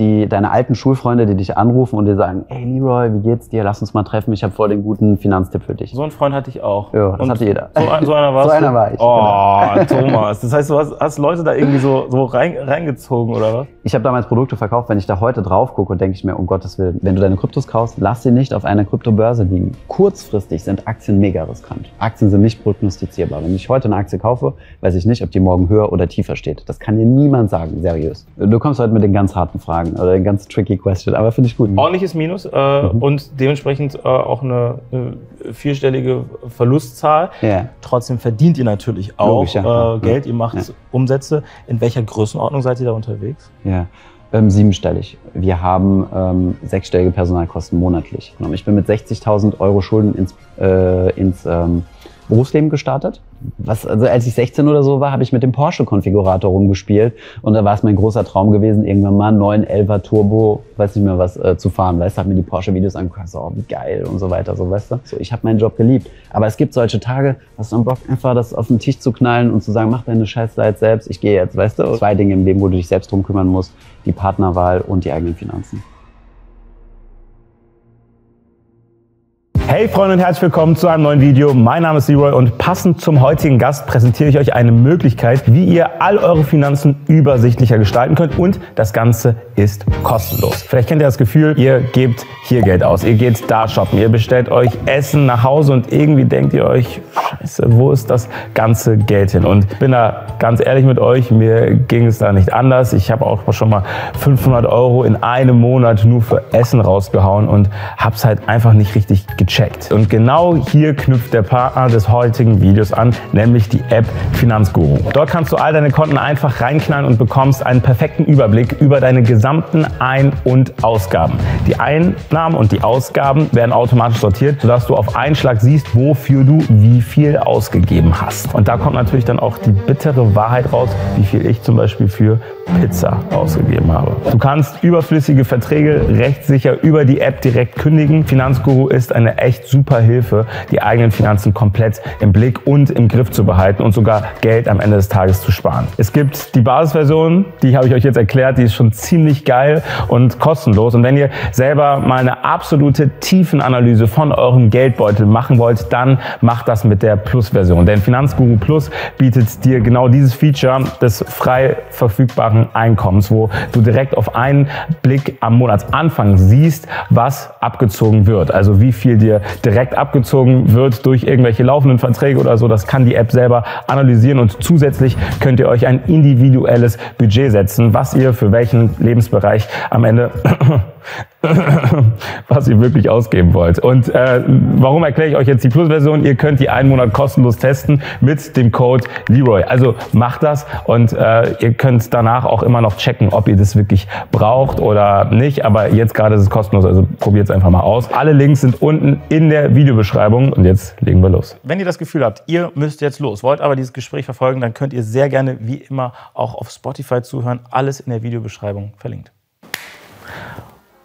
die, deine alten Schulfreunde, die dich anrufen und dir sagen, hey Leroy, wie geht's dir? Lass uns mal treffen, ich habe voll den guten Finanztipp für dich. So einen Freund hatte ich auch. Ja, das und hatte jeder. So, so einer warst So einer war ich. Oh, genau. Thomas. Das heißt, du hast, hast Leute da irgendwie so, so rein, reingezogen, oder was? Ich habe damals Produkte verkauft, wenn ich da heute drauf gucke und denke ich mir, um Gottes Willen, wenn du deine Kryptos kaufst, lass sie nicht auf einer Kryptobörse liegen. Kurzfristig sind Aktien mega riskant. Aktien sind nicht prognostizierbar. Wenn ich heute eine Aktie kaufe, weiß ich nicht, ob die morgen höher oder tiefer steht. Das kann dir niemand sagen, seriös. Du kommst heute mit den ganz harten Fragen. Question oder eine ganz tricky Question, aber finde ich gut. Ne? Ordentliches Minus äh, mhm. und dementsprechend äh, auch eine, eine, vierstellige Verlustzahl. Ja. Trotzdem verdient ihr natürlich auch Logisch, ja. äh, Geld, ihr macht Umsätze. In welcher Größenordnung seid ihr da unterwegs? Ja. Ähm, siebenstellig. Wir haben ähm, sechsstellige Personalkosten monatlich. Ich bin mit 60.000 Euro Schulden ins, äh, ins ähm, Berufsleben gestartet. Was, also als ich 16 oder so war, habe ich mit dem Porsche-Konfigurator rumgespielt. Und da war es mein großer Traum gewesen, irgendwann mal einen 911er Turbo, weiß nicht mehr was, äh, zu fahren. Weißt du, habe mir die Porsche-Videos angeguckt, so, oh, wie geil und so weiter, so, weißt du. So, ich habe meinen Job geliebt. Aber es gibt solche Tage, hast du dann Bock, einfach das auf den Tisch zu knallen und zu sagen, mach deine Scheißleid selbst, ich gehe jetzt, weißt du. Zwei Dinge im Leben, wo du dich selbst drum kümmern musst, die Partnerwahl und die eigenen Finanzen. Hey Freunde und herzlich willkommen zu einem neuen Video. Mein Name ist Leroy und passend zum heutigen Gast präsentiere ich euch eine Möglichkeit, wie ihr all eure Finanzen übersichtlicher gestalten könnt und das Ganze ist kostenlos. Vielleicht kennt ihr das Gefühl, ihr gebt hier Geld aus, ihr geht da shoppen, ihr bestellt euch Essen nach Hause und irgendwie denkt ihr euch, scheiße, wo ist das ganze Geld hin? Und ich bin da ganz ehrlich mit euch, mir ging es da nicht anders. Ich habe auch schon mal 500 Euro in einem Monat nur für Essen rausgehauen und habe es halt einfach nicht richtig gecheckt gecheckt. Und genau hier knüpft der Partner des heutigen Videos an, nämlich die App Finanzguru. Dort kannst du all deine Konten einfach reinknallen und bekommst einen perfekten Überblick über deine gesamten Ein- und Ausgaben. Die Einnahmen und die Ausgaben werden automatisch sortiert, sodass du auf einen Schlag siehst, wofür du wie viel ausgegeben hast. Und da kommt natürlich dann auch die bittere Wahrheit raus, wie viel ich zum Beispiel für Pizza ausgegeben habe. Du kannst überflüssige Verträge rechtssicher über die App direkt kündigen. Finanzguru ist eine echte echt super Hilfe, die eigenen Finanzen komplett im Blick und im Griff zu behalten und sogar Geld am Ende des Tages zu sparen. Es gibt die Basisversion, die habe ich euch jetzt erklärt, die ist schon ziemlich geil und kostenlos. Und wenn ihr selber mal eine absolute Tiefenanalyse von eurem Geldbeutel machen wollt, dann macht das mit der Plus-Version. Denn Finanzguru Plus bietet dir genau dieses Feature des frei verfügbaren Einkommens, wo du direkt auf einen Blick am Monatsanfang siehst, was abgezogen wird. Also wie viel dir dir direkt abgezogen wird durch irgendwelche laufenden Verträge oder so. Das kann die App selber analysieren und zusätzlich könnt ihr euch ein individuelles Budget setzen, was ihr für welchen Lebensbereich am Ende was ihr wirklich ausgeben wollt. Und äh, warum erkläre ich euch jetzt die Plus-Version? Ihr könnt die einen Monat kostenlos testen mit dem Code Leroy. Also macht das und äh, ihr könnt danach auch immer noch checken, ob ihr das wirklich braucht oder nicht. Aber jetzt gerade ist es kostenlos, also probiert es einfach mal aus. Alle Links sind unten in der Videobeschreibung und jetzt legen wir los. Wenn ihr das Gefühl habt, ihr müsst jetzt los, wollt aber dieses Gespräch verfolgen, dann könnt ihr sehr gerne wie immer auch auf Spotify zuhören. Alles in der Videobeschreibung verlinkt.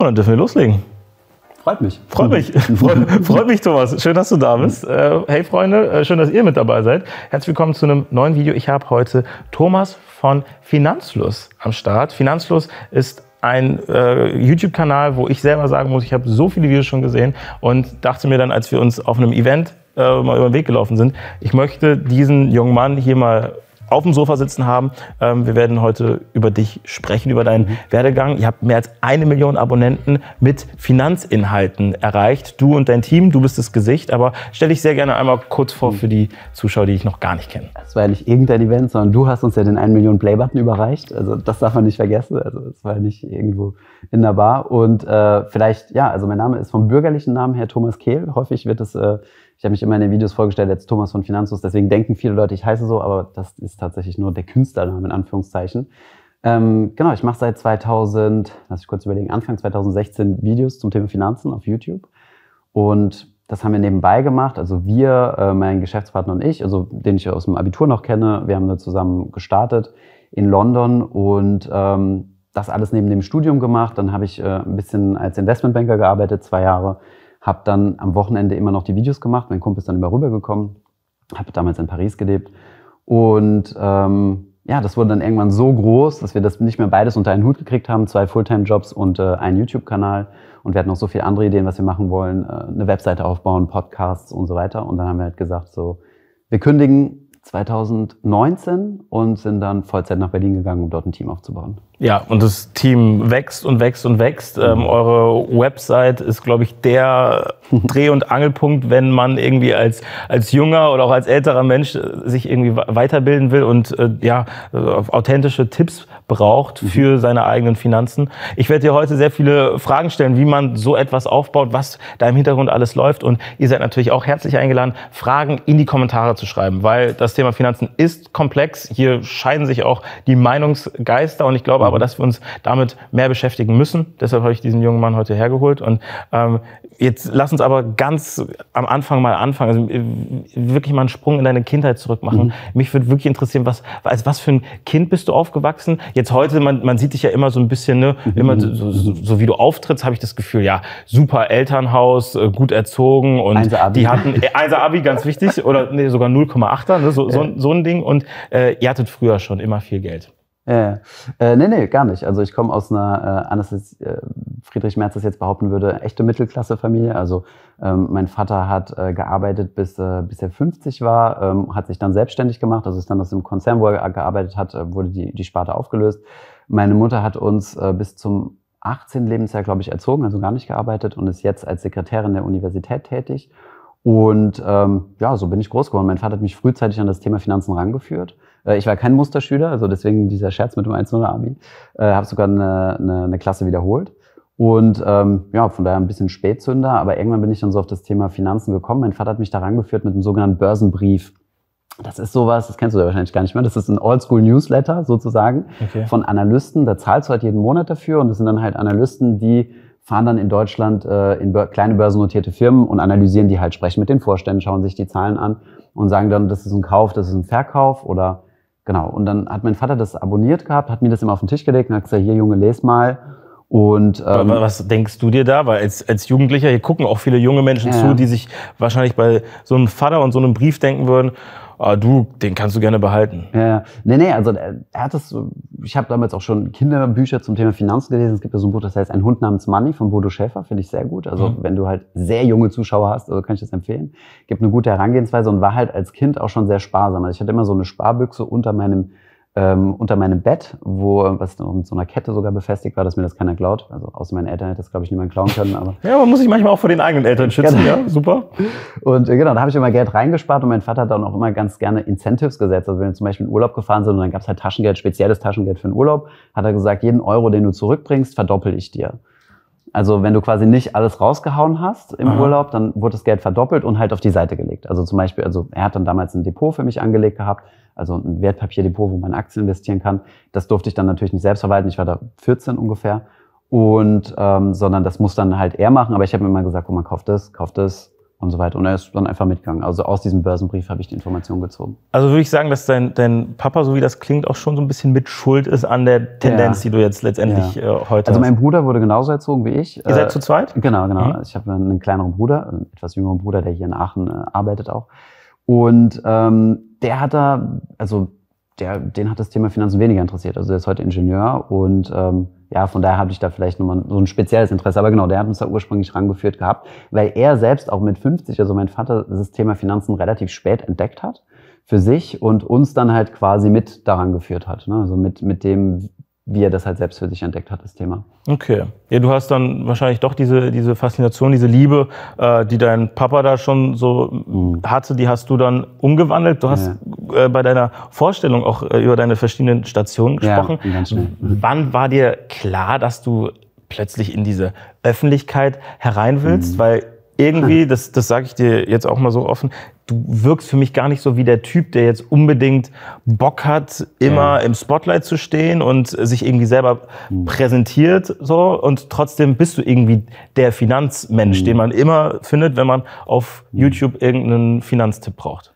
Und dann dürfen wir loslegen. Freut mich. Freut mich. Freut, freut, mich, Thomas. Schön, dass du da bist. Mhm. Äh, hey Freunde, äh, schön, dass ihr mit dabei seid. Herzlich willkommen zu einem neuen Video. Ich habe heute Thomas von Finanzfluss am Start. Finanzfluss ist ein äh, YouTube-Kanal, wo ich selber sagen muss, ich habe so viele Videos schon gesehen und dachte mir dann, als wir uns auf einem Event äh, mal über den Weg gelaufen sind, ich möchte diesen jungen Mann hier mal auf dem Sofa sitzen haben. Ähm, wir werden heute über dich sprechen, über deinen mhm. Werdegang. Ihr habt mehr als eine Million Abonnenten mit Finanzinhalten erreicht. Du und dein Team, du bist das Gesicht, aber stell dich sehr gerne einmal kurz vor mhm. für die Zuschauer, die ich noch gar nicht kenne. Das war ja nicht irgendein Event, sondern du hast uns ja den 1 Million Play-Button überreicht. Also das darf man nicht vergessen. Also es war ja nicht irgendwo in der Bar. Und äh, vielleicht, ja, also mein Name ist vom bürgerlichen Namen her Thomas Kehl. Häufig wird es äh, ich habe mich immer in den Videos vorgestellt als Thomas von Finanzus, deswegen denken viele Leute, ich heiße so, aber das ist tatsächlich nur der Künstlername in Anführungszeichen. Ähm, genau, ich mache seit 2000, lass ich kurz überlegen, Anfang 2016 Videos zum Thema Finanzen auf YouTube. Und das haben wir nebenbei gemacht. Also wir, äh, mein Geschäftspartner und ich, also den ich aus dem Abitur noch kenne, wir haben da zusammen gestartet in London und ähm, das alles neben dem Studium gemacht. Dann habe ich äh, ein bisschen als Investmentbanker gearbeitet, zwei Jahre, habe dann am Wochenende immer noch die Videos gemacht. Mein Kumpel ist dann immer rübergekommen, habe damals in Paris gelebt. Und ähm, ja, das wurde dann irgendwann so groß, dass wir das nicht mehr beides unter einen Hut gekriegt haben. Zwei Fulltime-Jobs und äh, einen YouTube-Kanal. Und wir hatten noch so viele andere Ideen, was wir machen wollen. Äh, eine Webseite aufbauen, Podcasts und so weiter. Und dann haben wir halt gesagt, so, wir kündigen 2019 und sind dann Vollzeit nach Berlin gegangen, um dort ein Team aufzubauen. Ja, und das Team wächst und wächst und wächst. Ähm, mhm. eure Website ist, glaube ich, der Dreh- und Angelpunkt, wenn man irgendwie als, als junger oder auch als älterer Mensch äh, sich irgendwie weiterbilden will und äh, ja, äh, authentische Tipps braucht mhm. für mhm. seine eigenen Finanzen. Ich werde dir heute sehr viele Fragen stellen, wie man so etwas aufbaut, was da im Hintergrund alles läuft. Und ihr seid natürlich auch herzlich eingeladen, Fragen in die Kommentare zu schreiben, weil das Thema Finanzen ist komplex. Hier scheiden sich auch die Meinungsgeister und ich glaube, glaube aber, dass wir uns damit mehr beschäftigen müssen. Deshalb habe ich diesen jungen Mann heute hergeholt. Und ähm, jetzt lass uns aber ganz am Anfang mal anfangen. Also äh, wirklich mal einen Sprung in deine Kindheit zurück machen. Mhm. Mich würde wirklich interessieren, was, als was für ein Kind bist du aufgewachsen? Jetzt heute, man, man sieht dich ja immer so ein bisschen, ne, mhm. immer so, so, so, wie du auftrittst, habe ich das Gefühl, ja, super Elternhaus, äh, gut erzogen und Abi. die hatten also Abi, ganz wichtig, oder nee, sogar 0,8er, ne, so, so, so ein Ding. Und äh, ihr hattet früher schon immer viel Geld. Ja, äh, nee, nee, gar nicht. Also ich komme aus einer, äh, anders als äh, Friedrich Merz das jetzt behaupten würde, echte Mittelklasse-Familie. Also ähm, mein Vater hat äh, gearbeitet, bis, äh, bis er 50 war, ähm, hat sich dann selbstständig gemacht, also ist dann aus dem Konzern, wo er gearbeitet hat, äh, wurde die, die Sparte aufgelöst. Meine Mutter hat uns äh, bis zum 18. Lebensjahr, glaube ich, erzogen, also gar nicht gearbeitet und ist jetzt als Sekretärin der Universität tätig. Und ähm, ja, so bin ich groß geworden. Mein Vater hat mich frühzeitig an das Thema Finanzen rangeführt äh, ich war kein Musterschüler, also deswegen dieser Scherz mit dem 1-0-Abi. Äh, habe sogar eine, eine, eine Klasse wiederholt. Und ähm, ja, von daher ein bisschen Spätzünder, aber irgendwann bin ich dann so auf das Thema Finanzen gekommen. Mein Vater hat mich da rangeführt mit einem sogenannten Börsenbrief. Das ist sowas, das kennst du ja wahrscheinlich gar nicht mehr. Das ist ein Oldschool-Newsletter sozusagen okay. von Analysten. Da zahlst du halt jeden Monat dafür und das sind dann halt Analysten, die fahren dann in Deutschland äh, in bör kleine börsennotierte Firmen und analysieren die halt, sprechen mit den Vorständen, schauen sich die Zahlen an und sagen dann, das ist ein Kauf, das ist ein Verkauf oder Genau. Und dann hat mein Vater das abonniert gehabt, hat mir das immer auf den Tisch gelegt und hat gesagt, hier Junge, les mal. Und ähm, was denkst du dir da? Weil als, als Jugendlicher hier gucken auch viele junge Menschen ja. zu, die sich wahrscheinlich bei so einem Vater und so einem Brief denken würden, ah, du, den kannst du gerne behalten. Ja, nee, nee, also äh, er hat es, ich habe damals auch schon Kinderbücher zum Thema Finanzen gelesen. Es gibt ja so ein Buch, das heißt Ein Hund namens Money von Bodo Schäfer, finde ich sehr gut. Also mhm. wenn du halt sehr junge Zuschauer hast, also kann ich das empfehlen. Gibt eine gute Herangehensweise und war halt als Kind auch schon sehr sparsam. Also ich hatte immer so eine Sparbüchse unter meinem ähm, unter meinem Bett, wo was mit so einer Kette sogar befestigt war, dass mir das keiner klaut. Also außer meinen Eltern hätte das, glaube ich, niemand klauen können. Aber ja, man muss sich manchmal auch vor den eigenen Eltern schützen, genau. ja, super. Und äh, genau, da habe ich immer Geld reingespart und mein Vater hat dann auch immer ganz gerne Incentives gesetzt. Also wenn wir zum Beispiel in Urlaub gefahren sind und dann gab es halt Taschengeld, spezielles Taschengeld für den Urlaub, hat er gesagt, jeden Euro, den du zurückbringst, verdoppel ich dir. Also wenn du quasi nicht alles rausgehauen hast im Aha. Urlaub, dann wurde das Geld verdoppelt und halt auf die Seite gelegt. Also zum Beispiel, also er hat dann damals ein Depot für mich angelegt gehabt, also ein Wertpapierdepot, wo man Aktien investieren kann. Das durfte ich dann natürlich nicht selbst verwalten. Ich war da 14 ungefähr. Und ähm, sondern das muss dann halt er machen. Aber ich habe mir immer gesagt, guck mal, kauf das, kauf das, und so weiter. Und er ist dann einfach mitgegangen. Also aus diesem Börsenbrief habe ich die Information gezogen. Also würde ich sagen, dass dein, dein Papa, so wie das klingt, auch schon so ein bisschen mit Schuld ist an der Tendenz, ja. die du jetzt letztendlich ja. äh, heute Also mein Bruder wurde genauso erzogen wie ich. Ihr seid äh, zu zweit? Genau, genau. Mhm. Ich habe einen kleineren Bruder, einen etwas jüngeren Bruder, der hier in Aachen äh, arbeitet auch. Und ähm, der hat da, also der, den hat das Thema Finanzen weniger interessiert. Also der ist heute Ingenieur und ähm, ja, von daher habe ich da vielleicht nochmal so ein spezielles Interesse. Aber genau, der hat uns da ursprünglich rangeführt gehabt, weil er selbst auch mit 50, also mein Vater, das Thema Finanzen relativ spät entdeckt hat für sich und uns dann halt quasi mit daran geführt hat. Ne? Also mit, mit dem, wie er das halt selbst für sich entdeckt hat, das Thema. Okay. Ja, du hast dann wahrscheinlich doch diese, diese Faszination, diese Liebe, äh, die dein Papa da schon so mhm. hatte, die hast du dann umgewandelt. Du hast ja. äh, bei deiner Vorstellung auch äh, über deine verschiedenen Stationen gesprochen. Ja, ganz schnell. Mhm. Wann war dir klar, dass du plötzlich in diese Öffentlichkeit herein willst? Mhm. Weil irgendwie, hm. das, das sage ich dir jetzt auch mal so offen, du wirkst für mich gar nicht so wie der Typ, der jetzt unbedingt Bock hat, immer ja. Hm. im Spotlight zu stehen und sich irgendwie selber mhm. präsentiert so und trotzdem bist du irgendwie der Finanzmensch, mhm. den man immer findet, wenn man auf mhm. YouTube irgendeinen Finanztipp braucht.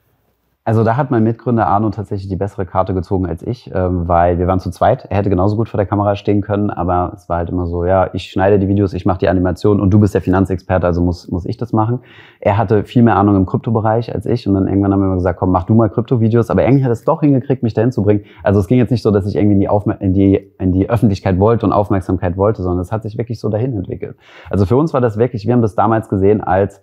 Also da hat mein Mitgründer Arno tatsächlich die bessere Karte gezogen als ich, ähm, weil wir waren zu zweit. Er hätte genauso gut vor der Kamera stehen können, aber es war halt immer so, ja, ich schneide die Videos, ich mache die Animation und du bist der Finanzexperte, also muss, muss ich das machen. Er hatte viel mehr Ahnung im Kryptobereich als ich und dann irgendwann haben wir immer gesagt, komm, mach du mal Krypto-Videos. aber irgendwie hat es doch hingekriegt, mich dahin zu bringen. Also es ging jetzt nicht so, dass ich irgendwie in die, Aufmer in die, in die Öffentlichkeit wollte und Aufmerksamkeit wollte, sondern es hat sich wirklich so dahin entwickelt. Also für uns war das wirklich, wir haben das damals gesehen als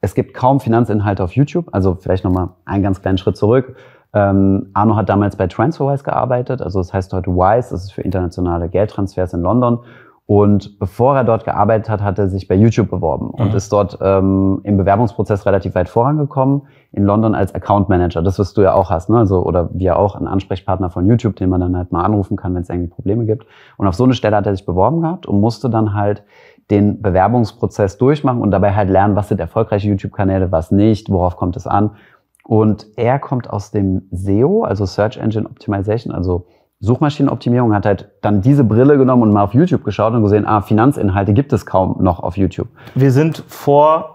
es gibt kaum Finanzinhalte auf YouTube, also vielleicht nochmal einen ganz kleinen Schritt zurück. Ähm, Arno hat damals bei TransferWise gearbeitet, also das heißt heute Wise, das ist für internationale Geldtransfers in London. Und bevor er dort gearbeitet hat, hat er sich bei YouTube beworben mhm. und ist dort ähm, im Bewerbungsprozess relativ weit vorangekommen, in London als Account Manager, das was du ja auch hast, ne? also, oder wir auch, ein Ansprechpartner von YouTube, den man dann halt mal anrufen kann, wenn es irgendwie Probleme gibt. Und auf so eine Stelle hat er sich beworben gehabt und musste dann halt den Bewerbungsprozess durchmachen und dabei halt lernen, was sind erfolgreiche YouTube-Kanäle, was nicht, worauf kommt es an. Und er kommt aus dem SEO, also Search Engine Optimization, also Suchmaschinenoptimierung, hat halt dann diese Brille genommen und mal auf YouTube geschaut und gesehen, ah, Finanzinhalte gibt es kaum noch auf YouTube. Wir sind vor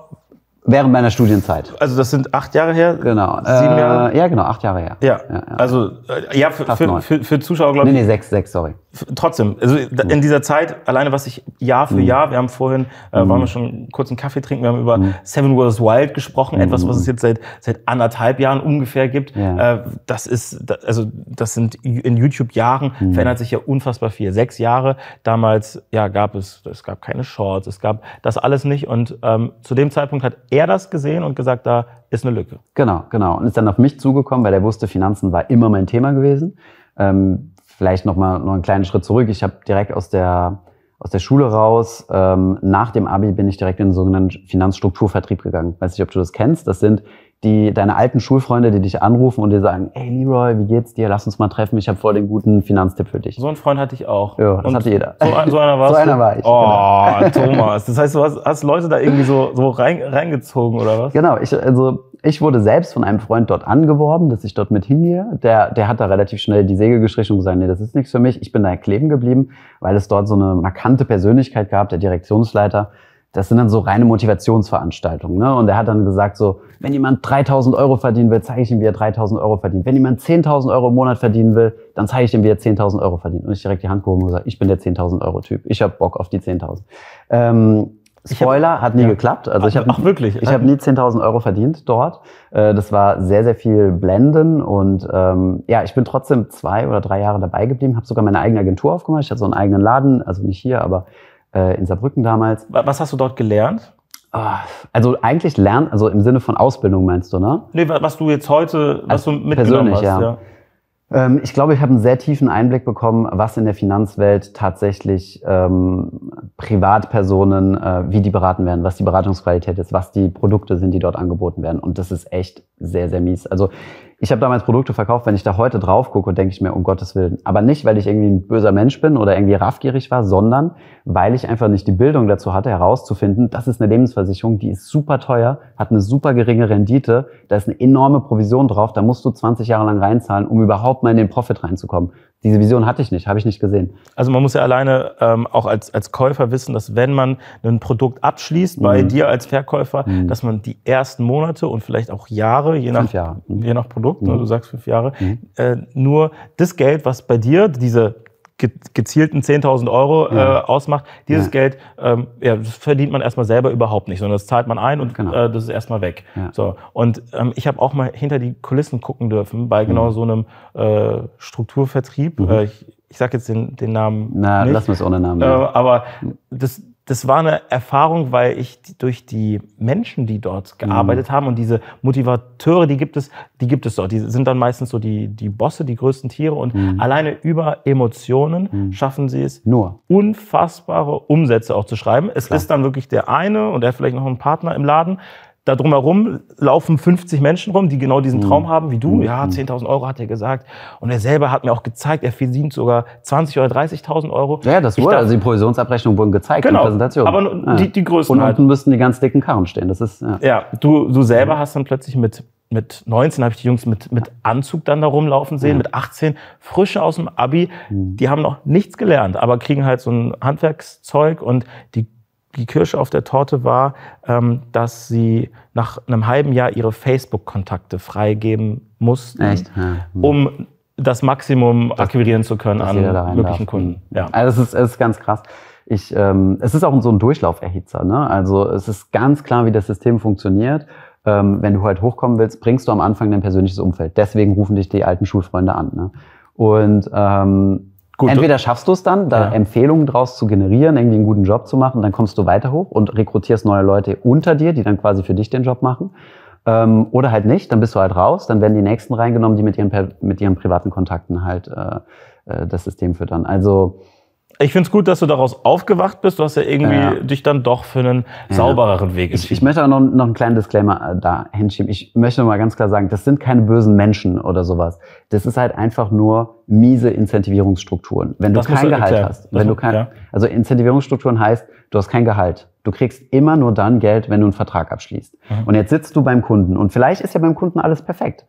Während meiner Studienzeit. Also das sind acht Jahre her? Genau. Sieben Jahre? Äh, ja, genau, acht Jahre her. Ja, ja, ja. also äh, ja, für, für, für, für, Zuschauer, glaube ich. Nee, nee, sechs, sechs, sorry trotzdem, also hm. in dieser Zeit, alleine was ich Jahr für hm. Jahr, wir haben vorhin, äh, waren wir hm. schon kurz einen Kaffee trinken, wir haben über mhm. Seven Worlds Wild gesprochen, etwas, was es jetzt seit, seit anderthalb Jahren ungefähr gibt. Ja. Äh, das ist, also das sind in YouTube-Jahren mhm. verändert sich ja unfassbar viel. Sechs Jahre, damals, ja, gab es, es gab keine Shorts, es gab das alles nicht und ähm, zu dem Zeitpunkt hat er das gesehen und gesagt, da ist eine Lücke. Genau, genau. Und ist dann auf mich zugekommen, weil er wusste, Finanzen war immer mein Thema gewesen. Ähm, vielleicht nochmal noch einen kleinen Schritt zurück. Ich habe direkt aus der, aus der Schule raus, ähm, nach dem Abi bin ich direkt in den sogenannten Finanzstrukturvertrieb gegangen. Weiß nicht, ob du das kennst. Das sind die, deine alten Schulfreunde, die dich anrufen und dir sagen, Hey Leroy, wie geht's dir? Lass uns mal treffen, ich habe voll den guten Finanztipp für dich. So einen Freund hatte ich auch. Ja, das und hatte jeder. So, so einer warst So einer war ich. Oh, genau. Thomas. Das heißt, du hast, hast Leute da irgendwie so, so rein, reingezogen oder was? Genau, ich, also ich wurde selbst von einem Freund dort angeworben, dass ich dort mit hingehe. Der, der hat da relativ schnell die Säge gestrichen und gesagt, nee, das ist nichts für mich. Ich bin da kleben geblieben, weil es dort so eine markante Persönlichkeit gab, der Direktionsleiter. Das sind dann so reine Motivationsveranstaltungen. Ne? Und er hat dann gesagt so, wenn jemand 3000 Euro verdienen will, zeige ich ihm, wie er 3000 Euro verdient. Wenn jemand 10.000 Euro im Monat verdienen will, dann zeige ich ihm, wie er 10.000 Euro verdient. Und ich direkt die Hand gehoben und gesagt, ich bin der 10.000 Euro Typ. Ich habe Bock auf die 10.000. Ähm, Spoiler, hab, hat nie ja. geklappt. Also ich hab, auch wirklich. Ich habe nie 10.000 Euro verdient dort. Äh, das war sehr, sehr viel Blenden und ähm, ja, ich bin trotzdem zwei oder drei Jahre dabei geblieben, habe sogar meine eigene Agentur aufgemacht. Ich hatte so einen eigenen Laden, also nicht hier, aber äh, in Saarbrücken damals. Was hast du dort gelernt? Ah, also eigentlich lernen, also im Sinne von Ausbildung meinst du, ne? Nee, was du jetzt heute, was also du mitgenommen persönlich, hast. Ja. ja. Ähm, ich glaube, ich habe einen sehr tiefen Einblick bekommen, was in der Finanzwelt tatsächlich ähm, Privatpersonen, äh, wie die beraten werden, was die Beratungsqualität ist, was die Produkte sind, die dort angeboten werden. Und das ist echt sehr, sehr mies. Also ich habe damals Produkte verkauft, wenn ich da heute drauf gucke, denke ich mir, um Gottes Willen. Aber nicht, weil ich irgendwie ein böser Mensch bin oder irgendwie raffgierig war, sondern weil ich einfach nicht die Bildung dazu hatte, herauszufinden, das ist eine Lebensversicherung, die ist super teuer, hat eine super geringe Rendite, da ist eine enorme Provision drauf, da musst du 20 Jahre lang reinzahlen, um überhaupt mal in den Profit reinzukommen diese Vision hatte ich nicht, habe ich nicht gesehen. Also man muss ja alleine ähm, auch als, als Käufer wissen, dass wenn man ein Produkt abschließt bei mhm. dir als Verkäufer, mhm. dass man die ersten Monate und vielleicht auch Jahre, je nach, Jahre. Mhm. Je nach Produkt, ne, du mhm. sagst fünf Jahre, mhm. äh, nur das Geld, was bei dir, diese gezielten 10.000 Euro äh, ja. äh, ausmacht, dieses ja. Geld ähm, ja, verdient man erstmal selber überhaupt nicht, sondern das zahlt man ein und genau. äh, das ist erstmal weg. So. Und ähm, ich habe auch mal hinter die Kulissen gucken dürfen bei hm. genau mhm. so einem äh, Strukturvertrieb. Mhm. Äh, ich ich sage jetzt den, den Namen. Na, nicht. lassen wir es ohne Namen. Äh, aber hm. das, das war eine Erfahrung, weil ich durch die Menschen, die dort mhm. gearbeitet mhm. haben und diese Motivateure, die gibt es, die gibt es dort. Die sind dann meistens so die, die Bosse, die größten Tiere und mhm. alleine über Emotionen mhm. schaffen sie es, nur unfassbare Umsätze auch zu schreiben. Es Klar. ist dann wirklich der eine und der vielleicht noch einen Partner im Laden, da drumherum laufen 50 Menschen rum, die genau diesen Traum haben wie du. Ja, 10.000 Euro hat er gesagt. Und er selber hat mir auch gezeigt, er verdient sogar 20 oder 30.000 Euro. Ja, das wurde, also die Provisionsabrechnungen wurden gezeigt genau, in der Präsentation. aber ja. die, die größten Und unten halt. müssten die ganz dicken Karren stehen. Das ist, ja. ja, du, du selber hast dann plötzlich mit mit 19 habe ich die Jungs mit, mit Anzug dann da rumlaufen sehen, ja. mit 18, frische aus dem Abi. Hm. Die haben noch nichts gelernt, aber kriegen halt so ein Handwerkszeug und die die Kirsche auf der Torte war, ähm, dass sie nach einem halben Jahr ihre Facebook-Kontakte freigeben mussten, Echt? um das Maximum das, akquirieren zu können an möglichen Kunden. Ja. Also es ist, es ist ganz krass. Ich, ähm, es ist auch so ein Durchlauferhitzer. Ne? Also es ist ganz klar, wie das System funktioniert. Ähm, wenn du halt hochkommen willst, bringst du am Anfang dein persönliches Umfeld. Deswegen rufen dich die alten Schulfreunde an. Ne? Und ähm, Gut, Entweder schaffst du es dann, da ja. Empfehlungen draus zu generieren, irgendwie einen guten Job zu machen, dann kommst du weiter hoch und rekrutierst neue Leute unter dir, die dann quasi für dich den Job machen. Ähm, oder halt nicht, dann bist du halt raus, dann werden die nächsten reingenommen, die mit ihren, mit ihren privaten Kontakten halt äh, äh das System füttern. Also ich finde es gut, dass du daraus aufgewacht bist. Du hast ja irgendwie ja. dich dann doch für einen ja. saubereren Weg entschieden. Ich, ich möchte auch noch, noch einen kleinen Disclaimer äh, da hinschieben. Ich möchte noch mal ganz klar sagen, das sind keine bösen Menschen oder sowas. Das ist halt einfach nur miese Incentivierungsstrukturen. Wenn du das kein du Gehalt erklären. hast, das wenn du kein, ja. also Incentivierungsstrukturen heißt, du hast kein Gehalt. Du kriegst immer nur dann Geld, wenn du einen Vertrag abschließt. Mhm. Und jetzt sitzt du beim Kunden und vielleicht ist ja beim Kunden alles perfekt.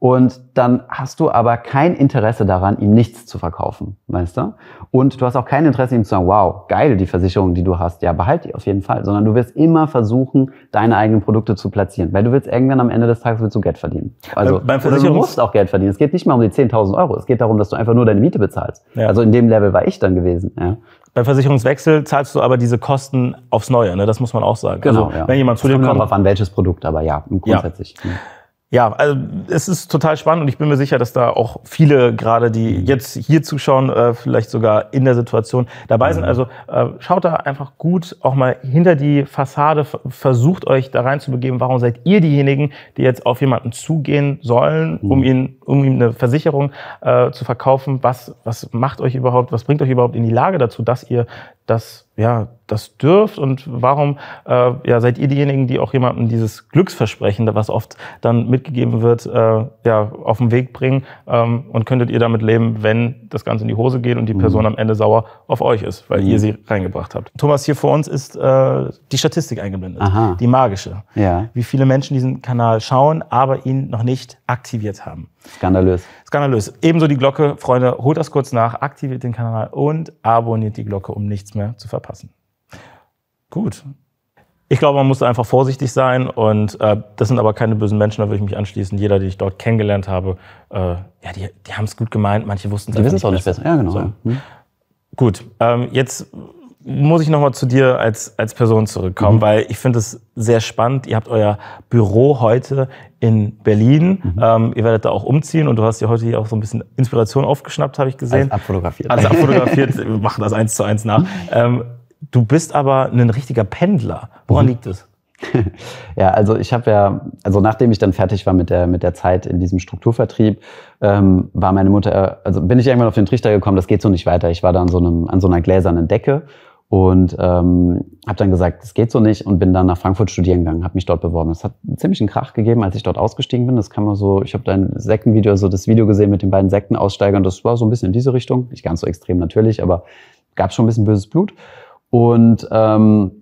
Und dann hast du aber kein Interesse daran, ihm nichts zu verkaufen, weißt du? Und du hast auch kein Interesse, ihm zu sagen, wow, geil, die Versicherung, die du hast, ja, behalt die auf jeden Fall. Sondern du wirst immer versuchen, deine eigenen Produkte zu platzieren. Weil du willst irgendwann am Ende des Tages willst du Geld verdienen. Also, äh, Beim Versicherungs du musst auch Geld verdienen. Es geht nicht mal um die 10.000 Euro. Es geht darum, dass du einfach nur deine Miete bezahlst. Ja. Also in dem Level war ich dann gewesen, ja. Beim Versicherungswechsel zahlst du aber diese Kosten aufs Neue, ne? Das muss man auch sagen. Also, genau. Also, ja. Wenn jemand zu dir kommt. Kommt auf an, welches Produkt, aber ja, grundsätzlich. Ja. Ja, also es ist total spannend und ich bin mir sicher, dass da auch viele gerade, die jetzt hier zuschauen, äh, vielleicht sogar in der Situation dabei sind. Also äh, schaut da einfach gut auch mal hinter die Fassade, versucht euch da reinzubegeben, warum seid ihr diejenigen, die jetzt auf jemanden zugehen sollen, um, mhm. ihn, um ihm eine Versicherung äh, zu verkaufen? Was, was macht euch überhaupt, was bringt euch überhaupt in die Lage dazu, dass ihr das, ja, das dürft und warum äh, ja, seid ihr diejenigen, die auch jemandem dieses Glücksversprechen, was oft dann mitgegeben wird, äh, ja, auf den Weg bringen ähm, und könntet ihr damit leben, wenn das Ganze in die Hose geht und die mhm. Person mhm. am Ende sauer auf euch ist, weil mhm. ihr sie reingebracht habt. Thomas, hier vor uns ist äh, die Statistik eingeblendet, Aha. die magische. Ja. Wie viele Menschen diesen Kanal schauen, aber ihn noch nicht aktiviert haben. Skandalös. Skandalös. Ebenso die Glocke. Freunde, holt das kurz nach, aktiviert den Kanal und abonniert die Glocke, um nichts mehr zu verpassen. Gut. Ich glaube, man muss einfach vorsichtig sein und äh, das sind aber keine bösen Menschen, da würde ich mich anschließen. Jeder, den ich dort kennengelernt habe, äh, ja, die, die haben es gut gemeint, manche wussten es nicht. Die wissen es auch nicht besser, ja, genau. So. Hm. Gut, ähm, jetzt muss ich nochmal zu dir als, als Person zurückkommen, mhm. weil ich finde es sehr spannend. Ihr habt euer Büro heute in Berlin. Mhm. Ähm, ihr werdet da auch umziehen und du hast ja heute hier auch so ein bisschen Inspiration aufgeschnappt, habe ich gesehen. Alles abfotografiert. Alles abfotografiert. Wir machen das eins zu eins nach. Ähm, du bist aber ein richtiger Pendler. Woran mhm. liegt es? ja, also ich habe ja, also nachdem ich dann fertig war mit der, mit der Zeit in diesem Strukturvertrieb, ähm, war meine Mutter, äh, also bin ich irgendwann auf den Trichter gekommen, das geht so nicht weiter. Ich war da an so, einem, an so einer gläsernen Decke und ähm, habe dann gesagt, das geht so nicht und bin dann nach Frankfurt studieren gegangen, habe mich dort beworben. Es hat ziemlich einen Krach gegeben, als ich dort ausgestiegen bin. Das kann man so, ich habe dein Sektenvideo, so also das Video gesehen mit den beiden Sektenaussteigern. Das war so ein bisschen in diese Richtung, nicht ganz so extrem natürlich, aber gab schon ein bisschen böses Blut. Und ähm,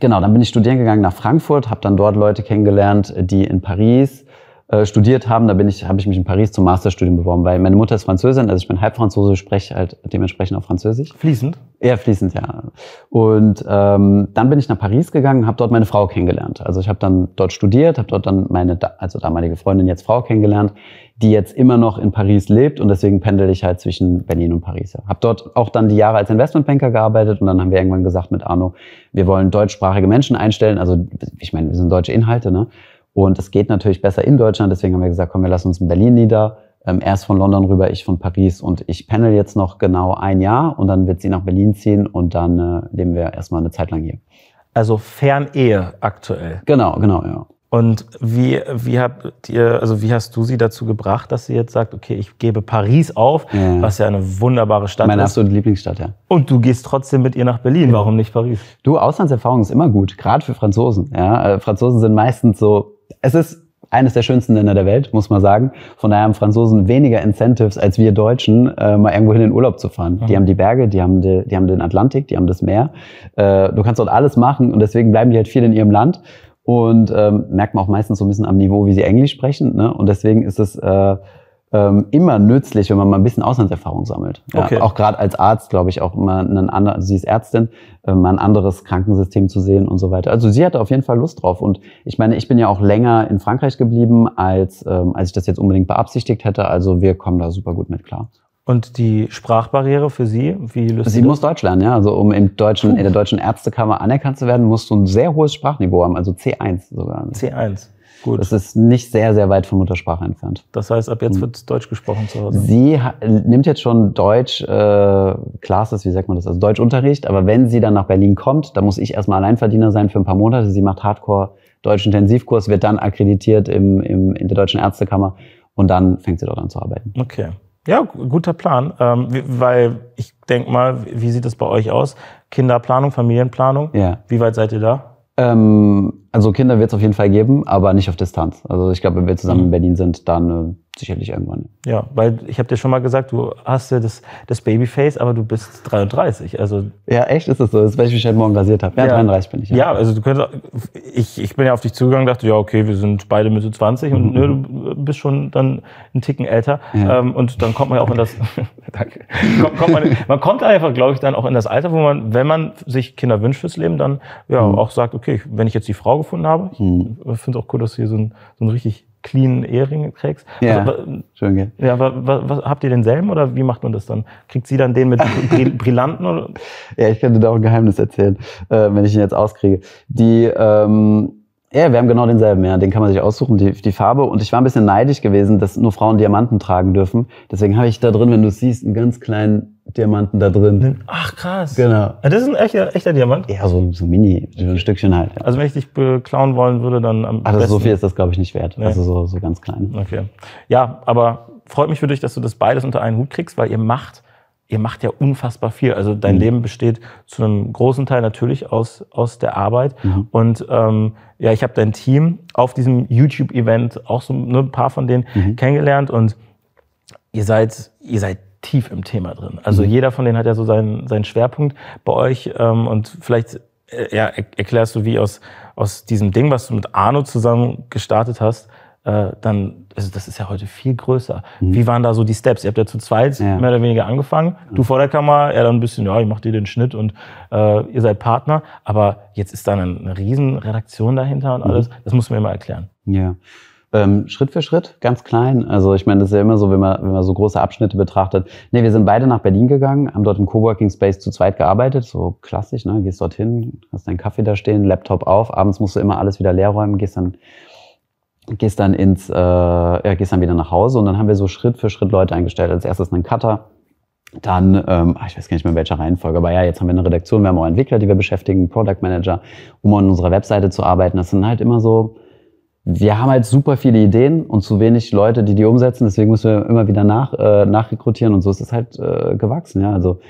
genau, dann bin ich studieren gegangen nach Frankfurt, habe dann dort Leute kennengelernt, die in Paris äh, studiert haben, da bin ich, habe ich mich in Paris zum Masterstudium beworben, weil meine Mutter ist Französin, also ich bin Halbfranzose, spreche halt dementsprechend auch Französisch. Fließend? Ja, fließend, ja. Und ähm, dann bin ich nach Paris gegangen, habe dort meine Frau kennengelernt. Also ich habe dann dort studiert, habe dort dann meine also damalige Freundin jetzt Frau kennengelernt, die jetzt immer noch in Paris lebt und deswegen pendel ich halt zwischen Berlin und Paris. Ja. Habe dort auch dann die Jahre als Investmentbanker gearbeitet und dann haben wir irgendwann gesagt mit Arno, wir wollen deutschsprachige Menschen einstellen. Also ich meine, wir sind deutsche Inhalte, ne? Und es geht natürlich besser in Deutschland, deswegen haben wir gesagt, komm, wir lassen uns in Berlin nieder. Ähm, erst von London rüber, ich von Paris und ich panel jetzt noch genau ein Jahr und dann wird sie nach Berlin ziehen und dann äh, leben wir erstmal eine Zeit lang hier. Also Fernehe aktuell. Genau, genau, ja. Und wie, wie, habt ihr, also wie hast du sie dazu gebracht, dass sie jetzt sagt, okay, ich gebe Paris auf, ja. was ja eine wunderbare Stadt Meine ist. Meine absolute Lieblingsstadt, ja. Und du gehst trotzdem mit ihr nach Berlin. Ja. Warum nicht Paris? Du, Auslandserfahrung ist immer gut, gerade für Franzosen. Ja? Äh, Franzosen sind meistens so es ist eines der schönsten Länder der Welt, muss man sagen. Von daher haben Franzosen weniger Incentives als wir Deutschen, äh, mal irgendwo hin in den Urlaub zu fahren. Mhm. Die haben die Berge, die haben, die, die haben den Atlantik, die haben das Meer. Äh, du kannst dort alles machen und deswegen bleiben die halt viel in ihrem Land. Und ähm, merkt man auch meistens so ein bisschen am Niveau, wie sie Englisch sprechen. Ne? Und deswegen ist es äh, ähm, immer nützlich, wenn man mal ein bisschen Auslandserfahrung sammelt. Ja, okay. Auch gerade als Arzt, glaube ich, auch mal ein anderes, also sie ist Ärztin, äh, mal ein anderes Krankensystem zu sehen und so weiter. Also sie hatte auf jeden Fall Lust drauf. Und ich meine, ich bin ja auch länger in Frankreich geblieben, als, ähm, als ich das jetzt unbedingt beabsichtigt hätte. Also wir kommen da super gut mit klar. Und die Sprachbarriere für Sie, wie löst Sie das? muss Deutsch lernen, ja. Also um im deutschen, in der deutschen Ärztekammer anerkannt zu werden, musst du ein sehr hohes Sprachniveau haben, also C1 sogar. C1. Gut. Das ist nicht sehr, sehr weit von Muttersprache entfernt. Das heißt, ab jetzt hm. wird Deutsch gesprochen zu Hause? Sie nimmt jetzt schon Deutsch, äh, Classes, wie sagt man das, also Deutschunterricht. Aber wenn sie dann nach Berlin kommt, da muss ich erstmal Alleinverdiener sein für ein paar Monate. Sie macht Hardcore Deutsch-Intensivkurs, wird dann akkreditiert im, im, in der Deutschen Ärztekammer und dann fängt sie dort an zu arbeiten. Okay. Ja, guter Plan, ähm, weil ich denk mal, wie sieht das bei euch aus? Kinderplanung, Familienplanung, ja. wie weit seid ihr da? Ähm, also Kinder wird es auf jeden Fall geben, aber nicht auf Distanz. Also ich glaube, wenn wir zusammen in mhm. Berlin sind, dann sicherlich irgendwann. Ja, weil ich habe dir schon mal gesagt, du hast ja das, das Babyface, aber du bist 33. Also ja, echt ist es so, das ist, weil ich mich heute halt Morgen rasiert habe. Ja, ja, 33 bin ich. Ja. ja, also du könntest, ich, ich bin ja auf dich zugegangen, dachte, ja, okay, wir sind beide Mitte 20 und mhm. nö, ne, mhm. du bist schon dann einen Ticken älter. Ja. Ähm, und dann kommt man ja auch in das, danke, kommt, kommt man, man kommt einfach, glaube ich, dann auch in das Alter, wo man, wenn man sich Kinder wünscht fürs Leben, dann ja mhm. auch sagt, okay, wenn ich jetzt die Frau gefunden habe, ich mhm. finde es auch cool, dass hier so ein, so ein richtig clean Ehering trägst. Ja, also, schön, gell? Ja, was, was, habt ihr denselben oder wie macht man das dann? Kriegt sie dann den mit Brillanten? Oder? Ja, ich könnte da auch ein Geheimnis erzählen, äh, wenn ich ihn jetzt auskriege. Die, ähm, ja, wir haben genau denselben, ja. Den kann man sich aussuchen, die, die Farbe. Und ich war ein bisschen neidisch gewesen, dass nur Frauen Diamanten tragen dürfen. Deswegen habe ich da drin, wenn du siehst, einen ganz kleinen Diamanten da drin. Ne? Ach krass. Genau. Ja, ah, das ist ein echter, echter Diamant? Ja, so, so mini, so ein Stückchen halt. Ja. Also wenn ich dich beklauen wollen würde, dann am Ach, besten. so viel ist das, glaube ich, nicht wert. Nee. Also so, so ganz klein. Okay. Ja, aber freut mich für dich, dass du das beides unter einen Hut kriegst, weil ihr macht ihr macht ja unfassbar viel. Also dein mhm. Leben besteht zu einem großen Teil natürlich aus, aus der Arbeit. Mhm. Und ähm, ja, ich habe dein Team auf diesem YouTube-Event auch so ne, ein paar von denen mhm. kennengelernt und ihr seid, ihr seid tief im Thema drin. Also mhm. jeder von denen hat ja so seinen, seinen Schwerpunkt bei euch ähm, und vielleicht äh, ja, erklärst du, wie aus, aus diesem Ding, was du mit Arno zusammen gestartet hast, äh, dann, also das ist ja heute viel größer. Mhm. Wie waren da so die Steps? Ihr habt ja zu zweit ja. mehr oder weniger angefangen. Du mhm. vor der Kamera, er dann ein bisschen, ja, ich mach dir den Schnitt und äh, ihr seid Partner. Aber jetzt ist da eine, eine Riesenredaktion dahinter und mhm. alles. Mhm. Das muss man mir mal erklären. Ja. Ähm, Schritt für Schritt, ganz klein. Also ich meine, das ist ja immer so, wenn man, wenn man so große Abschnitte betrachtet. Nee, wir sind beide nach Berlin gegangen, haben dort im Coworking Space zu zweit gearbeitet, so klassisch, ne? Gehst dorthin, hast deinen Kaffee da stehen, Laptop auf, abends musst du immer alles wieder leer räumen, gehst dann gehst dann ins, äh, ja, gehst dann wieder nach Hause und dann haben wir so Schritt für Schritt Leute eingestellt. Als erstes einen Cutter, dann, ähm, ah, ich weiß gar nicht mehr in welcher Reihenfolge, aber ja, jetzt haben wir eine Redaktion, wir haben auch Entwickler, die wir beschäftigen, Product Manager, um an unserer Webseite zu arbeiten. Das sind halt immer so, wir haben halt super viele Ideen und zu wenig Leute, die die umsetzen, deswegen müssen wir immer wieder nach, äh, nachrekrutieren und so ist es halt äh, gewachsen, ja, also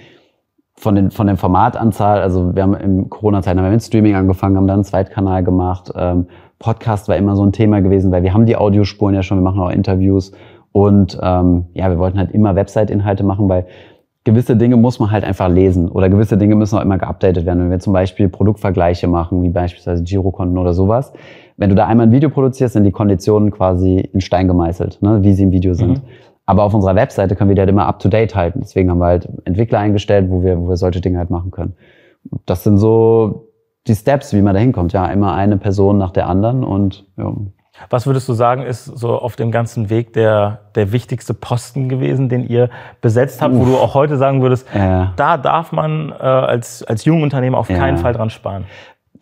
von, den, von der Formatanzahl, also wir haben im Corona-Zeiten, haben wir mit Streaming angefangen, haben dann einen Zweitkanal gemacht, ähm, Podcast war immer so ein Thema gewesen, weil wir haben die Audiospuren ja schon, wir machen auch Interviews und ähm, ja, wir wollten halt immer Website-Inhalte machen, weil gewisse Dinge muss man halt einfach lesen oder gewisse Dinge müssen auch immer geupdatet werden. Wenn wir zum Beispiel Produktvergleiche machen, wie beispielsweise Girokonten oder sowas, wenn du da einmal ein Video produzierst, sind die Konditionen quasi in Stein gemeißelt, ne, wie sie im Video mhm. sind. Mhm. Aber auf unserer Webseite können wir die halt immer up-to-date halten. Deswegen haben wir halt Entwickler eingestellt, wo wir, wo wir solche Dinge halt machen können. Das sind so die Steps, wie man da hinkommt. Ja, immer eine Person nach der anderen und ja. Was würdest du sagen, ist so auf dem ganzen Weg der, der wichtigste Posten gewesen, den ihr besetzt habt, Uff. wo du auch heute sagen würdest, ja. da darf man äh, als, als jungen Unternehmer auf ja. keinen Fall dran sparen?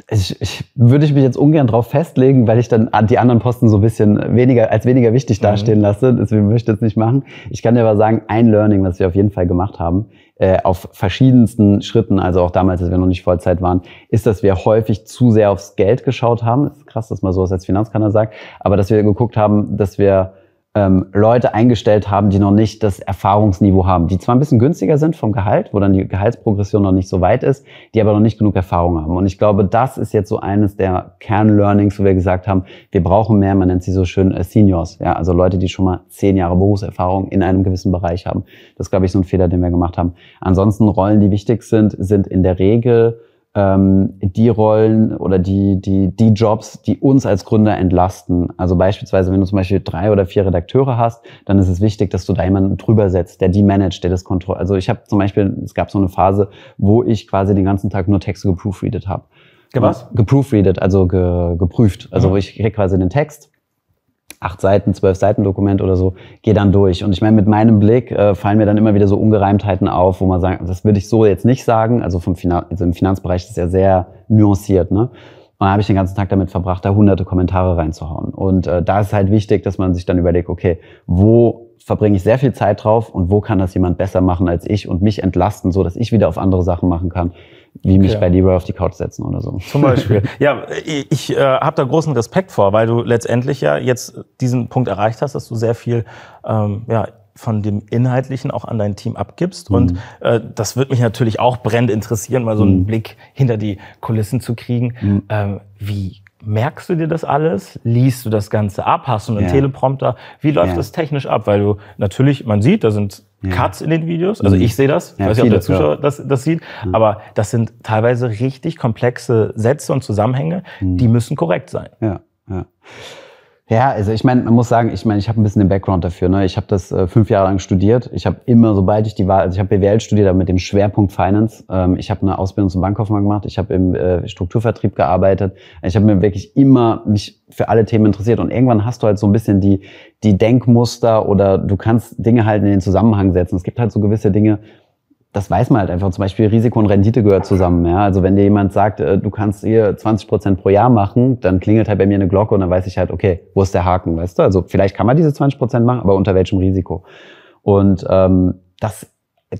Ich, ich, würde ich mich jetzt ungern darauf festlegen, weil ich dann die anderen Posten so ein bisschen weniger, als weniger wichtig mhm. dastehen mhm. lasse. Deswegen möchte ich das nicht machen. Ich kann dir aber sagen, ein Learning, was wir auf jeden Fall gemacht haben, äh, auf verschiedensten Schritten, also auch damals, als wir noch nicht Vollzeit waren, ist, dass wir häufig zu sehr aufs Geld geschaut haben. Ist krass, dass man sowas als Finanzkanner sagt, aber dass wir geguckt haben, dass wir ähm, Leute eingestellt haben, die noch nicht das Erfahrungsniveau haben, die zwar ein bisschen günstiger sind vom Gehalt, wo dann die Gehaltsprogression noch nicht so weit ist, die aber noch nicht genug Erfahrung haben. Und ich glaube, das ist jetzt so eines der Kernlearnings, wo wir gesagt haben, wir brauchen mehr, man nennt sie so schön äh, Seniors, ja, also Leute, die schon mal zehn Jahre Berufserfahrung in einem gewissen Bereich haben. Das glaube ich so ein Fehler, den wir gemacht haben. Ansonsten Rollen, die wichtig sind, sind in der Regel ähm, die Rollen oder die, die, die Jobs, die uns als Gründer entlasten. Also beispielsweise, wenn du zum Beispiel drei oder vier Redakteure hast, dann ist es wichtig, dass du da jemanden drüber setzt, der die managt, der das kontrolliert. Also ich habe zum Beispiel, es gab so eine Phase, wo ich quasi den ganzen Tag nur Texte geproofreadet habe. Ge was? Geproofreadet, also ge, geprüft. Also mhm. ich krieg quasi den Text acht Seiten, zwölf Seiten Dokument oder so, gehe dann durch. Und ich meine, mit meinem Blick äh, fallen mir dann immer wieder so Ungereimtheiten auf, wo man sagt, das würde ich so jetzt nicht sagen. Also, vom Finan also im Finanzbereich ist ja sehr nuanciert. Ne? Und dann habe ich den ganzen Tag damit verbracht, da hunderte Kommentare reinzuhauen. Und äh, da ist halt wichtig, dass man sich dann überlegt, okay, wo verbringe ich sehr viel Zeit drauf und wo kann das jemand besser machen als ich und mich entlasten, so dass ich wieder auf andere Sachen machen kann wie mich ja. bei Leroy auf die Couch setzen oder so. Zum Beispiel. ja, ich äh, habe da großen Respekt vor, weil du letztendlich ja jetzt diesen Punkt erreicht hast, dass du sehr viel ähm, ja, von dem Inhaltlichen auch an dein Team abgibst. Mhm. Und äh, das wird mich natürlich auch brennend interessieren, mal so einen mhm. Blick hinter die Kulissen zu kriegen. Mhm. Ähm, wie merkst du dir das alles? Liest du das Ganze ab? Hast du einen ja. Teleprompter? Wie läuft ja. das technisch ab? Weil du natürlich, man sieht, da sind Cuts in den Videos. Also mhm. ich sehe das, ich ja, weiß nicht, ob der Zuschauer ja. das, das sieht, mhm. aber das sind teilweise richtig komplexe Sätze und Zusammenhänge, mhm. die müssen korrekt sein. Ja, ja. Ja, also ich meine, man muss sagen, ich meine, ich habe ein bisschen den Background dafür. Ne? Ich habe das äh, fünf Jahre lang studiert. Ich habe immer, sobald ich die Wahl, also ich habe BWL studiert, aber mit dem Schwerpunkt Finance. Ähm, ich habe eine Ausbildung zum Bankkaufmann gemacht. Ich habe im äh, Strukturvertrieb gearbeitet. Ich habe mir wirklich immer mich für alle Themen interessiert. Und irgendwann hast du halt so ein bisschen die, die Denkmuster oder du kannst Dinge halt in den Zusammenhang setzen. Es gibt halt so gewisse Dinge, das weiß man halt einfach. Zum Beispiel Risiko und Rendite gehört zusammen. Ja? Also wenn dir jemand sagt, äh, du kannst hier 20 Prozent pro Jahr machen, dann klingelt halt bei mir eine Glocke und dann weiß ich halt, okay, wo ist der Haken, weißt du? Also vielleicht kann man diese 20 Prozent machen, aber unter welchem Risiko? Und ähm, das,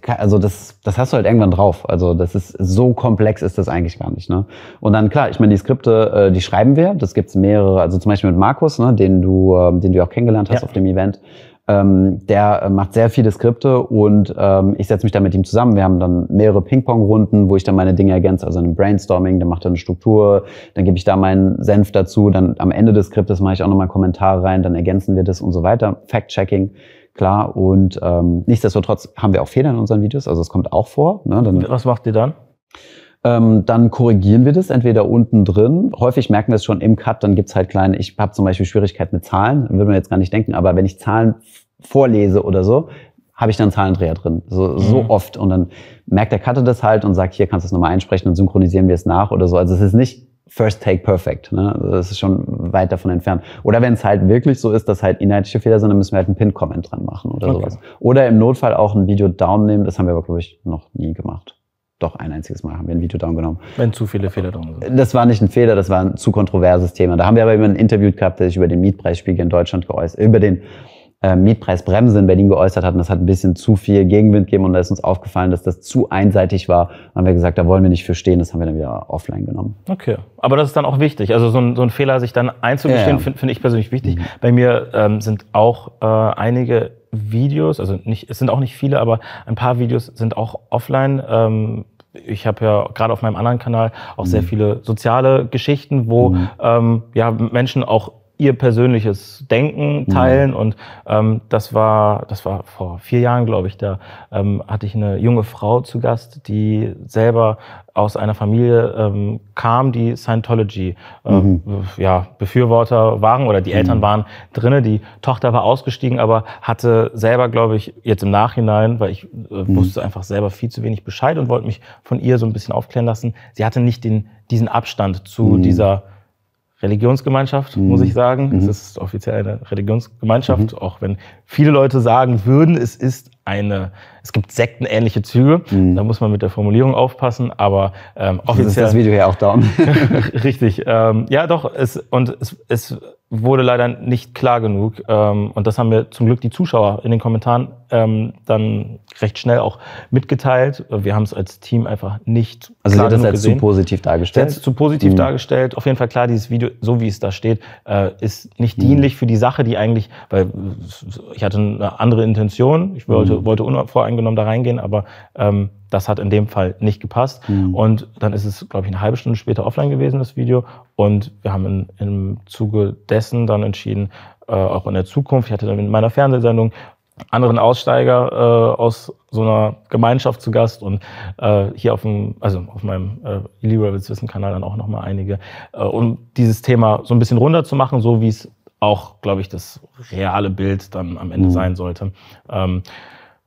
also das, das hast du halt irgendwann drauf. Also das ist so komplex ist das eigentlich gar nicht. Ne? Und dann klar, ich meine, die Skripte, äh, die schreiben wir. Das gibt's mehrere. Also zum Beispiel mit Markus, ne, den du, ähm, den du auch kennengelernt hast ja. auf dem Event. Ähm, der äh, macht sehr viele Skripte und ähm, ich setze mich da mit ihm zusammen. Wir haben dann mehrere Ping-Pong-Runden, wo ich dann meine Dinge ergänze, also ein Brainstorming, dann macht er eine Struktur, dann gebe ich da meinen Senf dazu, dann am Ende des Skriptes mache ich auch nochmal Kommentare rein, dann ergänzen wir das und so weiter. Fact-Checking klar. Und ähm, nichtsdestotrotz haben wir auch Fehler in unseren Videos, also es kommt auch vor. Ne? Dann, Was macht ihr dann? ähm, dann korrigieren wir das entweder unten drin. Häufig merken wir es schon im Cut, dann gibt's halt kleine, ich habe zum Beispiel Schwierigkeiten mit Zahlen, würde man jetzt gar nicht denken, aber wenn ich Zahlen vorlese oder so, habe ich dann Zahlendreher drin. So, so mhm. oft. Und dann merkt der Cutter das halt und sagt, hier kannst du es nochmal einsprechen und synchronisieren wir es nach oder so. Also es ist nicht First Take Perfect. Ne? Das ist schon weit davon entfernt. Oder wenn es halt wirklich so ist, dass halt inhaltliche Fehler sind, dann müssen wir halt einen Pin-Comment dran machen oder okay. sowas. Oder im Notfall auch ein Video down nehmen. Das haben wir aber, glaube ich, noch nie gemacht doch ein einziges Mal haben wir ein Video down genommen. Wenn zu viele Fehler drin sind. Das war nicht ein Fehler, das war ein zu kontroverses Thema. Da haben wir aber immer ein Interview gehabt, der sich über den Mietpreisspiegel in Deutschland geäußert, über den äh, Mietpreisbremse in Berlin geäußert hat. Und das hat ein bisschen zu viel Gegenwind gegeben. Und da ist uns aufgefallen, dass das zu einseitig war. Da haben wir gesagt, da wollen wir nicht für stehen. Das haben wir dann wieder offline genommen. Okay. Aber das ist dann auch wichtig. Also so ein, so ein Fehler, sich dann einzugestehen, ja, ja. finde find ich persönlich wichtig. Mhm. Bei mir ähm, sind auch äh, einige Videos, also nicht, es sind auch nicht viele, aber ein paar Videos sind auch offline. Ähm, ich habe ja gerade auf meinem anderen Kanal auch mhm. sehr viele soziale Geschichten, wo mhm. ähm, ja, Menschen auch ihr persönliches Denken mhm. teilen. Mhm. Und ähm, das war, das war vor vier Jahren, glaube ich, da ähm, hatte ich eine junge Frau zu Gast, die selber aus einer Familie ähm, kam, die Scientology ähm, mhm. äh, mhm. ja, Befürworter waren oder die mhm. Eltern waren drinnen. Die Tochter war ausgestiegen, aber hatte selber, glaube ich, jetzt im Nachhinein, weil ich äh, wusste einfach selber viel zu wenig Bescheid und wollte mich von ihr so ein bisschen aufklären lassen. Sie hatte nicht den, diesen Abstand zu dieser Religionsgemeinschaft, mhm. muss ich sagen. Mhm. Es ist offiziell eine Religionsgemeinschaft, mhm. auch wenn viele Leute sagen würden, es ist eine es gibt sektenähnliche Züge, mhm. da muss man mit der Formulierung aufpassen, aber ähm, offiziell... Jetzt ist das Video ja auch da. richtig, ähm, ja doch, es, und es, es wurde leider nicht klar genug. Ähm, und das haben mir zum Glück die Zuschauer in den Kommentaren ähm, dann recht schnell auch mitgeteilt. Wir haben es als Team einfach nicht. Also klar das als gesehen. zu positiv dargestellt. Jetzt zu positiv mhm. dargestellt. Auf jeden Fall klar, dieses Video, so wie es da steht, äh, ist nicht mhm. dienlich für die Sache, die eigentlich, weil ich hatte eine andere Intention. Ich wollte, mhm. wollte unvoreingenommen streng genommen da reingehen, aber ähm, das hat in dem Fall nicht gepasst. Mhm. Und dann ist es, glaube ich, eine halbe Stunde später offline gewesen, das Video. Und wir haben in, im Zuge dessen dann entschieden, äh, auch in der Zukunft, ich hatte dann in meiner Fernsehsendung anderen Aussteiger äh, aus so einer Gemeinschaft zu Gast und äh, hier auf dem, also auf meinem äh, Leroy's Wissen Kanal dann auch nochmal einige, äh, um dieses Thema so ein bisschen runder zu machen, so wie es auch, glaube ich, das reale Bild dann am Ende mhm. sein sollte. Ähm,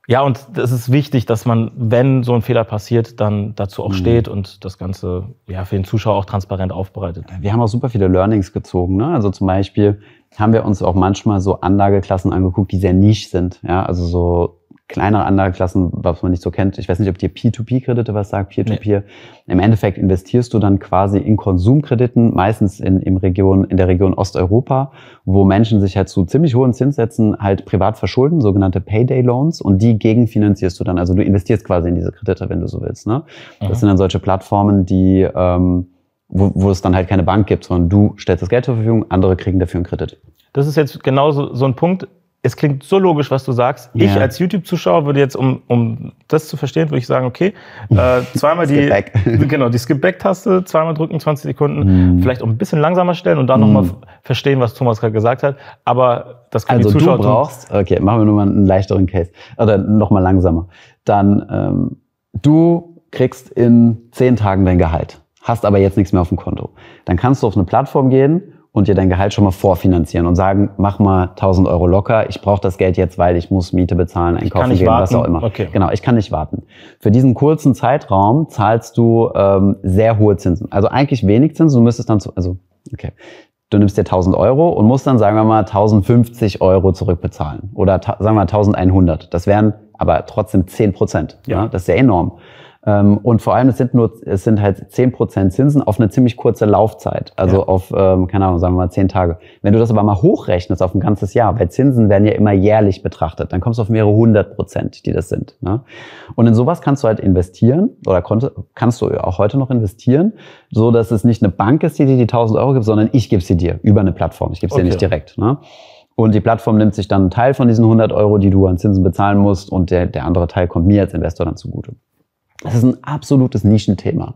ja, und es ist wichtig, dass man, wenn so ein Fehler passiert, dann dazu auch mhm. steht und das Ganze ja, für den Zuschauer auch transparent aufbereitet. Wir haben auch super viele Learnings gezogen. Ne? Also zum Beispiel haben wir uns auch manchmal so Anlageklassen angeguckt, die sehr nisch sind. Ja? Also so kleinere Anlageklassen, was man nicht so kennt. Ich weiß nicht, ob dir P2P-Kredite was sagt, Peer-to-Peer. Nee. Im Endeffekt investierst du dann quasi in Konsumkrediten, meistens in, im Region, in der Region Osteuropa, wo Menschen sich halt zu ziemlich hohen Zinssätzen halt privat verschulden, sogenannte Payday-Loans, und die gegenfinanzierst du dann. Also du investierst quasi in diese Kredite, wenn du so willst. Ne? Das mhm. sind dann solche Plattformen, die, ähm, wo, wo es dann halt keine Bank gibt, sondern du stellst das Geld zur Verfügung, andere kriegen dafür einen Kredit. Das ist jetzt genau so, so ein Punkt, es klingt so logisch, was du sagst. Yeah. Ich als YouTube-Zuschauer würde jetzt, um, um das zu verstehen, würde ich sagen, okay, äh, zweimal die, genau, die Skip-Back-Taste, zweimal drücken, 20 Sekunden, mm. vielleicht um ein bisschen langsamer stellen und dann mm. nochmal mhm. verstehen, was Thomas gerade gesagt hat. Aber das können also die Zuschauer. Du brauchst, okay, machen wir nur mal einen leichteren Case. Oder nochmal langsamer. Dann, ähm, du kriegst in zehn Tagen dein Gehalt, hast aber jetzt nichts mehr auf dem Konto. Dann kannst du auf eine Plattform gehen und dir dein Gehalt schon mal vorfinanzieren und sagen, mach mal 1000 Euro locker, ich brauche das Geld jetzt, weil ich muss Miete bezahlen, einkaufen gehen, warten. was auch immer. Okay. Genau, ich kann nicht warten. Für diesen kurzen Zeitraum zahlst du ähm, sehr hohe Zinsen. Also eigentlich wenig Zinsen, du müsstest dann, zu, also okay, du nimmst dir 1000 Euro und musst dann, sagen wir mal, 1050 Euro zurückbezahlen oder sagen wir mal 1100. Das wären aber trotzdem 10 Prozent. Ja. ja. Das ist ja enorm. Ähm, und vor allem, es sind nur, es sind halt zehn Prozent Zinsen auf eine ziemlich kurze Laufzeit. Also ja. auf, ähm, keine Ahnung, sagen wir mal zehn Tage. Wenn du das aber mal hochrechnest auf ein ganzes Jahr, weil Zinsen werden ja immer jährlich betrachtet, dann kommst du auf mehrere hundert Prozent, die das sind. Ne? Und in sowas kannst du halt investieren oder konnte, kannst du auch heute noch investieren, so dass es nicht eine Bank ist, die dir die 1000 Euro gibt, sondern ich gebe sie dir über eine Plattform. Ich gebe sie okay. dir nicht direkt. Ne? Und die Plattform nimmt sich dann einen Teil von diesen 100 Euro, die du an Zinsen bezahlen musst, und der, der andere Teil kommt mir als Investor dann zugute. Das ist ein absolutes Nischenthema.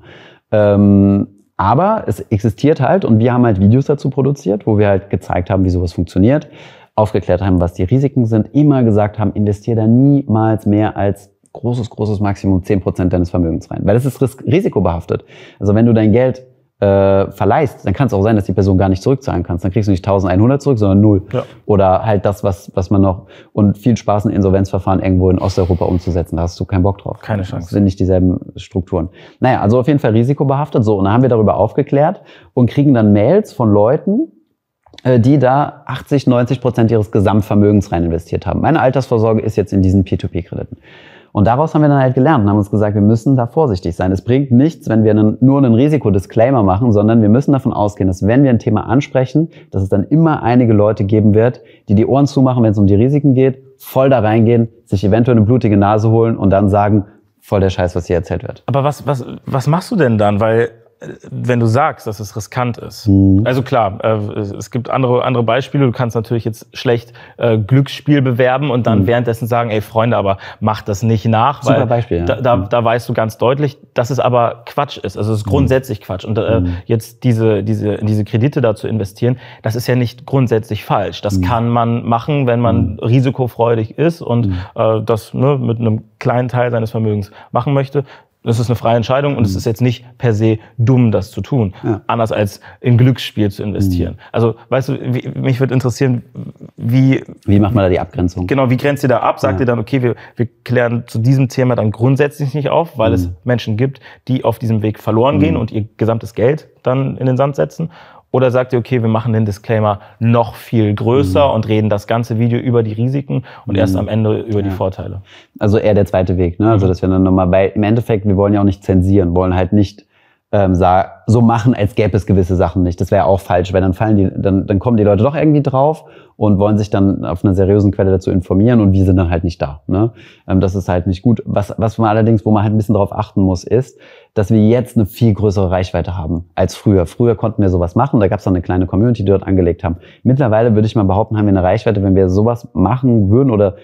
Ähm, aber es existiert halt und wir haben halt Videos dazu produziert, wo wir halt gezeigt haben, wie sowas funktioniert, aufgeklärt haben, was die Risiken sind, immer gesagt haben, investiere da niemals mehr als großes, großes Maximum 10% deines Vermögens rein, weil das ist risikobehaftet. Also wenn du dein Geld äh, verleihst, dann kann es auch sein, dass die Person gar nicht zurückzahlen kannst. Dann kriegst du nicht 1100 zurück, sondern null. Ja. Oder halt das, was, was man noch und viel Spaß, ein Insolvenzverfahren irgendwo in Osteuropa umzusetzen. Da hast du keinen Bock drauf. Keine Chance. Das sind nicht dieselben Strukturen. Naja, also auf jeden Fall risikobehaftet. So, und dann haben wir darüber aufgeklärt und kriegen dann Mails von Leuten, äh, die da 80, 90 Prozent ihres Gesamtvermögens rein investiert haben. Meine Altersvorsorge ist jetzt in diesen P2P-Krediten. Und daraus haben wir dann halt gelernt und haben uns gesagt, wir müssen da vorsichtig sein. Es bringt nichts, wenn wir einen, nur einen Risikodisclaimer machen, sondern wir müssen davon ausgehen, dass wenn wir ein Thema ansprechen, dass es dann immer einige Leute geben wird, die die Ohren zumachen, wenn es um die Risiken geht, voll da reingehen, sich eventuell eine blutige Nase holen und dann sagen, voll der Scheiß, was hier erzählt wird. Aber was, was, was machst du denn dann? Weil wenn du sagst, dass es riskant ist. Mhm. Also klar, äh, es gibt andere, andere Beispiele. Du kannst natürlich jetzt schlecht äh, Glücksspiel bewerben und dann mhm. währenddessen sagen, ey Freunde, aber mach das nicht nach. Super weil Beispiel. Ja. Da, da, mhm. da, weißt du ganz deutlich, dass es aber Quatsch ist. Also es ist mhm. grundsätzlich Quatsch. Und äh, mhm. jetzt diese, diese, diese Kredite da zu investieren, das ist ja nicht grundsätzlich falsch. Das mhm. kann man machen, wenn man risikofreudig ist und äh, das ne, mit einem kleinen Teil seines Vermögens machen möchte. Das ist eine freie Entscheidung und mhm. es ist jetzt nicht per se dumm, das zu tun. Ja. Anders als in Glücksspiel zu investieren. Mhm. Also, weißt du, wie, mich würde interessieren, wie. Wie macht man da die Abgrenzung? Genau, wie grenzt ihr da ab? Sagt ja. ihr dann, okay, wir, wir klären zu diesem Thema dann grundsätzlich nicht auf, weil mhm. es Menschen gibt, die auf diesem Weg verloren gehen mhm. und ihr gesamtes Geld dann in den Sand setzen? Oder sagt ihr, okay, wir machen den Disclaimer noch viel größer mhm. und reden das ganze Video über die Risiken und mhm. erst am Ende über ja. die Vorteile? Also eher der zweite Weg, ne? Also, mhm. dass wir dann nochmal, weil im Endeffekt, wir wollen ja auch nicht zensieren, wollen halt nicht ähm, so machen, als gäbe es gewisse Sachen nicht. Das wäre auch falsch, weil dann fallen die, dann, dann kommen die Leute doch irgendwie drauf und wollen sich dann auf einer seriösen Quelle dazu informieren und wir sind dann halt nicht da. Ne? Ähm, das ist halt nicht gut. Was, was man allerdings, wo man halt ein bisschen drauf achten muss, ist, dass wir jetzt eine viel größere Reichweite haben als früher. Früher konnten wir sowas machen, da gab es dann eine kleine Community, die dort angelegt haben. Mittlerweile würde ich mal behaupten, haben wir eine Reichweite, wenn wir sowas machen würden oder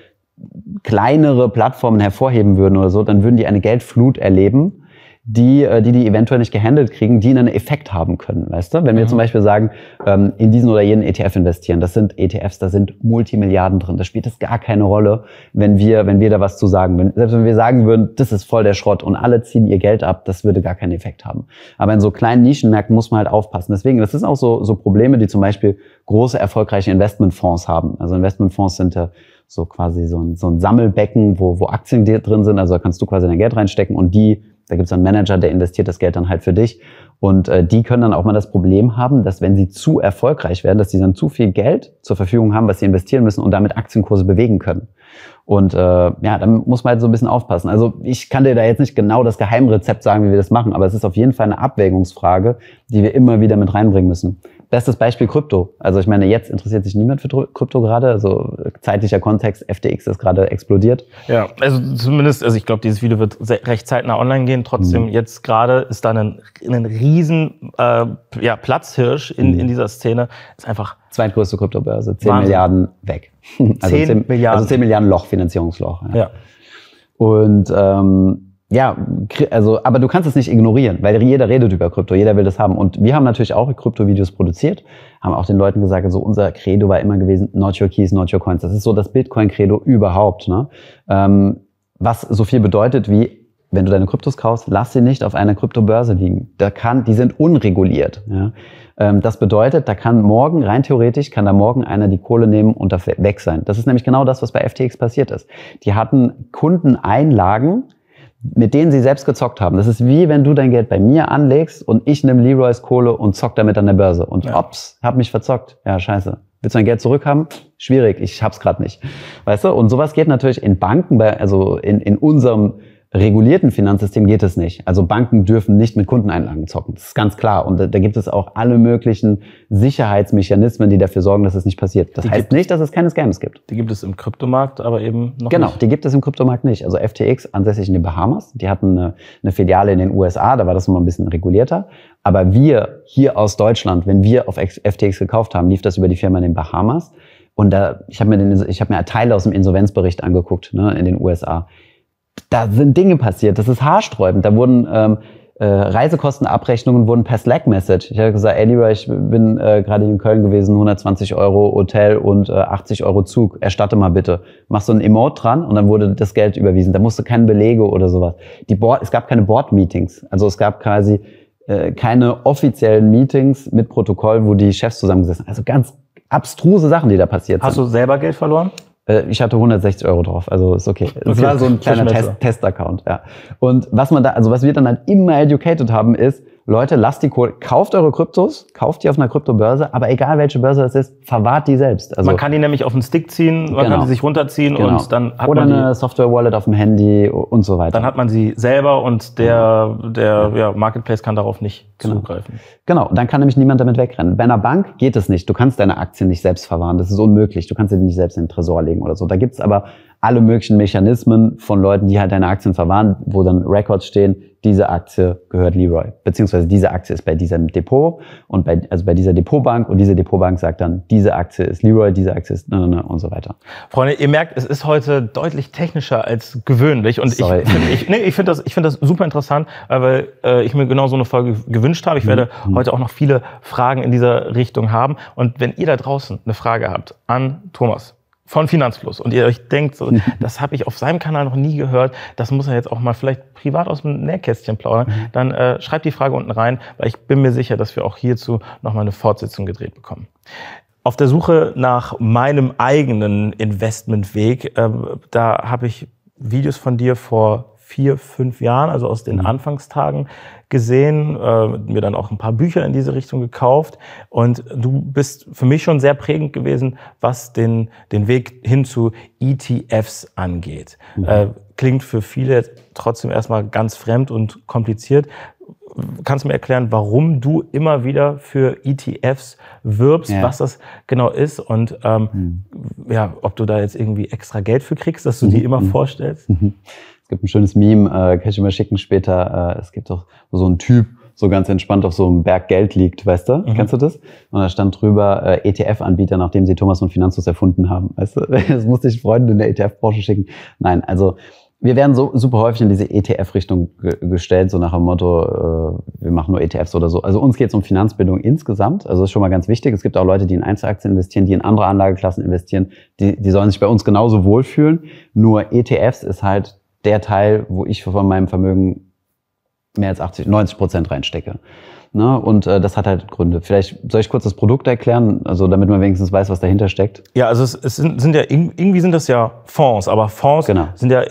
kleinere Plattformen hervorheben würden oder so, dann würden die eine Geldflut erleben die, äh, die die eventuell nicht gehandelt kriegen, die einen Effekt haben können, weißt du? Wenn wir mhm. zum Beispiel sagen, ähm, in diesen oder jenen ETF investieren, das sind ETFs, da sind Multimilliarden drin, da spielt das gar keine Rolle, wenn wir, wenn wir da was zu sagen würden. Selbst wenn wir sagen würden, das ist voll der Schrott und alle ziehen ihr Geld ab, das würde gar keinen Effekt haben. Aber in so kleinen Nischenmärkten muss man halt aufpassen. Deswegen, das ist auch so, so Probleme, die zum Beispiel große, erfolgreiche Investmentfonds haben. Also Investmentfonds sind ja so quasi so ein, so ein Sammelbecken, wo, wo Aktien drin sind, also da kannst du quasi dein Geld reinstecken und die da gibt es einen Manager, der investiert das Geld dann halt für dich. Und äh, die können dann auch mal das Problem haben, dass wenn sie zu erfolgreich werden, dass sie dann zu viel Geld zur Verfügung haben, was sie investieren müssen und damit Aktienkurse bewegen können. Und äh, ja, dann muss man halt so ein bisschen aufpassen. Also ich kann dir da jetzt nicht genau das Geheimrezept sagen, wie wir das machen, aber es ist auf jeden Fall eine Abwägungsfrage, die wir immer wieder mit reinbringen müssen. Bestes Beispiel Krypto. Also ich meine, jetzt interessiert sich niemand für Krypto gerade. Also zeitlicher Kontext, FTX ist gerade explodiert. Ja, also zumindest, also ich glaube, dieses Video wird recht zeitnah online gehen. Trotzdem, mhm. jetzt gerade ist da ein, ein riesen äh, ja, Platzhirsch in, mhm. in dieser Szene. Ist einfach zweitgrößte Kryptobörse, 10 Wahnsinn. Milliarden weg. also 10, 10 also Milliarden. Also 10 Milliarden Loch, Finanzierungsloch. Ja. ja. Und ähm, ja, also, aber du kannst es nicht ignorieren, weil jeder redet über Krypto, jeder will das haben. Und wir haben natürlich auch Krypto-Videos produziert, haben auch den Leuten gesagt, so also unser Credo war immer gewesen, not your keys, not your coins. Das ist so das Bitcoin-Credo überhaupt, ne? Ähm, was so viel bedeutet wie, wenn du deine Kryptos kaufst, lass sie nicht auf einer Kryptobörse liegen. Da kann, die sind unreguliert. Ja? Ähm, das bedeutet, da kann morgen, rein theoretisch, kann da morgen einer die Kohle nehmen und da weg sein. Das ist nämlich genau das, was bei FTX passiert ist. Die hatten Kundeneinlagen, mit denen sie selbst gezockt haben. Das ist wie wenn du dein Geld bei mir anlegst und ich nehme Leroy's Kohle und zock damit an der Börse. Und ja. ops, hab mich verzockt. Ja, scheiße. Willst du dein Geld zurückhaben? Schwierig, ich hab's gerade nicht. Weißt du? Und sowas geht natürlich in Banken, bei, also in, in unserem regulierten Finanzsystem geht es nicht. Also Banken dürfen nicht mit Kundeneinlagen zocken. Das ist ganz klar. Und da, da gibt es auch alle möglichen Sicherheitsmechanismen, die dafür sorgen, dass es nicht passiert. Das die heißt nicht, dass es keine Scams gibt. Die gibt es im Kryptomarkt, aber eben noch Genau, nicht. die gibt es im Kryptomarkt nicht. Also FTX, ansässig in den Bahamas, die hatten eine, eine Filiale in den USA, da war das nochmal ein bisschen regulierter. Aber wir hier aus Deutschland, wenn wir auf FTX gekauft haben, lief das über die Firma in den Bahamas. Und da, ich habe mir, ich hab mir Teile aus dem Insolvenzbericht angeguckt ne, in den USA da sind Dinge passiert. Das ist haarsträubend. Da wurden ähm, äh, Reisekostenabrechnungen wurden per Slack-Message. Ich habe gesagt, ey lieber, ich bin äh, gerade in Köln gewesen, 120 Euro Hotel und äh, 80 Euro Zug. Erstatte mal bitte. Mach so ein Emote dran und dann wurde das Geld überwiesen. Da musste keine Belege oder sowas. Die Board, es gab keine Board-Meetings. Also es gab quasi äh, keine offiziellen Meetings mit Protokoll, wo die Chefs zusammengesessen. Also ganz abstruse Sachen, die da passiert Hast sind. Hast du selber Geld verloren? Äh, ich hatte 160 Euro drauf, also ist okay. Es okay. war so ein kleiner Test-Account, ja. Und was man da, also was wir dann halt immer educated haben, ist, Leute, lasst die Kohle, kauft eure Kryptos, kauft die auf einer Kryptobörse, aber egal welche Börse das ist, verwahrt die selbst. Also man kann die nämlich auf den Stick ziehen, man genau. kann die sich runterziehen genau. und dann hat Oder man eine Software-Wallet auf dem Handy und so weiter. Dann hat man sie selber und der, genau. der ja, Marketplace kann darauf nicht genau. zugreifen. Genau, dann kann nämlich niemand damit wegrennen. Bei einer Bank geht es nicht. Du kannst deine Aktien nicht selbst verwahren, das ist unmöglich. Du kannst sie nicht selbst in den Tresor legen oder so. Da gibt's aber alle möglichen Mechanismen von Leuten, die halt deine Aktien verwahren, wo dann Records stehen, diese Aktie gehört Leroy, beziehungsweise diese Aktie ist bei diesem Depot und bei, also bei dieser Depotbank und diese Depotbank sagt dann, diese Aktie ist Leroy, diese Aktie ist na, ne, na, ne, ne, und so weiter. Freunde, ihr merkt, es ist heute deutlich technischer als gewöhnlich und Sorry. ich finde ich, nee, ich find das, find das super interessant, äh, weil äh, ich mir genau so eine Folge gewünscht habe. Ich mhm. werde mhm. heute auch noch viele Fragen in dieser Richtung haben und wenn ihr da draußen eine Frage habt an Thomas, von Finanzfluss und ihr euch denkt, so, mhm. das habe ich auf seinem Kanal noch nie gehört, das muss er jetzt auch mal vielleicht privat aus dem Nähkästchen plaudern, mhm. dann äh, schreibt die Frage unten rein, weil ich bin mir sicher, dass wir auch hierzu nochmal eine Fortsetzung gedreht bekommen. Auf der Suche nach meinem eigenen Investmentweg, äh, da habe ich Videos von dir vor vier, fünf Jahren, also aus den mhm. Anfangstagen, gesehen, äh, mir dann auch ein paar Bücher in diese Richtung gekauft. Und du bist für mich schon sehr prägend gewesen, was den, den Weg hin zu ETFs angeht. Mhm. Äh, klingt für viele trotzdem erstmal ganz fremd und kompliziert. Kannst du mir erklären, warum du immer wieder für ETFs wirbst, ja. was das genau ist und ähm, mhm. ja, ob du da jetzt irgendwie extra Geld für kriegst, dass du mhm. die immer mhm. vorstellst? Mhm. Es gibt ein schönes Meme, äh, kann ich dir mal schicken später. Äh, es gibt doch so einen Typ, so ganz entspannt auf so einem Berg Geld liegt, weißt du? Mhm. Kennst du das? Und da stand drüber äh, ETF-Anbieter, nachdem sie Thomas und Finanzus erfunden haben. Weißt du? Das musste ich Freunden in der ETF-Branche schicken. Nein, also wir werden so super häufig in diese ETF-Richtung gestellt, so nach dem Motto, äh, wir machen nur ETFs oder so. Also uns geht es um Finanzbildung insgesamt. Also das ist schon mal ganz wichtig. Es gibt auch Leute, die in Einzelaktien investieren, die in andere Anlageklassen investieren. Die, die sollen sich bei uns genauso wohlfühlen. Nur ETFs ist halt der Teil, wo ich von meinem Vermögen mehr als 80, 90 Prozent reinstecke. Ne? Und äh, das hat halt Gründe. Vielleicht soll ich kurz das Produkt erklären, also damit man wenigstens weiß, was dahinter steckt. Ja, also es, es sind, sind ja irgendwie sind das ja Fonds, aber Fonds genau. sind ja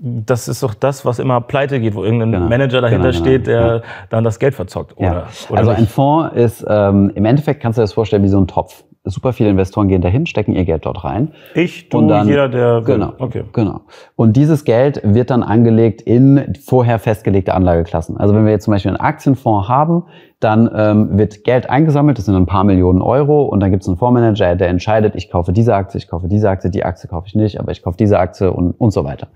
das ist doch das, was immer pleite geht, wo irgendein genau, Manager dahinter genau, genau. steht, der genau. dann das Geld verzockt. Oder, ja. also nicht. ein Fonds ist, ähm, im Endeffekt kannst du dir das vorstellen wie so ein Topf super viele Investoren gehen dahin, stecken ihr Geld dort rein. Ich, du, und dann, jeder, der will. Genau, okay. genau. Und dieses Geld wird dann angelegt in vorher festgelegte Anlageklassen. Also wenn wir jetzt zum Beispiel einen Aktienfonds haben, dann ähm, wird Geld eingesammelt, das sind ein paar Millionen Euro und dann gibt es einen Fondsmanager, der entscheidet, ich kaufe diese Aktie, ich kaufe diese Aktie, die Aktie kaufe ich nicht, aber ich kaufe diese Aktie und, und so weiter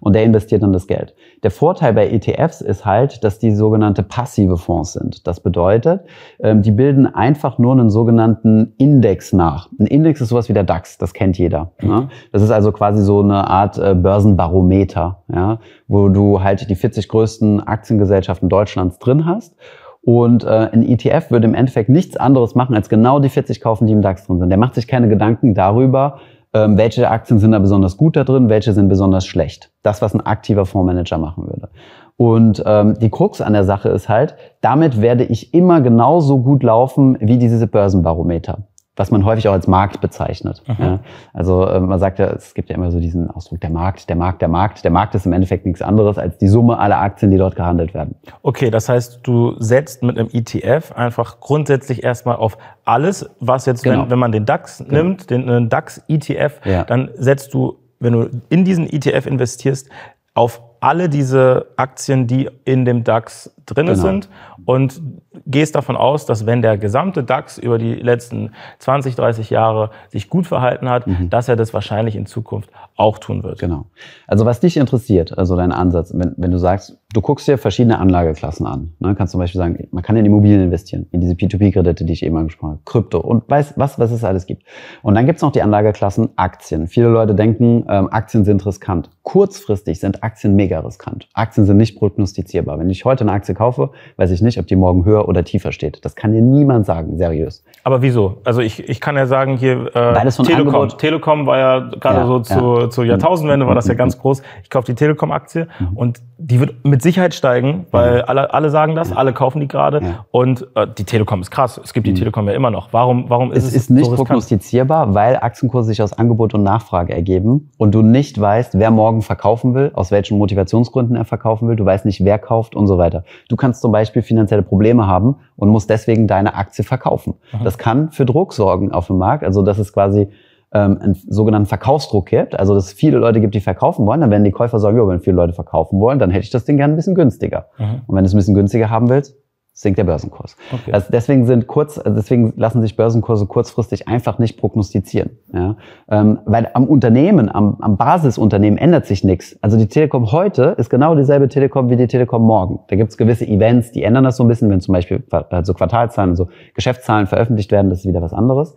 und der investiert dann das Geld. Der Vorteil bei ETFs ist halt, dass die sogenannte passive Fonds sind. Das bedeutet, ähm, die bilden einfach nur einen sogenannten Index nach. Ein Index ist sowas wie der DAX, das kennt jeder. Ne? Das ist also quasi so eine Art äh, Börsenbarometer, ja? wo du halt die 40 größten Aktiengesellschaften Deutschlands drin hast. Und äh, ein ETF würde im Endeffekt nichts anderes machen, als genau die 40 kaufen, die im DAX drin sind. Der macht sich keine Gedanken darüber, ähm, welche Aktien sind da besonders gut da drin, welche sind besonders schlecht. Das, was ein aktiver Fondsmanager machen würde. Und ähm, die Krux an der Sache ist halt, damit werde ich immer genauso gut laufen wie diese Börsenbarometer was man häufig auch als Markt bezeichnet. Ja. Also äh, man sagt ja, es gibt ja immer so diesen Ausdruck, der Markt, der Markt, der Markt. Der Markt ist im Endeffekt nichts anderes als die Summe aller Aktien, die dort gehandelt werden. Okay, das heißt, du setzt mit einem ETF einfach grundsätzlich erstmal auf alles, was jetzt, genau. wenn, wenn, man den DAX genau. nimmt, den, den äh, DAX-ETF, ja. dann setzt du, wenn du in diesen ETF investierst, auf alle diese Aktien, die in dem DAX drin genau. sind und gehst davon aus, dass wenn der gesamte DAX über die letzten 20, 30 Jahre sich gut verhalten hat, mhm. dass er das wahrscheinlich in Zukunft auch tun wird. Genau. Also was dich interessiert, also dein Ansatz, wenn, wenn du sagst, du guckst dir verschiedene Anlageklassen an. Ne? Kannst zum Beispiel sagen, man kann in Immobilien investieren, in diese P2P-Kredite, die ich eben angesprochen habe, Krypto und weiß, was, was es alles gibt. Und dann gibt es noch die Anlageklassen Aktien. Viele Leute denken, ähm, Aktien sind riskant. Kurzfristig sind Aktien mega riskant. Aktien sind nicht prognostizierbar. Wenn ich heute eine Aktie kaufe, weiß ich nicht, ob die morgen höher oder tiefer steht. Das kann dir niemand sagen, seriös. Aber wieso? Also ich, ich kann ja sagen, hier äh, Telekom. Angebot. Telekom war ja gerade ja, so zu, zur Jahrtausendwende, war das ja mhm. ganz groß. Ich kaufe die Telekom-Aktie mhm. und die wird mit Sicherheit steigen, weil mhm. alle, alle sagen das, alle kaufen die gerade. Ja. Und äh, die Telekom ist krass. Es gibt die mhm. Telekom ja immer noch. Warum, warum ist es, es ist nicht so prognostizierbar, weil Aktienkurse sich aus Angebot und Nachfrage ergeben und du nicht weißt, wer morgen verkaufen will, aus welchen Motivationsgründen er verkaufen will. Du weißt nicht, wer kauft und so weiter. Du kannst zum Beispiel finanzielle Probleme haben und musst deswegen deine Aktie verkaufen. Mhm. Das kann für Druck sorgen auf dem Markt. Also das ist quasi ähm, einen sogenannten Verkaufsdruck gibt, also dass es viele Leute gibt, die verkaufen wollen, dann werden die Käufer sagen, ja, wenn viele Leute verkaufen wollen, dann hätte ich das Ding gerne ein bisschen günstiger. Mhm. Und wenn du es ein bisschen günstiger haben willst, sinkt der Börsenkurs. Okay. Also deswegen sind kurz, also deswegen lassen sich Börsenkurse kurzfristig einfach nicht prognostizieren. Ja? Ähm, weil am Unternehmen, am, am Basisunternehmen ändert sich nichts. Also die Telekom heute ist genau dieselbe Telekom wie die Telekom morgen. Da gibt's gewisse Events, die ändern das so ein bisschen, wenn zum Beispiel so also Quartalzahlen, so Geschäftszahlen veröffentlicht werden, das ist wieder was anderes.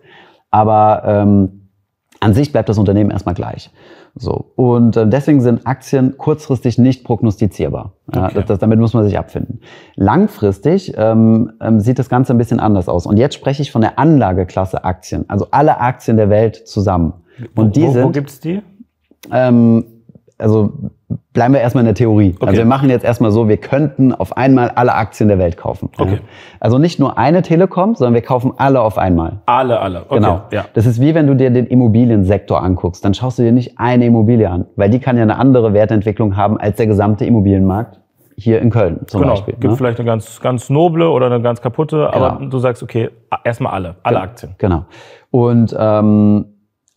Aber ähm, an sich bleibt das Unternehmen erstmal gleich. So. Und äh, deswegen sind Aktien kurzfristig nicht prognostizierbar. Okay. das, das, damit muss man sich abfinden. Langfristig ähm, ähm, sieht das Ganze ein bisschen anders aus. Und jetzt spreche ich von der Anlageklasse Aktien, also alle Aktien der Welt zusammen. Und wo, die sind, wo gibt's die? Ähm, also bleiben wir erstmal in der Theorie. Also okay. Also wir machen jetzt erstmal so, wir könnten auf einmal alle Aktien der Welt kaufen. Okay. Ja. Also nicht nur eine Telekom, sondern wir kaufen alle auf einmal. Alle, alle. Okay. Genau. Ja. Das ist wie wenn du dir den Immobiliensektor anguckst. Dann schaust du dir nicht eine Immobilie an, weil die kann ja eine andere Wertentwicklung haben als der gesamte Immobilienmarkt hier in Köln zum genau. Beispiel. Gibt ne? vielleicht eine ganz, ganz noble oder eine ganz kaputte, genau. aber du sagst, okay, erstmal alle, alle Aktien. Genau. Und ähm,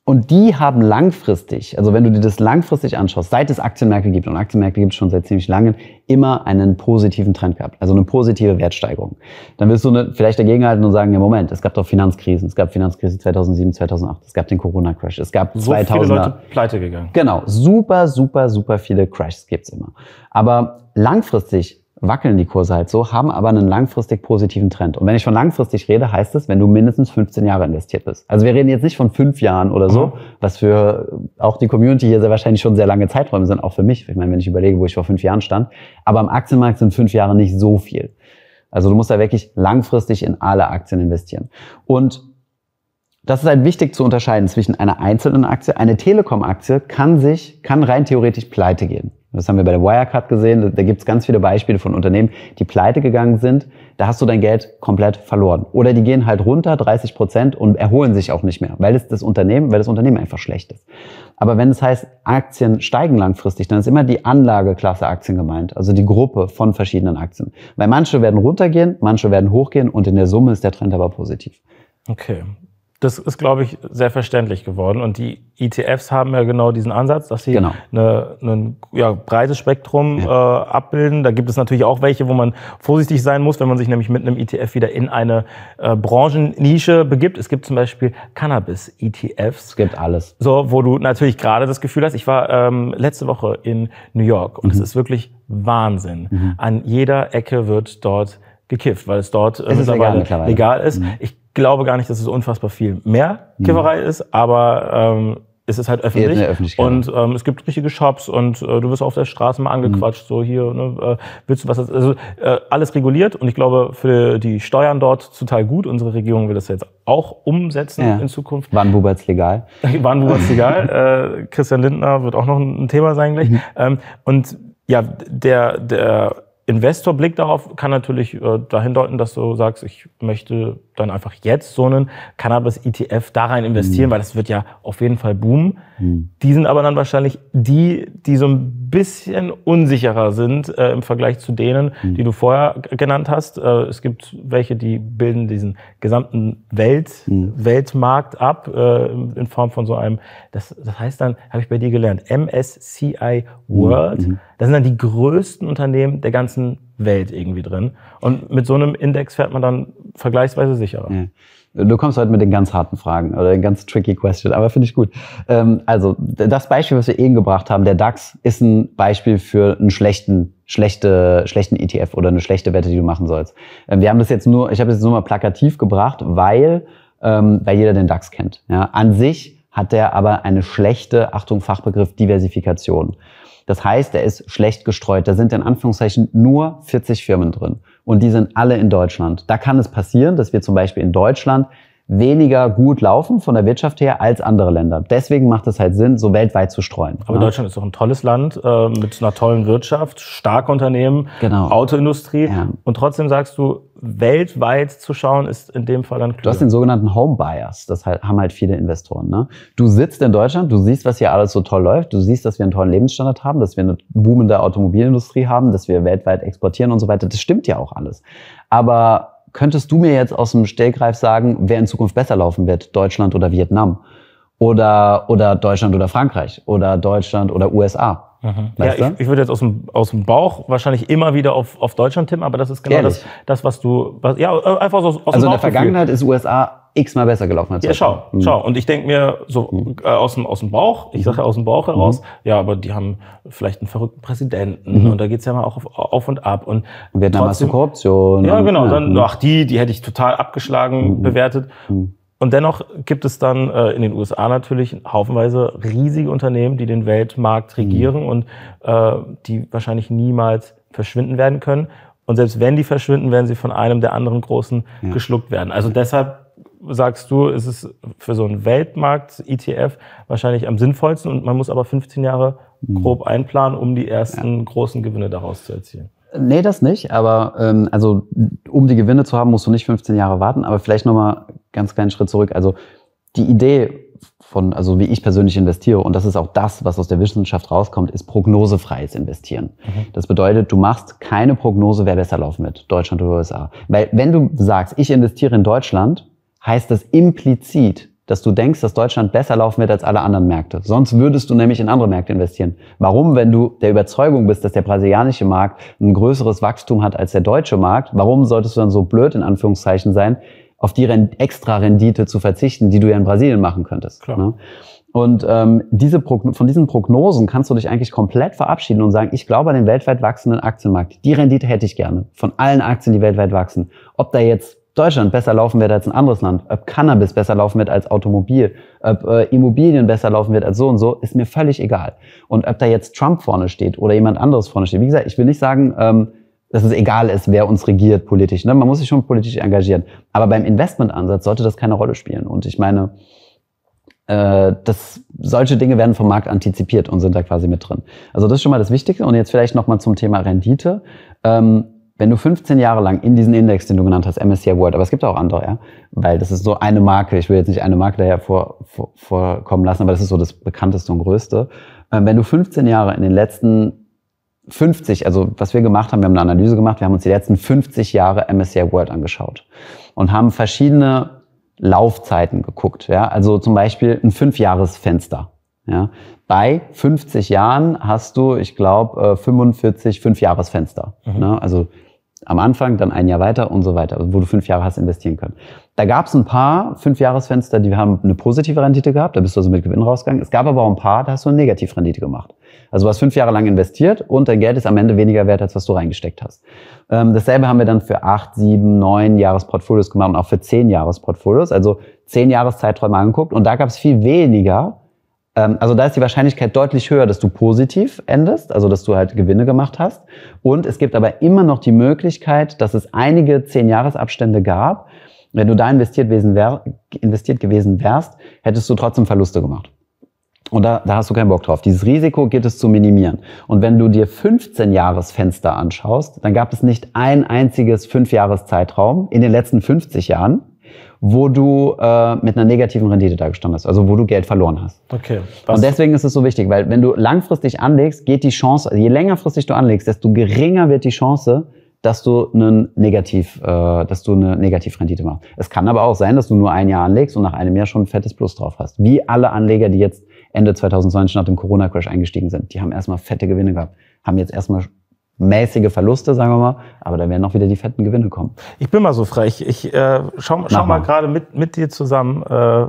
und die haben langfristig, also wenn du dir das langfristig anschaust, seit es Aktienmärkte gibt, und Aktienmärkte gibt es schon seit ziemlich langem, immer einen positiven Trend gehabt, also eine positive Wertsteigerung. Dann wirst du eine, vielleicht dagegenhalten und sagen, ja Moment, es gab doch Finanzkrisen, es gab Finanzkrise 2007, 2008, es gab den Corona-Crash, es gab 2000 so 2000 viele Leute pleite gegangen. Genau, super, super, super viele Crashs gibt's immer. Aber langfristig wackeln die Kurse halt so, haben aber einen langfristig positiven Trend. Und wenn ich von langfristig rede, heißt es, wenn du mindestens 15 Jahre investiert bist. Also wir reden jetzt nicht von fünf Jahren oder so, mhm. was für auch die Community hier sehr wahrscheinlich schon sehr lange Zeiträume sind, auch für mich. Ich meine, wenn ich überlege, wo ich vor fünf Jahren stand. Aber am Aktienmarkt sind fünf Jahre nicht so viel. Also du musst da wirklich langfristig in alle Aktien investieren. Und das ist halt wichtig zu unterscheiden zwischen einer einzelnen Aktie. Eine Telekom-Aktie kann sich, kann rein theoretisch pleite gehen. Das haben wir bei der Wirecard gesehen. Da gibt es ganz viele Beispiele von Unternehmen, die pleite gegangen sind. Da hast du dein Geld komplett verloren. Oder die gehen halt runter, 30 Prozent, und erholen sich auch nicht mehr, weil es das Unternehmen, weil das Unternehmen einfach schlecht ist. Aber wenn es heißt, Aktien steigen langfristig, dann ist immer die Anlageklasse Aktien gemeint, also die Gruppe von verschiedenen Aktien. Weil manche werden runtergehen, manche werden hochgehen und in der Summe ist der Trend aber positiv. Okay, das ist, glaube ich, sehr verständlich geworden. Und die ETFs haben ja genau diesen Ansatz, dass sie genau. ja, breites Spektrum ja. äh, abbilden. Da gibt es natürlich auch welche, wo man vorsichtig sein muss, wenn man sich nämlich mit einem ETF wieder in eine äh, Branchennische begibt. Es gibt zum Beispiel Cannabis-ETFs. Es gibt alles. So, wo du natürlich gerade das Gefühl hast, ich war ähm, letzte Woche in New York und mhm. es ist wirklich Wahnsinn. Mhm. An jeder Ecke wird dort gekifft, weil es dort äh, es mittlerweile, ist legal, mittlerweile. legal, ist. Mhm. Ich glaube gar nicht, dass es unfassbar viel mehr hm. Kifferei mhm. ist, aber ähm, es ist halt öffentlich. Ja, genau. und ähm, es gibt richtige Shops und äh, du wirst auf der Straße mal hm. angequatscht, mhm. so hier, ne, äh, willst du was? Also äh, alles reguliert und ich glaube, für die Steuern dort total gut. Unsere Regierung will das jetzt auch umsetzen ja. in Zukunft. Wann Bubert's legal? Wann Bubert's legal? äh, Christian Lindner wird auch noch ein Thema sein gleich. Mhm. Ähm, und ja, der, der Investorblick darauf kann natürlich äh, dahin deuten, dass du sagst, ich möchte dann einfach jetzt so einen Cannabis-ETF da rein investieren, mhm. weil das wird ja auf jeden Fall boomen. Mhm. Die sind aber dann wahrscheinlich die, die so ein bisschen unsicherer sind äh, im Vergleich zu denen, mhm. die du vorher genannt hast. Äh, es gibt welche, die bilden diesen gesamten Welt, mhm. Weltmarkt ab äh, in Form von so einem, das, das heißt dann, habe ich bei dir gelernt, MSCI mhm. World. Mhm. Da sind dann die größten Unternehmen der ganzen Welt irgendwie drin. Und mit so einem Index fährt man dann vergleichsweise sicherer. Ja. Du kommst heute mit den ganz harten Fragen oder den ganz tricky question, aber finde ich gut. Ähm, also das Beispiel, was wir eben gebracht haben, der DAX ist ein Beispiel für einen schlechten, schlechte, schlechten ETF oder eine schlechte Wette, die du machen sollst. Ähm, wir haben das jetzt nur, ich habe das jetzt nur mal plakativ gebracht, weil, ähm, weil jeder den DAX kennt. Ja, an sich hat der aber eine schlechte, Achtung Fachbegriff, Diversifikation. Das heißt, er ist schlecht gestreut. Da sind in Anführungszeichen nur 40 Firmen drin. Und die sind alle in Deutschland. Da kann es passieren, dass wir zum Beispiel in Deutschland weniger gut laufen von der Wirtschaft her als andere Länder. Deswegen macht es halt Sinn, so weltweit zu streuen. Aber ja. Deutschland ist doch ein tolles Land äh, mit einer tollen Wirtschaft, starke Unternehmen, genau. Autoindustrie. Ja. Und trotzdem sagst du, weltweit zu schauen ist in dem Fall dann klar. Du hast den sogenannten Home Buyers. Das halt, haben halt viele Investoren. Ne? Du sitzt in Deutschland, du siehst, was hier alles so toll läuft. Du siehst, dass wir einen tollen Lebensstandard haben, dass wir eine boomende Automobilindustrie haben, dass wir weltweit exportieren und so weiter. Das stimmt ja auch alles. Aber könntest du mir jetzt aus dem Stellgreif sagen, wer in Zukunft besser laufen wird, Deutschland oder Vietnam? Oder, oder Deutschland oder Frankreich? Oder Deutschland oder USA? Mhm. Ja, ich, ich, würde jetzt aus dem, aus dem Bauch wahrscheinlich immer wieder auf, auf Deutschland tippen, aber das ist genau das, das, was du, was, ja, äh, einfach so, aus also dem Bauch. Also in der Vergangenheit ist USA x-mal besser gelaufen als Ja, schau, mhm. schau. Und ich denke mir so mhm. äh, aus, dem, aus dem Bauch, ich mhm. sage ja aus dem Bauch heraus, mhm. ja, aber die haben vielleicht einen verrückten Präsidenten mhm. und da geht's ja mal auch auf, auf und ab. Und Vietnam trotzdem, hast Korruption. Ja, genau. Dann, ach, die, die hätte ich total abgeschlagen bewertet. Und dennoch gibt es dann äh, in den USA natürlich haufenweise riesige Unternehmen, die den Weltmarkt regieren und äh, die wahrscheinlich niemals verschwinden werden können. Und selbst wenn die verschwinden, werden sie von einem der anderen Großen ja. geschluckt werden. Also deshalb sagst du, ist es für so einen Weltmarkt-ETF wahrscheinlich am sinnvollsten und man muss aber 15 Jahre mhm. grob einplanen, um die ersten ja. großen Gewinne daraus zu erzielen. Nee, das nicht, aber ähm, also um die Gewinne zu haben, musst du nicht 15 Jahre warten, aber vielleicht nochmal ganz kleinen Schritt zurück. Also die Idee von, also wie ich persönlich investiere, und das ist auch das, was aus der Wissenschaft rauskommt, ist prognosefreies Investieren. Mhm. Das bedeutet, du machst keine Prognose, wer besser laufen wird, Deutschland oder USA. Weil wenn du sagst, ich investiere in Deutschland, heißt das implizit, dass du denkst, dass Deutschland besser laufen wird als alle anderen Märkte. Sonst würdest du nämlich in andere Märkte investieren. Warum, wenn du der Überzeugung bist, dass der brasilianische Markt ein größeres Wachstum hat als der deutsche Markt, warum solltest du dann so blöd in Anführungszeichen sein, auf die Ren extra Rendite zu verzichten, die du ja in Brasilien machen könntest? Klar. Ne? Und ähm, diese Progno von diesen Prognosen kannst du dich eigentlich komplett verabschieden und sagen, ich glaube an den weltweit wachsenden Aktienmarkt. Die Rendite hätte ich gerne von allen Aktien, die weltweit wachsen. Ob da jetzt Deutschland besser laufen wird als ein anderes Land, ob Cannabis besser laufen wird als Automobil, ob äh, Immobilien besser laufen wird als so und so, ist mir völlig egal. Und ob da jetzt Trump vorne steht oder jemand anderes vorne steht. Wie gesagt, ich will nicht sagen, ähm, dass es egal ist, wer uns regiert politisch. Ne? Man muss sich schon politisch engagieren. Aber beim Investmentansatz sollte das keine Rolle spielen. Und ich meine, äh, das, solche Dinge werden vom Markt antizipiert und sind da quasi mit drin. Also das ist schon mal das Wichtigste. Und jetzt vielleicht nochmal zum Thema Rendite. Ähm, wenn du 15 Jahre lang in diesen Index, den du genannt hast, MSCI World, aber es gibt auch andere, ja, weil das ist so eine Marke, ich will jetzt nicht eine Marke daher vor, vor, vorkommen lassen, aber das ist so das bekannteste und größte. Ähm, wenn du 15 Jahre in den letzten 50, also was wir gemacht haben, wir haben eine Analyse gemacht, wir haben uns die letzten 50 Jahre MSCI World angeschaut und haben verschiedene Laufzeiten geguckt. Ja? Also zum Beispiel ein Fünfjahresfenster. Ja? Bei 50 Jahren hast du, ich glaube, äh, 45 Fünfjahresfenster. Mhm. Ne? Also am Anfang, dann ein Jahr weiter und so weiter, wo du fünf Jahre hast investieren können. Da gab es ein paar Fünf-Jahres-Fenster, die haben eine positive Rendite gehabt, da bist du also mit Gewinn rausgegangen. Es gab aber auch ein paar, da hast du eine Negativrendite gemacht. Also du hast fünf Jahre lang investiert und dein Geld ist am Ende weniger wert, als was du reingesteckt hast. Ähm, dasselbe haben wir dann für acht, sieben, neun Jahresportfolios gemacht und auch für zehn Jahresportfolios, also zehn Jahreszeiträume angeguckt und da gab es viel weniger ähm, also da ist die Wahrscheinlichkeit deutlich höher, dass du positiv endest, also dass du halt Gewinne gemacht hast. Und es gibt aber immer noch die Möglichkeit, dass es einige zehn Jahresabstände gab. Wenn du da investiert gewesen, wär, investiert gewesen wärst, hättest du trotzdem Verluste gemacht. Und da, da hast du keinen Bock drauf. Dieses Risiko geht es zu minimieren. Und wenn du dir 15 Jahresfenster anschaust, dann gab es nicht ein einziges 5 Jahres Zeitraum in den letzten 50 Jahren, wo du äh, mit einer negativen Rendite dagestanden hast, also wo du Geld verloren hast. Okay. Was? Und deswegen ist es so wichtig, weil wenn du langfristig anlegst, geht die Chance, also je längerfristig du anlegst, desto geringer wird die Chance, dass du einen Negativ, äh, dass du eine Negativrendite machst. Es kann aber auch sein, dass du nur ein Jahr anlegst und nach einem Jahr schon ein fettes Plus drauf hast. Wie alle Anleger, die jetzt Ende 2020 nach dem Corona-Crash eingestiegen sind, die haben erstmal fette Gewinne gehabt, haben jetzt erstmal mäßige Verluste, sagen wir mal. Aber da werden auch wieder die fetten Gewinne kommen. Ich bin mal so frei. Ich, äh, schau, schau mal, mal. gerade mit, mit dir zusammen äh,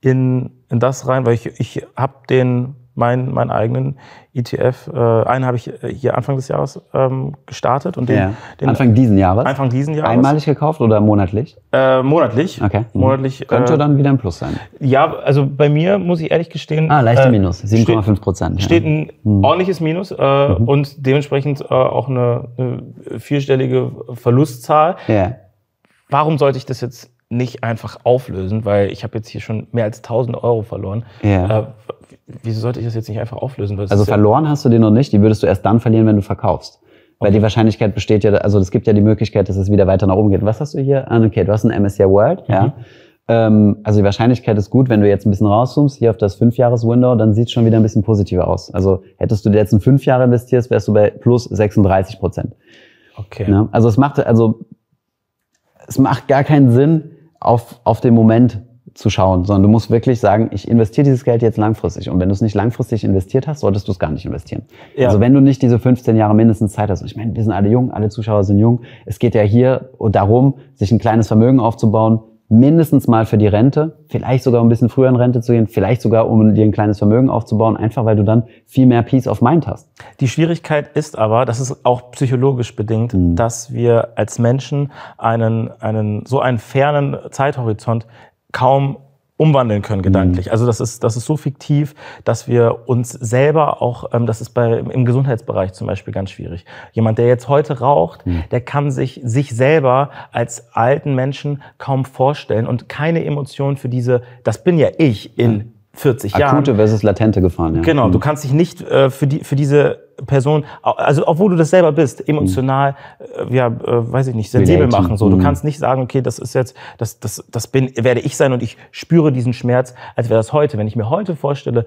in, in das rein, weil ich, ich habe den meinen, mein eigenen ETF. Äh, einen habe ich äh, hier Anfang des Jahres ähm, gestartet. Und den, ja. den Anfang diesen Jahres? Anfang diesen Jahres. Einmalig gekauft oder monatlich? Äh, monatlich. Okay. Mhm. Monatlich. Könnte äh, dann wieder ein Plus sein. Ja, also bei mir muss ich ehrlich gestehen. Ah, leichter äh, Minus, 7,5 Prozent. Steht, ja. steht ein mhm. ordentliches Minus äh, mhm. und dementsprechend auch eine, eine, vierstellige Verlustzahl. Ja. Warum sollte ich das jetzt nicht einfach auflösen, weil ich habe jetzt hier schon mehr als 1000 Euro verloren. Yeah wieso sollte ich das jetzt nicht einfach auflösen? also verloren ja hast du den noch nicht, die würdest du erst dann verlieren, wenn du verkaufst. Okay. Weil die Wahrscheinlichkeit besteht ja, also es gibt ja die Möglichkeit, dass es wieder weiter nach oben geht. Was hast du hier? Ah, okay, du hast ein MSCI World, mhm. ja. Ähm, also die Wahrscheinlichkeit ist gut, wenn du jetzt ein bisschen rauszoomst, hier auf das 5-Jahres-Window, dann sieht es schon wieder ein bisschen positiver aus. Also hättest du die letzten fünf Jahre investiert, wärst du bei plus 36 Prozent. Okay. Ne? Also es macht, also es macht gar keinen Sinn, auf, auf den Moment zu schauen, sondern du musst wirklich sagen, ich investiere dieses Geld jetzt langfristig. Und wenn du es nicht langfristig investiert hast, solltest du es gar nicht investieren. Ja. Also wenn du nicht diese 15 Jahre mindestens Zeit hast, ich meine, wir sind alle jung, alle Zuschauer sind jung, es geht ja hier darum, sich ein kleines Vermögen aufzubauen, mindestens mal für die Rente, vielleicht sogar um ein bisschen früher in Rente zu gehen, vielleicht sogar um dir ein kleines Vermögen aufzubauen, einfach weil du dann viel mehr Peace of Mind hast. Die Schwierigkeit ist aber, das ist auch psychologisch bedingt, mhm. dass wir als Menschen einen, einen so einen fernen Zeithorizont kaum umwandeln können gedanklich. Mhm. Also das ist, das ist so fiktiv, dass wir uns selber auch, ähm, das ist bei, im Gesundheitsbereich zum Beispiel ganz schwierig. Jemand, der jetzt heute raucht, mhm. der kann sich, sich selber als alten Menschen kaum vorstellen und keine Emotion für diese, das bin ja ich in 40 mhm. Akute Jahren. Akute versus latente Gefahren, ja. Genau, mhm. du kannst dich nicht äh, für, die, für diese Person, also obwohl du das selber bist, emotional, mhm. ja, äh, weiß ich nicht, sensibel machen. So, du mhm. kannst nicht sagen, okay, das ist jetzt, das, das, das bin, werde ich sein und ich spüre diesen Schmerz, als wäre das heute. Wenn ich mir heute vorstelle,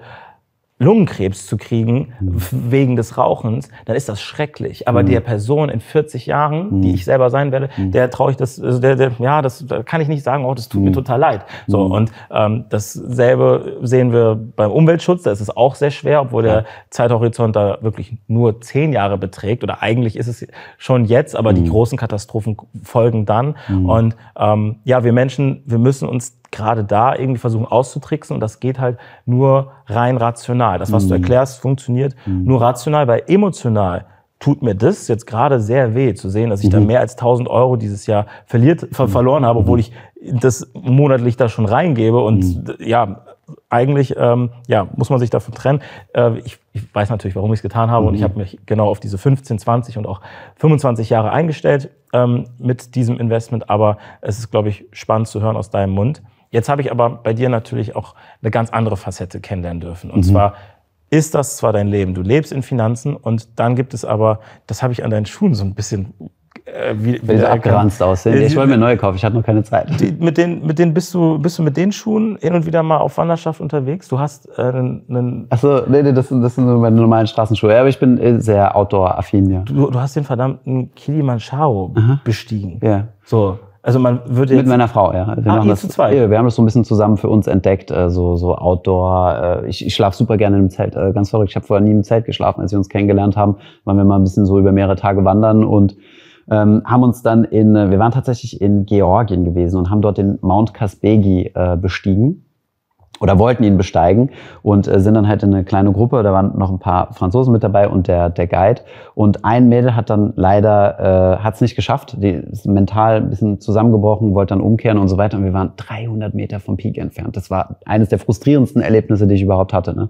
Lungenkrebs zu kriegen mhm. wegen des Rauchens, dann ist das schrecklich. Aber mhm. der Person in 40 Jahren, mhm. die ich selber sein werde, mhm. der traue ich das, also der, der, ja, das da kann ich nicht sagen, oh, das tut mir mhm. total leid. So mhm. und ähm, dasselbe sehen wir beim Umweltschutz, da ist es auch sehr schwer, obwohl der Zeithorizont da wirklich nur zehn Jahre beträgt oder eigentlich ist es schon jetzt, aber die großen Katastrophen folgen dann. Und ähm, ja, wir Menschen, wir müssen uns gerade da irgendwie versuchen auszutricksen und das geht halt nur rein rational. Das, was mhm. du erklärst, funktioniert mhm. nur rational, weil emotional tut mir das jetzt gerade sehr weh, zu sehen, dass ich mhm. da mehr als 1000 Euro dieses Jahr verliert, ver mhm. verloren habe, obwohl mhm. ich das monatlich da schon reingebe und mhm. ja, eigentlich ähm, ja, muss man sich davon trennen. Äh, ich, ich, weiß natürlich, warum ich es getan habe und ich habe mich genau auf diese 15, 20 und auch 25 Jahre eingestellt ähm, mit diesem Investment, aber es ist, glaube ich, spannend zu hören aus deinem Mund. Jetzt habe ich aber bei dir natürlich auch eine ganz andere Facette kennenlernen dürfen. Und mhm. zwar ist das zwar dein Leben, du lebst in Finanzen und dann gibt es aber, das habe ich an deinen Schuhen so ein bisschen äh, wie, Weil sie abgeranzt ne? aussehen. Äh, ich wollte mir neue kaufen, ich hatte noch keine Zeit. Die, mit den, mit denen bist du, bist du mit den Schuhen hin und wieder mal auf Wanderschaft unterwegs? Du hast äh, einen. Achso, nee, nee, das, sind, das sind so meine normalen Straßenschuhe. Ja, aber ich bin äh, sehr outdoor-affin, ja. Du, du hast den verdammten Kilimanjaro Aha. bestiegen. Ja. So. Also man würde jetzt Mit meiner Frau, ja. Wir, ah, das, zu zweit. wir haben das so ein bisschen zusammen für uns entdeckt, äh, so, so Outdoor. Äh, Ich, ich schlafe super gerne im Zelt, äh, ganz verrückt. Ich habe vorher nie im Zelt geschlafen, als wir uns kennengelernt haben. Waren wir mal ein bisschen so über mehrere Tage wandern und ähm, haben uns dann in, äh, wir waren tatsächlich in Georgien gewesen und haben dort den Mount Kasbegi äh, bestiegen oder wollten ihn besteigen und äh, sind dann halt in eine kleine Gruppe. Da waren noch ein paar Franzosen mit dabei und der, der Guide. Und ein Mädel hat dann leider, äh, hat es nicht geschafft. Die ist mental ein bisschen zusammengebrochen, wollte dann umkehren und so weiter. Und wir waren 300 Meter vom Peak entfernt. Das war eines der frustrierendsten Erlebnisse, die ich überhaupt hatte. Ne?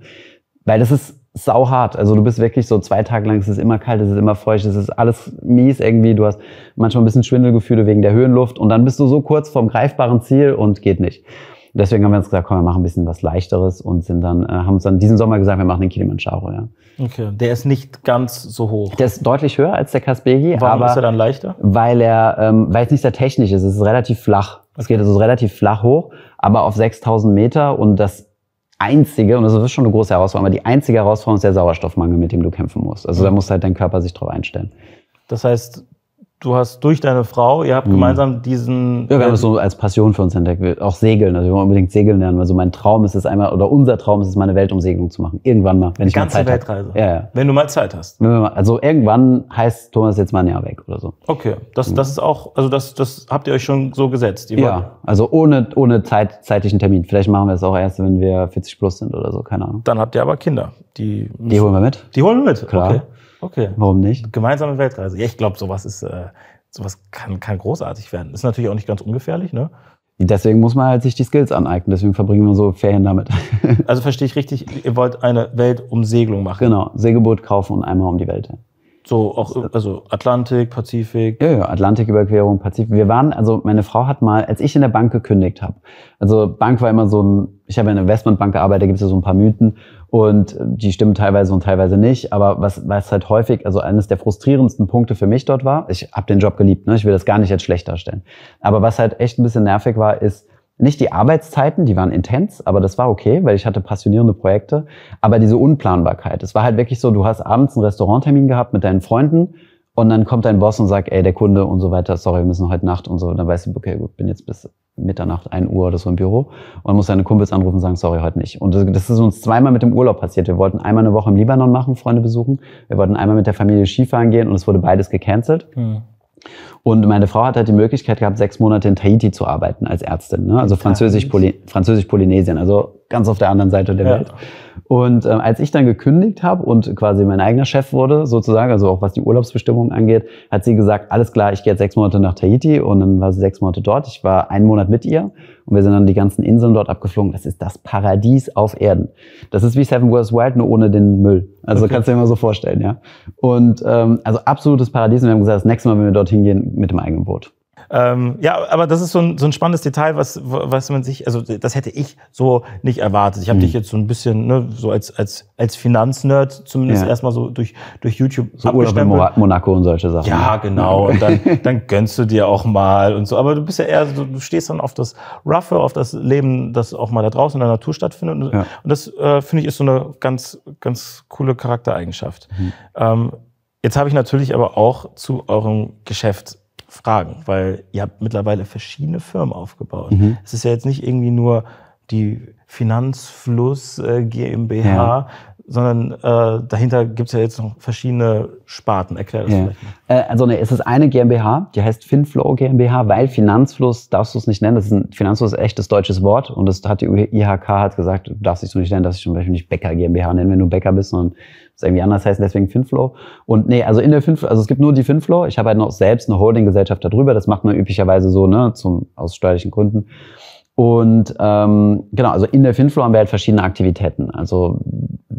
Weil das ist sauhart. Also du bist wirklich so zwei Tage lang, es ist immer kalt, es ist immer feucht, es ist alles mies irgendwie. Du hast manchmal ein bisschen Schwindelgefühle wegen der Höhenluft und dann bist du so kurz vom greifbaren Ziel und geht nicht. Deswegen haben wir uns gesagt, komm, wir machen ein bisschen was Leichteres und sind dann, äh, haben uns dann diesen Sommer gesagt, wir machen den Kilimanjaro, ja. Okay, der ist nicht ganz so hoch. Der ist deutlich höher als der Kasbegi. Warum aber, ist er dann leichter? Weil er, ähm, weil es nicht sehr technisch ist, es ist relativ flach. Es geht also relativ flach hoch, aber auf 6000 Meter und das einzige, und das ist schon eine große Herausforderung, aber die einzige Herausforderung ist der Sauerstoffmangel, mit dem du kämpfen musst. Also da mhm. muss halt dein Körper sich drauf einstellen. Das heißt, du hast durch deine Frau, ihr habt mhm. gemeinsam diesen. Ja, wir haben es äh, so als Passion für uns entdeckt. Auch Segeln, also wir wollen unbedingt segeln lernen. Also mein Traum ist es einmal, oder unser Traum ist es, meine Weltumsegelung zu machen. Irgendwann mal, wenn Die ich ganze mal Zeit Weltreise. Ja, ja. Wenn du mal Zeit hast. Also irgendwann heißt Thomas jetzt mal ein Jahr weg oder so. Okay, das, mhm. das ist auch, also das, das habt ihr euch schon so gesetzt. Ja, also ohne, ohne Zeit, zeitlichen Termin. Vielleicht machen wir es auch erst, wenn wir 40 plus sind oder so, keine Ahnung. Dann habt ihr aber Kinder. Die, die holen wir mit. Die holen wir mit, klar. Okay. Okay. Warum nicht? Gemeinsame Weltreise. Ja, ich glaube, sowas ist, äh, sowas kann, kann großartig werden. Ist natürlich auch nicht ganz ungefährlich, ne? Deswegen muss man halt sich die Skills aneignen. Deswegen verbringen wir so Ferien damit. also verstehe ich richtig, ihr wollt eine Weltumsegelung machen? Genau, Segelboot kaufen und einmal um die Welt. So auch, also Atlantik, Pazifik. Ja, ja, Atlantiküberquerung, Pazifik. Wir waren, also meine Frau hat mal, als ich in der Bank gekündigt habe, also Bank war immer so ein, ich habe in der Investmentbank gearbeitet, da gibt es ja so ein paar Mythen. Und äh, die stimmen teilweise und teilweise nicht. Aber was, was halt häufig, also eines der frustrierendsten Punkte für mich dort war, ich habe den Job geliebt, ne? ich will das gar nicht als schlecht darstellen. Aber was halt echt ein bisschen nervig war, ist, nicht die Arbeitszeiten, die waren intens, aber das war okay, weil ich hatte passionierende Projekte, aber diese Unplanbarkeit. Es war halt wirklich so, du hast abends einen Restauranttermin gehabt mit deinen Freunden und dann kommt dein Boss und sagt, ey, der Kunde und so weiter, sorry, wir müssen heute Nacht und so. Und dann weißt du, okay, gut, bin jetzt bis Mitternacht, 1 Uhr oder so im Büro und muss seine Kumpels anrufen und sagen, sorry, heute nicht. Und das ist uns zweimal mit dem Urlaub passiert. Wir wollten einmal eine Woche im Libanon machen, Freunde besuchen. Wir wollten einmal mit der Familie Skifahren gehen und es wurde beides gecancelt. Mhm. Und meine Frau hat halt die Möglichkeit gehabt, sechs Monate in Tahiti zu arbeiten als Ärztin, ne? also Französisch-Polynesien, Französisch also ganz auf der anderen Seite der ja. Welt. Und ähm, als ich dann gekündigt habe und quasi mein eigener Chef wurde, sozusagen, also auch was die Urlaubsbestimmung angeht, hat sie gesagt, alles klar, ich gehe jetzt sechs Monate nach Tahiti und dann war sie sechs Monate dort. Ich war einen Monat mit ihr und wir sind dann die ganzen Inseln dort abgeflogen. Das ist das Paradies auf Erden. Das ist wie Seven Worlds Wild, nur ohne den Müll. Also okay. kannst du dir mal so vorstellen, ja. Und ähm, also absolutes Paradies. Und wir haben gesagt, das nächste Mal, wenn wir dorthin gehen, mit dem eigenen Boot. Ähm, ja, aber das ist so ein, so ein spannendes Detail, was, was man sich, also das hätte ich so nicht erwartet. Ich habe mhm. dich jetzt so ein bisschen, ne, so als, als, als Finanznerd zumindest ja. erstmal so durch, durch YouTube so Urlaub in Monaco und solche Sachen. Ja, genau. Und dann, dann gönnst du dir auch mal und so. Aber du bist ja eher, so, du stehst dann auf das Roughe, auf das Leben, das auch mal da draußen in der Natur stattfindet. Ja. Und das, äh, finde ich, ist so eine ganz, ganz coole Charaktereigenschaft. Mhm. Ähm, Jetzt habe ich natürlich aber auch zu eurem Geschäft fragen, weil ihr habt mittlerweile verschiedene Firmen aufgebaut. Mhm. Es ist ja jetzt nicht irgendwie nur die Finanzfluss äh, GmbH, ja. sondern äh, dahinter gibt es ja jetzt noch verschiedene Sparten. Erklär das ja. vielleicht mal. Äh, also ne, es ist eine GmbH, die heißt FinFlow GmbH, weil Finanzfluss darfst du es nicht nennen. Das ist ein Finanzfluss ist echtes deutsches Wort und das hat die IHK hat gesagt, du darfst dich so nicht nennen, dass ich zum Beispiel nicht Bäcker GmbH nennen, wenn du Bäcker bist, sondern ist irgendwie anders heißen, deswegen Finflow. Und nee, also in der Finflow, also es gibt nur die Finflow. Ich habe halt noch selbst eine Holdinggesellschaft darüber. Das macht man üblicherweise so, ne, zum, aus steuerlichen Gründen. Und ähm, genau, also in der Finflow haben wir halt verschiedene Aktivitäten. Also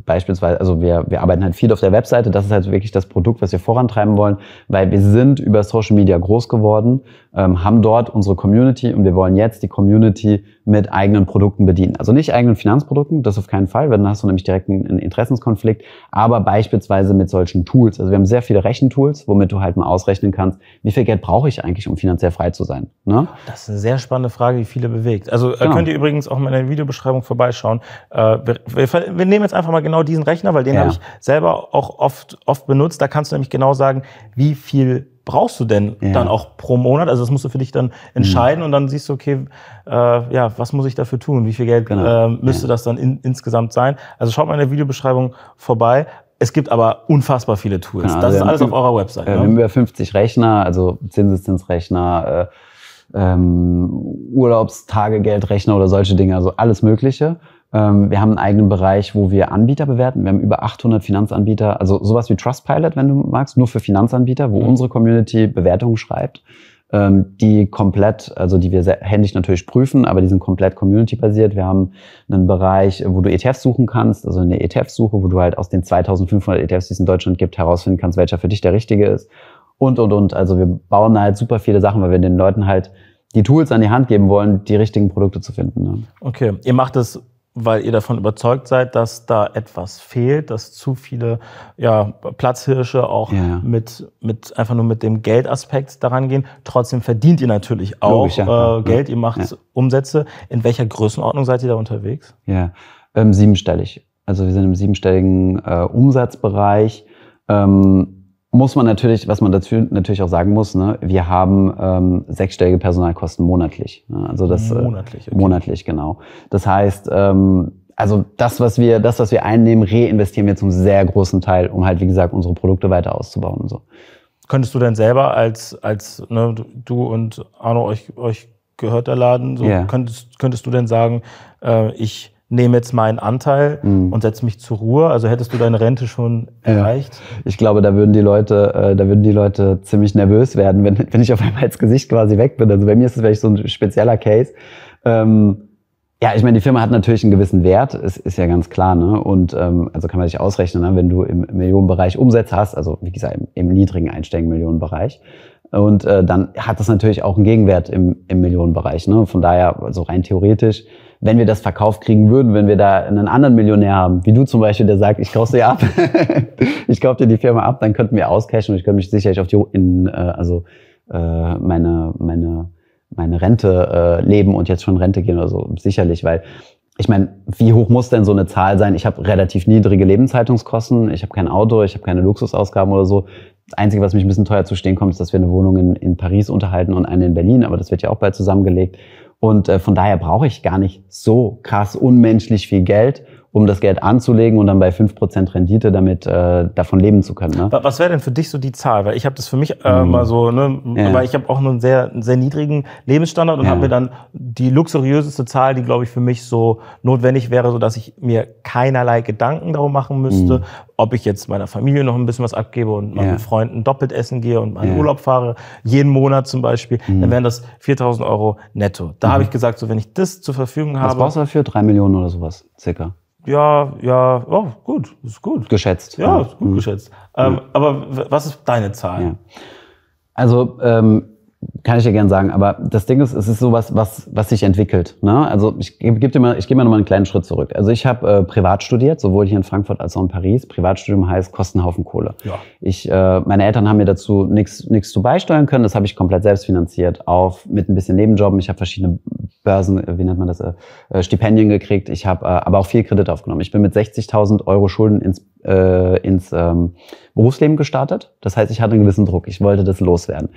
beispielsweise, also wir, wir arbeiten halt viel auf der Webseite. Das ist halt wirklich das Produkt, was wir vorantreiben wollen, weil wir sind über Social Media groß geworden ähm, haben dort unsere Community und wir wollen jetzt die Community mit eigenen Produkten bedienen. Also nicht eigenen Finanzprodukten, das auf keinen Fall, weil dann hast du nämlich direkt einen Interessenskonflikt, aber beispielsweise mit solchen Tools. Also wir haben sehr viele Rechentools, womit du halt mal ausrechnen kannst, wie viel Geld brauche ich eigentlich, um finanziell frei zu sein. Ne? Das ist eine sehr spannende Frage, die viele bewegt. Also äh, genau. könnt ihr übrigens auch mal in der Videobeschreibung vorbeischauen. Äh, wir, wir, wir, nehmen jetzt einfach mal genau diesen Rechner, weil den ja. habe ich selber auch oft, oft benutzt. Da kannst du nämlich genau sagen, wie viel brauchst du denn ja. dann auch pro Monat? Also das musst du für dich dann entscheiden mhm. und dann siehst du, okay, äh, ja, was muss ich dafür tun? Wie viel Geld genau. äh, müsste ja. das dann in, insgesamt sein? Also schaut mal in der Videobeschreibung vorbei. Es gibt aber unfassbar viele Tools. Genau, das ist alles auf eurer Website. Äh, ne? Wir haben über 50 Rechner, also Zinseszinsrechner, äh, ähm, Urlaubstagegeldrechner oder solche Dinge, also alles Mögliche. Ähm, wir haben einen eigenen Bereich, wo wir Anbieter bewerten. Wir haben über 800 Finanzanbieter, also sowas wie Trustpilot, wenn du magst, nur für Finanzanbieter, wo mhm. unsere Community Bewertungen schreibt, ähm, die komplett, also die wir händisch natürlich prüfen, aber die sind komplett community-basiert. Wir haben einen Bereich, wo du ETFs suchen kannst, also eine ETF-Suche, wo du halt aus den 2500 ETFs, die es in Deutschland gibt, herausfinden kannst, welcher für dich der richtige ist. Und, und, und. Also wir bauen halt super viele Sachen, weil wir den Leuten halt die Tools an die Hand geben wollen, die richtigen Produkte zu finden. Ne? Okay, ihr macht das weil ihr davon überzeugt seid, dass da etwas fehlt, dass zu viele ja, Platzhirsche auch ja. Mit, mit einfach nur mit dem Geldaspekt daran gehen. Trotzdem verdient ihr natürlich auch Logisch, ja. äh, Geld, ihr macht Umsätze. In welcher Größenordnung seid ihr da unterwegs? Ja, ähm, siebenstellig. Also wir sind im siebenstelligen äh, Umsatzbereich. Ähm, muss man natürlich, was man dazu natürlich auch sagen muss, ne, wir haben ähm, sechsstellige Personalkosten monatlich. Ne, also das äh, monatlich, okay. monatlich genau. Das heißt, ähm, also das, was wir, das, was wir einnehmen, reinvestieren wir zum sehr großen Teil, um halt wie gesagt unsere Produkte weiter auszubauen und so. Könntest du denn selber als als ne, du und Arno euch euch gehört der Laden, so yeah. könntest könntest du denn sagen, äh, ich nehme jetzt meinen Anteil mhm. und setze mich zur Ruhe. Also hättest du deine Rente schon ja. erreicht? Ich glaube, da würden die Leute, äh, da würden die Leute ziemlich nervös werden, wenn, wenn ich auf einmal ins Gesicht quasi weg bin. Also bei mir ist es vielleicht so ein spezieller Case. Ähm, ja, ich meine, die Firma hat natürlich einen gewissen Wert, ist, ist ja ganz klar, ne? Und ähm, also kann man sich ausrechnen, ne? wenn du im Millionenbereich Umsätze hast, also wie gesagt, im, im niedrigen einstelligen Millionenbereich, und äh, dann hat das natürlich auch einen Gegenwert im, im Millionenbereich. Ne? Von daher, so also rein theoretisch wenn wir das verkauft kriegen würden, wenn wir da einen anderen Millionär haben, wie du zum Beispiel, der sagt, ich kaufe dir ab, ich kaufe dir die Firma ab, dann könnten wir auscashen und ich könnte mich sicherlich auf die, in, äh, also äh, meine, meine, meine Rente äh, leben und jetzt schon Rente gehen oder so, sicherlich, weil ich meine, wie hoch muss denn so eine Zahl sein? Ich habe relativ niedrige Lebenshaltungskosten, ich habe kein Auto, ich habe keine Luxusausgaben oder so. Das Einzige, was mich ein bisschen teuer zu stehen kommt, ist, dass wir eine Wohnung in, in Paris unterhalten und eine in Berlin, aber das wird ja auch bald zusammengelegt. Und äh, von daher brauche ich gar nicht so krass unmenschlich viel Geld, um das Geld anzulegen und dann bei 5% Rendite damit äh, davon leben zu können. Ne? Was wäre denn für dich so die Zahl? Weil ich habe das für mich äh, mhm. mal so, ne, ja. weil ich habe auch einen sehr, sehr niedrigen Lebensstandard und ja. habe mir dann die luxuriöseste Zahl, die glaube ich für mich so notwendig wäre, so dass ich mir keinerlei Gedanken darum machen müsste, mhm. ob ich jetzt meiner Familie noch ein bisschen was abgebe und meinen ja. Freunden doppelt essen gehe und meinen Urlaub fahre, jeden Monat zum Beispiel, mhm. dann wären das 4000 Euro netto. Da habe mhm. ich gesagt, so wenn ich das zur Verfügung habe. Was brauchst du dafür? Drei Millionen oder sowas, circa. Ja, ja, oh, gut, ist gut. Geschätzt. Ja, ist gut mhm. geschätzt. Ähm, mhm. aber was ist deine Zahl? Ja. Also ähm, kann ich ja gern sagen, aber das Ding ist, es ist sowas, was, was sich entwickelt. Ne? Also ich gebe dir mal, ich gehe mal nochmal einen kleinen Schritt zurück. Also ich habe äh, privat studiert, sowohl hier in Frankfurt als auch in Paris. Privatstudium heißt Kostenhaufen Kohle. Ja. Ich, äh, meine Eltern haben mir dazu nichts nichts zu beisteuern können. Das habe ich komplett selbst finanziert, auf mit ein bisschen Nebenjobben. Ich habe verschiedene Börsen, äh, wie nennt man das, äh, äh, Stipendien gekriegt. Ich habe äh, aber auch viel Kredit aufgenommen. Ich bin mit 60.000 Euro Schulden ins äh, ins ähm, Berufsleben gestartet. Das heißt, ich hatte einen gewissen Druck. Ich wollte das loswerden.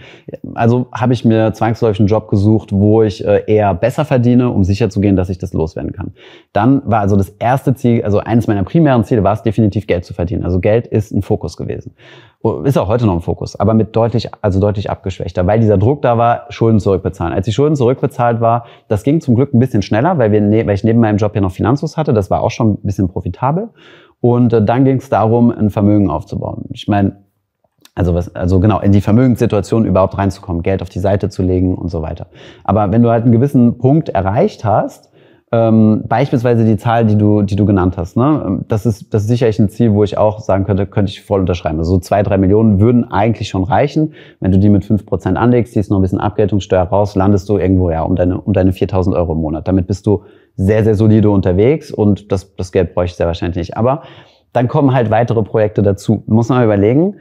Also habe ich mir zwangsläufig einen Job gesucht, wo ich äh, eher besser verdiene, um sicherzugehen, dass ich das loswerden kann. Dann war also das erste Ziel, also eines meiner primären Ziele war es definitiv Geld zu verdienen. Also Geld ist ein Fokus gewesen. Oh, ist auch heute noch ein Fokus, aber mit deutlich, also deutlich abgeschwächter, weil dieser Druck da war, Schulden zurückbezahlen. Als die Schulden zurückbezahlt war, das ging zum Glück ein bisschen schneller, weil, wir, ne, weil ich neben meinem Job ja noch Finanzus hatte. Das war auch schon ein bisschen profitabel. Und äh, dann ging es darum, ein Vermögen aufzubauen. Ich meine, also was, also genau, in die Vermögenssituation überhaupt reinzukommen, Geld auf die Seite zu legen und so weiter. Aber wenn du halt einen gewissen Punkt erreicht hast, ähm, beispielsweise die Zahl, die du, die du genannt hast, ne? Ähm, das, ist, das ist sicherlich ein Ziel, wo ich auch sagen könnte, könnte ich voll unterschreiben. Also so zwei, drei Millionen würden eigentlich schon reichen. Wenn du die mit fünf Prozent anlegst, ziehst noch ein bisschen Abgeltungssteuer raus, landest du irgendwo ja um deine, um deine 4.000 Euro im Monat. Damit bist du sehr, sehr solide unterwegs und das, das Geld bräuchte ich sehr wahrscheinlich nicht. Aber dann kommen halt weitere Projekte dazu. Muss man mal überlegen,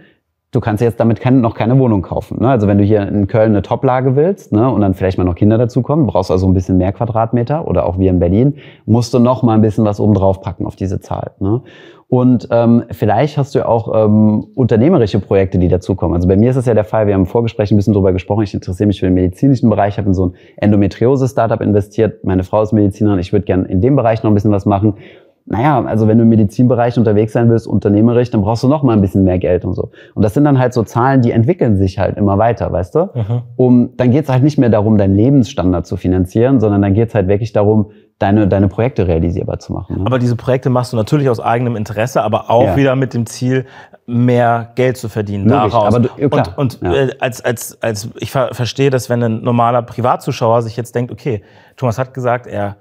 du kannst jetzt damit kein, noch keine Wohnung kaufen. Ne? Also wenn du hier in Köln eine Toplage willst ne? und dann vielleicht mal noch Kinder dazukommen, brauchst also ein bisschen mehr Quadratmeter oder auch wie in Berlin, musst du noch mal ein bisschen was oben drauf packen auf diese Zahl. Ne? Und ähm, vielleicht hast du auch ähm, unternehmerische Projekte, die dazukommen. Also bei mir ist es ja der Fall, wir haben im Vorgespräch ein bisschen drüber gesprochen, ich interessiere mich für den medizinischen Bereich, habe in so ein Endometriose-Startup investiert, meine Frau ist Medizinerin, ich würde gerne in dem Bereich noch ein bisschen was machen naja, also wenn du im Medizinbereich unterwegs sein willst, unternehmerisch, dann brauchst du noch mal ein bisschen mehr Geld und so. Und das sind dann halt so Zahlen, die entwickeln sich halt immer weiter, weißt du? Mhm. Um, dann geht's halt nicht mehr darum, deinen Lebensstandard zu finanzieren, sondern dann geht's halt wirklich darum, deine, deine Projekte realisierbar zu machen. Ne? Aber diese Projekte machst du natürlich aus eigenem Interesse, aber auch ja. wieder mit dem Ziel, mehr Geld zu verdienen Möglich, daraus. Du, ja, und und ja. äh, als, als, als ich ver verstehe das, wenn ein normaler Privatzuschauer sich jetzt denkt, okay, Thomas hat gesagt, er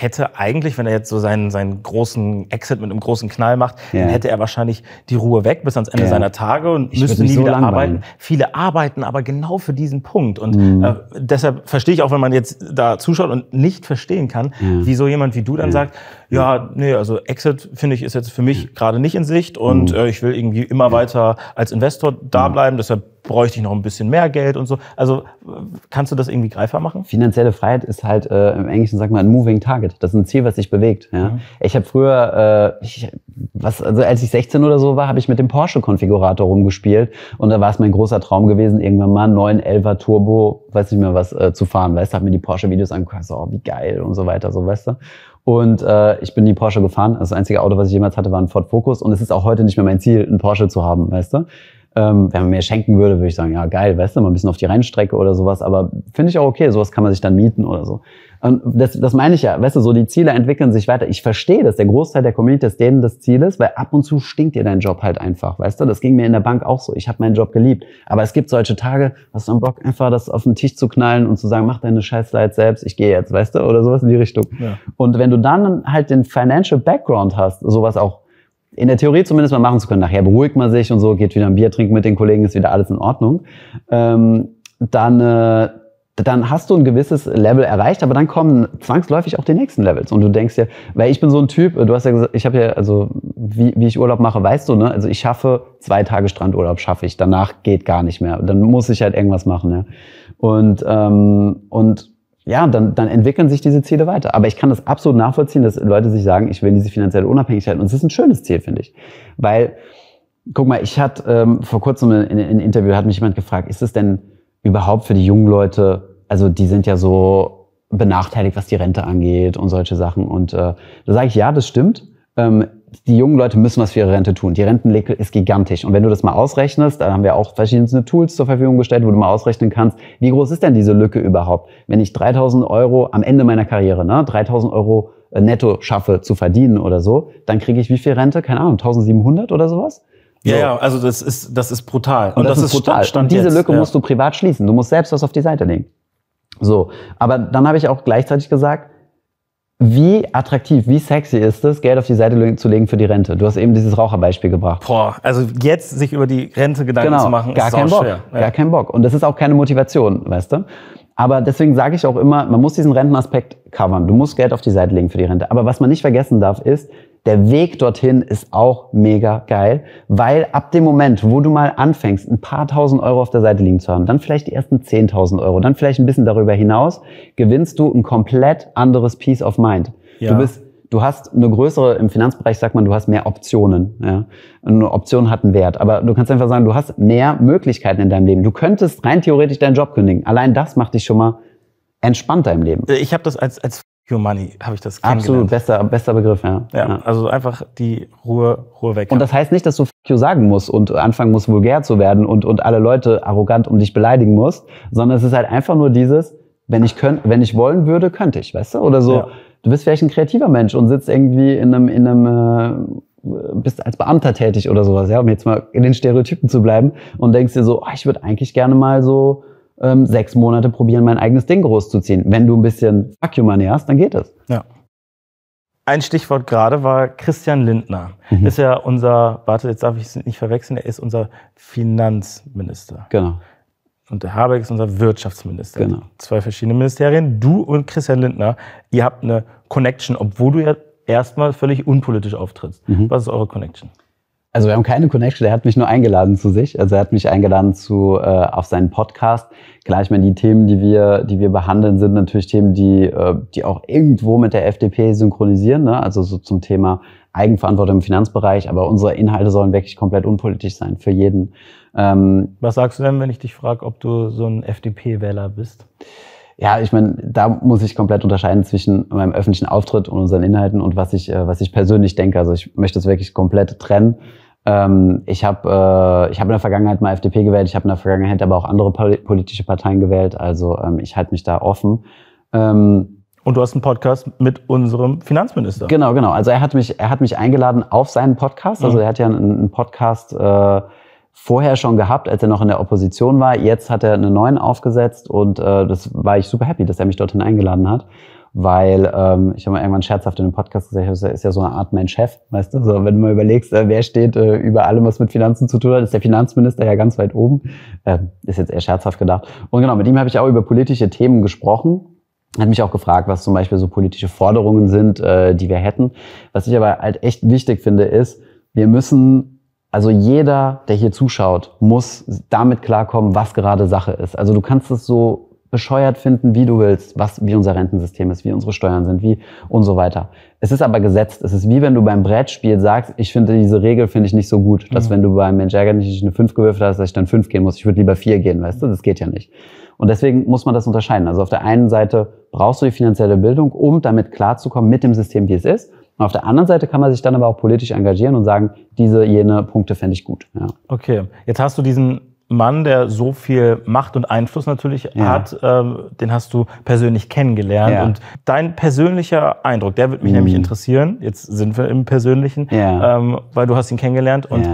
hätte eigentlich, wenn er jetzt so seinen, seinen großen Exit mit einem großen Knall macht, ja. dann hätte er wahrscheinlich die Ruhe weg bis ans Ende ja. seiner Tage und ich müsste nie so wieder langweilen. arbeiten. Viele arbeiten aber genau für diesen Punkt. Und mhm. äh, deshalb verstehe ich auch, wenn man jetzt da zuschaut und nicht verstehen kann, mhm. wieso jemand wie du dann mhm. sagt, ja, nee, also Exit finde ich ist jetzt für mich gerade nicht in Sicht und mhm. äh, ich will irgendwie immer weiter als Investor da bleiben, deshalb bräuchte ich noch ein bisschen mehr Geld und so. Also kannst du das irgendwie greifbar machen? Finanzielle Freiheit ist halt äh, im Englischen sagt man ein moving target. Target. Das ist ein Ziel, was sich bewegt. Ja? Mhm. Ich habe früher, äh, ich, was, also als ich 16 oder so war, habe ich mit dem Porsche-Konfigurator rumgespielt und da war es mein großer Traum gewesen, irgendwann mal einen neuen 11er Turbo, weiß nicht mehr was, äh, zu fahren. Weißt du, habe mir die Porsche-Videos angeguckt, so oh, wie geil und so weiter, so weißt du. Und äh, ich bin die Porsche gefahren. Also das einzige Auto, was ich jemals hatte, war ein Ford Focus. Und es ist auch heute nicht mehr mein Ziel, einen Porsche zu haben, weißt du. Ähm, wenn man mir schenken würde, würde ich sagen, ja geil, weißt du, mal ein bisschen auf die Rennstrecke oder sowas. Aber finde ich auch okay, sowas kann man sich dann mieten oder so. Und das, das meine ich ja, weißt du, so die Ziele entwickeln sich weiter. Ich verstehe das, der Großteil der Community ist denen das Ziel ist, weil ab und zu stinkt dir dein Job halt einfach, weißt du? Das ging mir in der Bank auch so. Ich habe meinen Job geliebt. Aber es gibt solche Tage, hast du am Bock, einfach das auf den Tisch zu knallen und zu sagen, mach deine Scheißleid selbst, ich gehe jetzt, weißt du? Oder sowas in die Richtung. Ja. Und wenn du dann halt den Financial Background hast, sowas auch in der Theorie zumindest mal machen zu können, nachher beruhigt man sich und so, geht wieder ein Bier trinken mit den Kollegen, ist wieder alles in Ordnung, ähm, dann... Äh, dann hast du ein gewisses Level erreicht, aber dann kommen zwangsläufig auch die nächsten Levels. Und du denkst dir, weil ich bin so ein Typ, du hast ja gesagt, ich habe ja, also wie, wie ich Urlaub mache, weißt du, ne? Also ich schaffe zwei Tage Strandurlaub, schaffe ich, danach geht gar nicht mehr. Dann muss ich halt irgendwas machen, ja. Und, ähm, und ja, dann, dann entwickeln sich diese Ziele weiter. Aber ich kann das absolut nachvollziehen, dass Leute sich sagen, ich will diese finanzielle Unabhängigkeit. Und es ist ein schönes Ziel, finde ich. Weil, guck mal, ich hatte ähm, vor kurzem in, in, in Interview hat mich jemand gefragt, ist es denn überhaupt für die jungen Leute, also die sind ja so benachteiligt, was die Rente angeht und solche Sachen. Und äh, da sage ich, ja, das stimmt. Ähm, die jungen Leute müssen was für ihre Rente tun. Die Rentenlücke ist gigantisch. Und wenn du das mal ausrechnest, dann haben wir auch verschiedene Tools zur Verfügung gestellt, wo du mal ausrechnen kannst, wie groß ist denn diese Lücke überhaupt? Wenn ich 3000 Euro am Ende meiner Karriere, ne, 3000 Euro äh, netto schaffe zu verdienen oder so, dann kriege ich wie viel Rente? Keine Ahnung, 1700 oder sowas? Ja, ja, also das ist, das ist brutal. Und, und das, das, ist brutal. Stand, und diese jetzt. Lücke ja. musst du privat schließen. Du musst selbst was auf die Seite legen. So, aber dann habe ich auch gleichzeitig gesagt, wie attraktiv, wie sexy ist es, Geld auf die Seite zu legen für die Rente? Du hast eben dieses Raucherbeispiel gebracht. Boah, also jetzt sich über die Rente Gedanken genau, zu machen, gar ist kein Bock, schwer. Ja. gar kein Bock. Und das ist auch keine Motivation, weißt du? Aber deswegen sage ich auch immer, man muss diesen Rentenaspekt covern. Du musst Geld auf die Seite legen für die Rente. Aber was man nicht vergessen darf, ist, der Weg dorthin ist auch mega geil, weil ab dem Moment, wo du mal anfängst, ein paar tausend Euro auf der Seite liegen zu haben, dann vielleicht die ersten 10.000 Euro, dann vielleicht ein bisschen darüber hinaus, gewinnst du ein komplett anderes Peace of Mind. Ja. Du bist du hast eine größere, im Finanzbereich sagt man, du hast mehr Optionen. Ja? Eine Option hat einen Wert. Aber du kannst einfach sagen, du hast mehr Möglichkeiten in deinem Leben. Du könntest rein theoretisch deinen Job kündigen. Allein das macht dich schon mal entspannter im Leben. Äh, ich habe das als, als Money, habe ich das Absolut, bester, bester Begriff, ja. ja. ja. Also einfach die Ruhe, Ruhe weg. Und das heißt nicht, dass du Fuck sagen musst und anfangen musst, vulgär zu werden und, und alle Leute arrogant um dich beleidigen musst, sondern es ist halt einfach nur dieses, wenn ich, könnt, wenn ich wollen würde, könnte ich, weißt du? Oder so, ja. du bist vielleicht ein kreativer Mensch und sitzt irgendwie in einem, in einem äh, bist als Beamter tätig oder sowas, ja, um jetzt mal in den Stereotypen zu bleiben und denkst dir so, oh, ich würde eigentlich gerne mal so ähm, sechs Monate probieren, mein eigenes Ding großzuziehen. Wenn du ein bisschen Fuck you hast, dann geht es. Ja. Ein Stichwort gerade war Christian Lindner. Mhm. Ist ja unser, warte, jetzt darf ich es nicht verwechseln, er ist unser Finanzminister. Genau. Und der Habeck ist unser Wirtschaftsminister. Genau. Zwei verschiedene Ministerien. Du und Christian Lindner, ihr habt eine Connection, obwohl du ja erstmal völlig unpolitisch auftrittst. Mhm. Was ist eure Connection? also wir haben keine Connection, er hat mich nur eingeladen zu sich. Also er hat mich eingeladen zu äh, auf seinen Podcast. Klar, ich meine, die Themen, die wir, die wir behandeln, sind natürlich Themen, die, äh, die auch irgendwo mit der FDP synchronisieren. Ne? Also so zum Thema Eigenverantwortung im Finanzbereich, aber unsere Inhalte sollen wirklich komplett unpolitisch sein für jeden. Ähm, Was sagst du denn, wenn ich dich frage, ob du so ein FDP-Wähler bist? ja, ich meine, da muss ich komplett unterscheiden zwischen meinem öffentlichen Auftritt und unseren Inhalten und was ich, äh, was ich persönlich denke. Also ich möchte das wirklich komplett trennen. Ähm, ich habe äh, ich hab in der Vergangenheit mal FDP gewählt, ich habe in der Vergangenheit aber auch andere politische Parteien gewählt. Also ähm, ich halte mich da offen. Ähm, und du hast einen Podcast mit unserem Finanzminister. Genau, genau. Also er hat mich, er hat mich eingeladen auf seinen Podcast. Also mhm. er hat ja einen, einen Podcast äh, vorher schon gehabt, als er noch in der Opposition war. Jetzt hat er einen neuen aufgesetzt und äh, das war ich super happy, dass er mich dorthin eingeladen hat weil ähm, ich habe mal irgendwann scherzhaft in einem Podcast gesagt, das ist ja so eine Art mein Chef, weißt du? So, wenn du mal überlegst, äh, wer steht äh, über allem, was mit Finanzen zu tun hat, ist der Finanzminister ja ganz weit oben. Äh, ist jetzt eher scherzhaft gedacht. Und genau, mit ihm habe ich auch über politische Themen gesprochen. Hat mich auch gefragt, was zum Beispiel so politische Forderungen sind, äh, die wir hätten. Was ich aber halt echt wichtig finde, ist, wir müssen also jeder, der hier zuschaut, muss damit klarkommen, was gerade Sache ist. Also du kannst es so bescheuert finden, wie du willst, was, wie unser Rentensystem ist, wie unsere Steuern sind, wie und so weiter. Es ist aber gesetzt. Es ist wie wenn du beim Brettspiel sagst, ich finde diese Regel finde ich nicht so gut, dass mhm. wenn du beim Mensch nicht eine 5 gewürfelt hast, dass ich dann 5 gehen muss. Ich würde lieber 4 gehen, weißt du? Das geht ja nicht. Und deswegen muss man das unterscheiden. Also auf der einen Seite brauchst du die finanzielle Bildung, um damit klarzukommen mit dem System, wie es ist. Und auf der anderen Seite kann man sich dann aber auch politisch engagieren und sagen, diese, jene Punkte fände ich gut. Ja. Okay, jetzt hast du diesen Mann, der so viel Macht und Einfluss natürlich ja. hat, ähm, den hast du persönlich kennengelernt. Ja. Und dein persönlicher Eindruck, der wird mich mhm. nämlich interessieren. Jetzt sind wir im Persönlichen, ja. ähm, weil du hast ihn kennengelernt und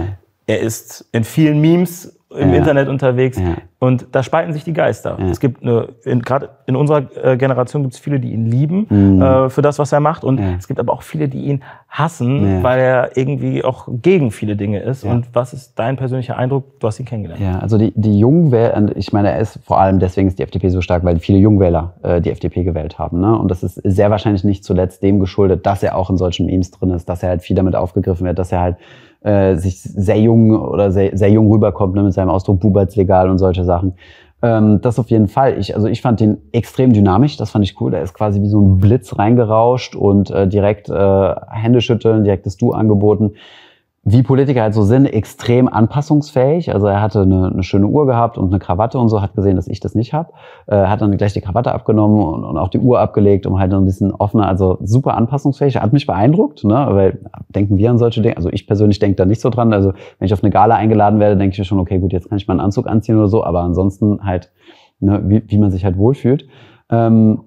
er ist in vielen Memes im ja. Internet unterwegs. Ja. Und da spalten sich die Geister. Ja. Es gibt eine, gerade in unserer äh, Generation gibt es viele, die ihn lieben mhm. äh, für das, was er macht. Und es gibt aber auch viele, die ihn hassen, weil er irgendwie auch gegen viele Dinge ist. Und was ist dein persönlicher Eindruck? Du hast ihn kennengelernt. Ja, also die, die Jungwähler, ich meine, er ist vor allem deswegen ist die FDP so stark, weil viele Jungwähler äh, die FDP gewählt haben. Ne? Und das ist sehr wahrscheinlich nicht zuletzt dem geschuldet, dass er auch in solchen Memes drin ist, dass er halt viel damit aufgegriffen wird, dass er halt äh, sich sehr jung oder sehr, sehr jung rüberkommt ne, mit seinem Ausdruck Buberts legal und solche Sachen. Ähm, das auf jeden Fall. Ich, also ich fand den extrem dynamisch, das fand ich cool. Der ist quasi wie so ein Blitz reingerauscht und äh, direkt äh, Hände schütteln, direktes Du angeboten wie Politiker halt so sind, extrem anpassungsfähig. Also er hatte eine, eine, schöne Uhr gehabt und eine Krawatte und so, hat gesehen, dass ich das nicht habe. Äh, hat dann gleich die Krawatte abgenommen und, und, auch die Uhr abgelegt, um halt ein bisschen offener, also super anpassungsfähig. Hat mich beeindruckt, ne? weil denken wir an solche Dinge. Also ich persönlich denke da nicht so dran. Also wenn ich auf eine Gala eingeladen werde, denke ich mir schon, okay, gut, jetzt kann ich mal einen Anzug anziehen oder so, aber ansonsten halt, ne, wie, wie man sich halt wohlfühlt. Ähm,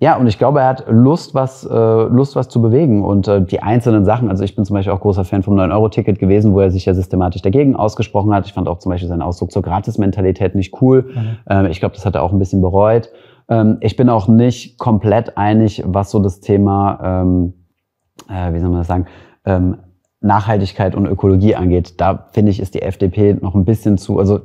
ja, und ich glaube, er hat Lust, was, äh, Lust, was zu bewegen. Und äh, die einzelnen Sachen, also ich bin zum Beispiel auch großer Fan vom 9-Euro-Ticket gewesen, wo er sich ja systematisch dagegen ausgesprochen hat. Ich fand auch zum Beispiel seinen Ausdruck zur Gratis-Mentalität nicht cool. Mhm. Ähm, ich glaube, das hat er auch ein bisschen bereut. Ähm, ich bin auch nicht komplett einig, was so das Thema, ähm, äh, wie soll man das sagen, ähm, Nachhaltigkeit und Ökologie angeht. Da finde ich, ist die FDP noch ein bisschen zu, also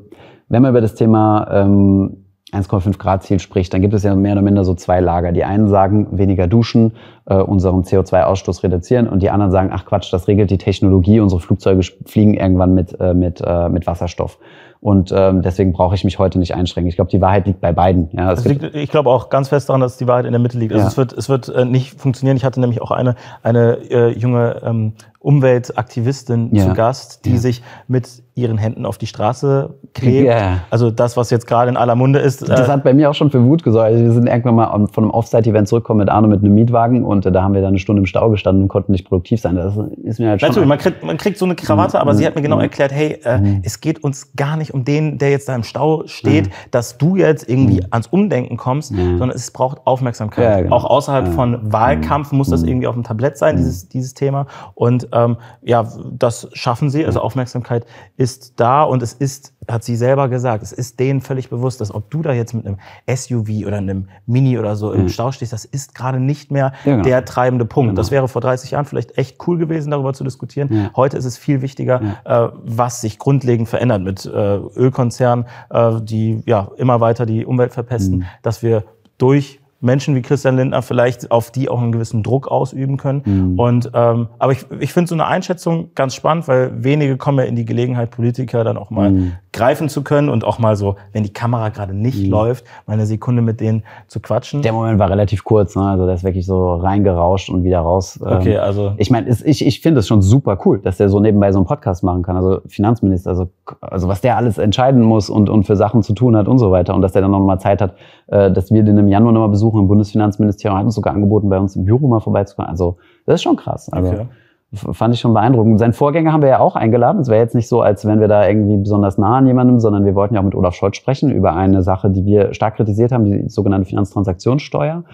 wenn man über das Thema ähm, 1,5 Grad Ziel spricht, dann gibt es ja mehr oder minder so zwei Lager. Die einen sagen, weniger duschen, äh, unseren CO2-Ausstoß reduzieren und die anderen sagen, ach Quatsch, das regelt die Technologie, unsere Flugzeuge fliegen irgendwann mit, äh, mit, äh, mit Wasserstoff. Und ähm, deswegen brauche ich mich heute nicht einschränken. Ich glaube, die Wahrheit liegt bei beiden. Ja, liegt, ich glaube auch ganz fest daran, dass die Wahrheit in der Mitte liegt. Also ja. es wird, es wird äh, nicht funktionieren. Ich hatte nämlich auch eine, eine äh, junge ähm, Umweltaktivistin ja. zu Gast, die ja. sich mit ihren Händen auf die Straße klebt. Yeah. Also das, was jetzt gerade in aller Munde ist. Das äh, hat bei mir auch schon für Wut gesorgt. Also wir sind irgendwann mal von einem offside event zurückgekommen mit Arno mit einem Mietwagen und äh, da haben wir dann eine Stunde im Stau gestanden und konnten nicht produktiv sein. Das ist mir halt schon. du, man, kriegt, man kriegt so eine Krawatte, mhm. aber sie hat mir genau mhm. erklärt, hey, äh, mhm. es geht uns gar nicht um den, der jetzt da im Stau steht, dass du jetzt irgendwie ans Umdenken kommst, sondern es braucht Aufmerksamkeit. Ja, genau. Auch außerhalb von Wahlkampf muss das irgendwie auf dem Tablett sein, dieses, dieses Thema. Und ähm, ja, das schaffen sie. Also mhm. Aufmerksamkeit ist da und es ist, hat sie selber gesagt, es ist denen völlig bewusst, dass ob du da jetzt mit einem SUV oder einem Mini oder so im mhm. Stau stehst, das ist gerade nicht mehr ja, genau. der treibende Punkt. Genau. Das wäre vor 30 Jahren vielleicht echt cool gewesen, darüber zu diskutieren. Ja. Heute ist es viel wichtiger, ja. äh, was sich grundlegend verändert mit äh, Ölkonzernen, äh, die ja immer weiter die Umwelt verpesten, mhm. dass wir durch Menschen wie Christian Lindner vielleicht auf die auch einen gewissen Druck ausüben können. Mhm. Und ähm, aber ich, ich finde so eine Einschätzung ganz spannend, weil wenige kommen ja in die Gelegenheit, Politiker dann auch mal mhm. greifen zu können und auch mal so, wenn die Kamera gerade nicht mhm. läuft, mal eine Sekunde mit denen zu quatschen. Der Moment war relativ kurz, ne? also der ist wirklich so reingerauscht und wieder raus. Ähm. Okay, also ich meine, ich, ich finde es schon super cool, dass der so nebenbei so einen Podcast machen kann. Also Finanzminister, also, also was der alles entscheiden muss und, und für Sachen zu tun hat und so weiter und dass der dann noch mal Zeit hat, äh, dass wir den im Januar nochmal besuchen Untersuchung im Bundesfinanzministerium, hat uns sogar angeboten, bei uns im Büro mal vorbeizukommen. Also das ist schon krass. Also, okay. Fand ich schon beeindruckend. Seinen Vorgänger haben wir ja auch eingeladen. Es wäre jetzt nicht so, als wären wir da irgendwie besonders nah an jemandem, sondern wir wollten ja auch mit Olaf Scholz sprechen über eine Sache, die wir stark kritisiert haben, die sogenannte Finanztransaktionssteuer.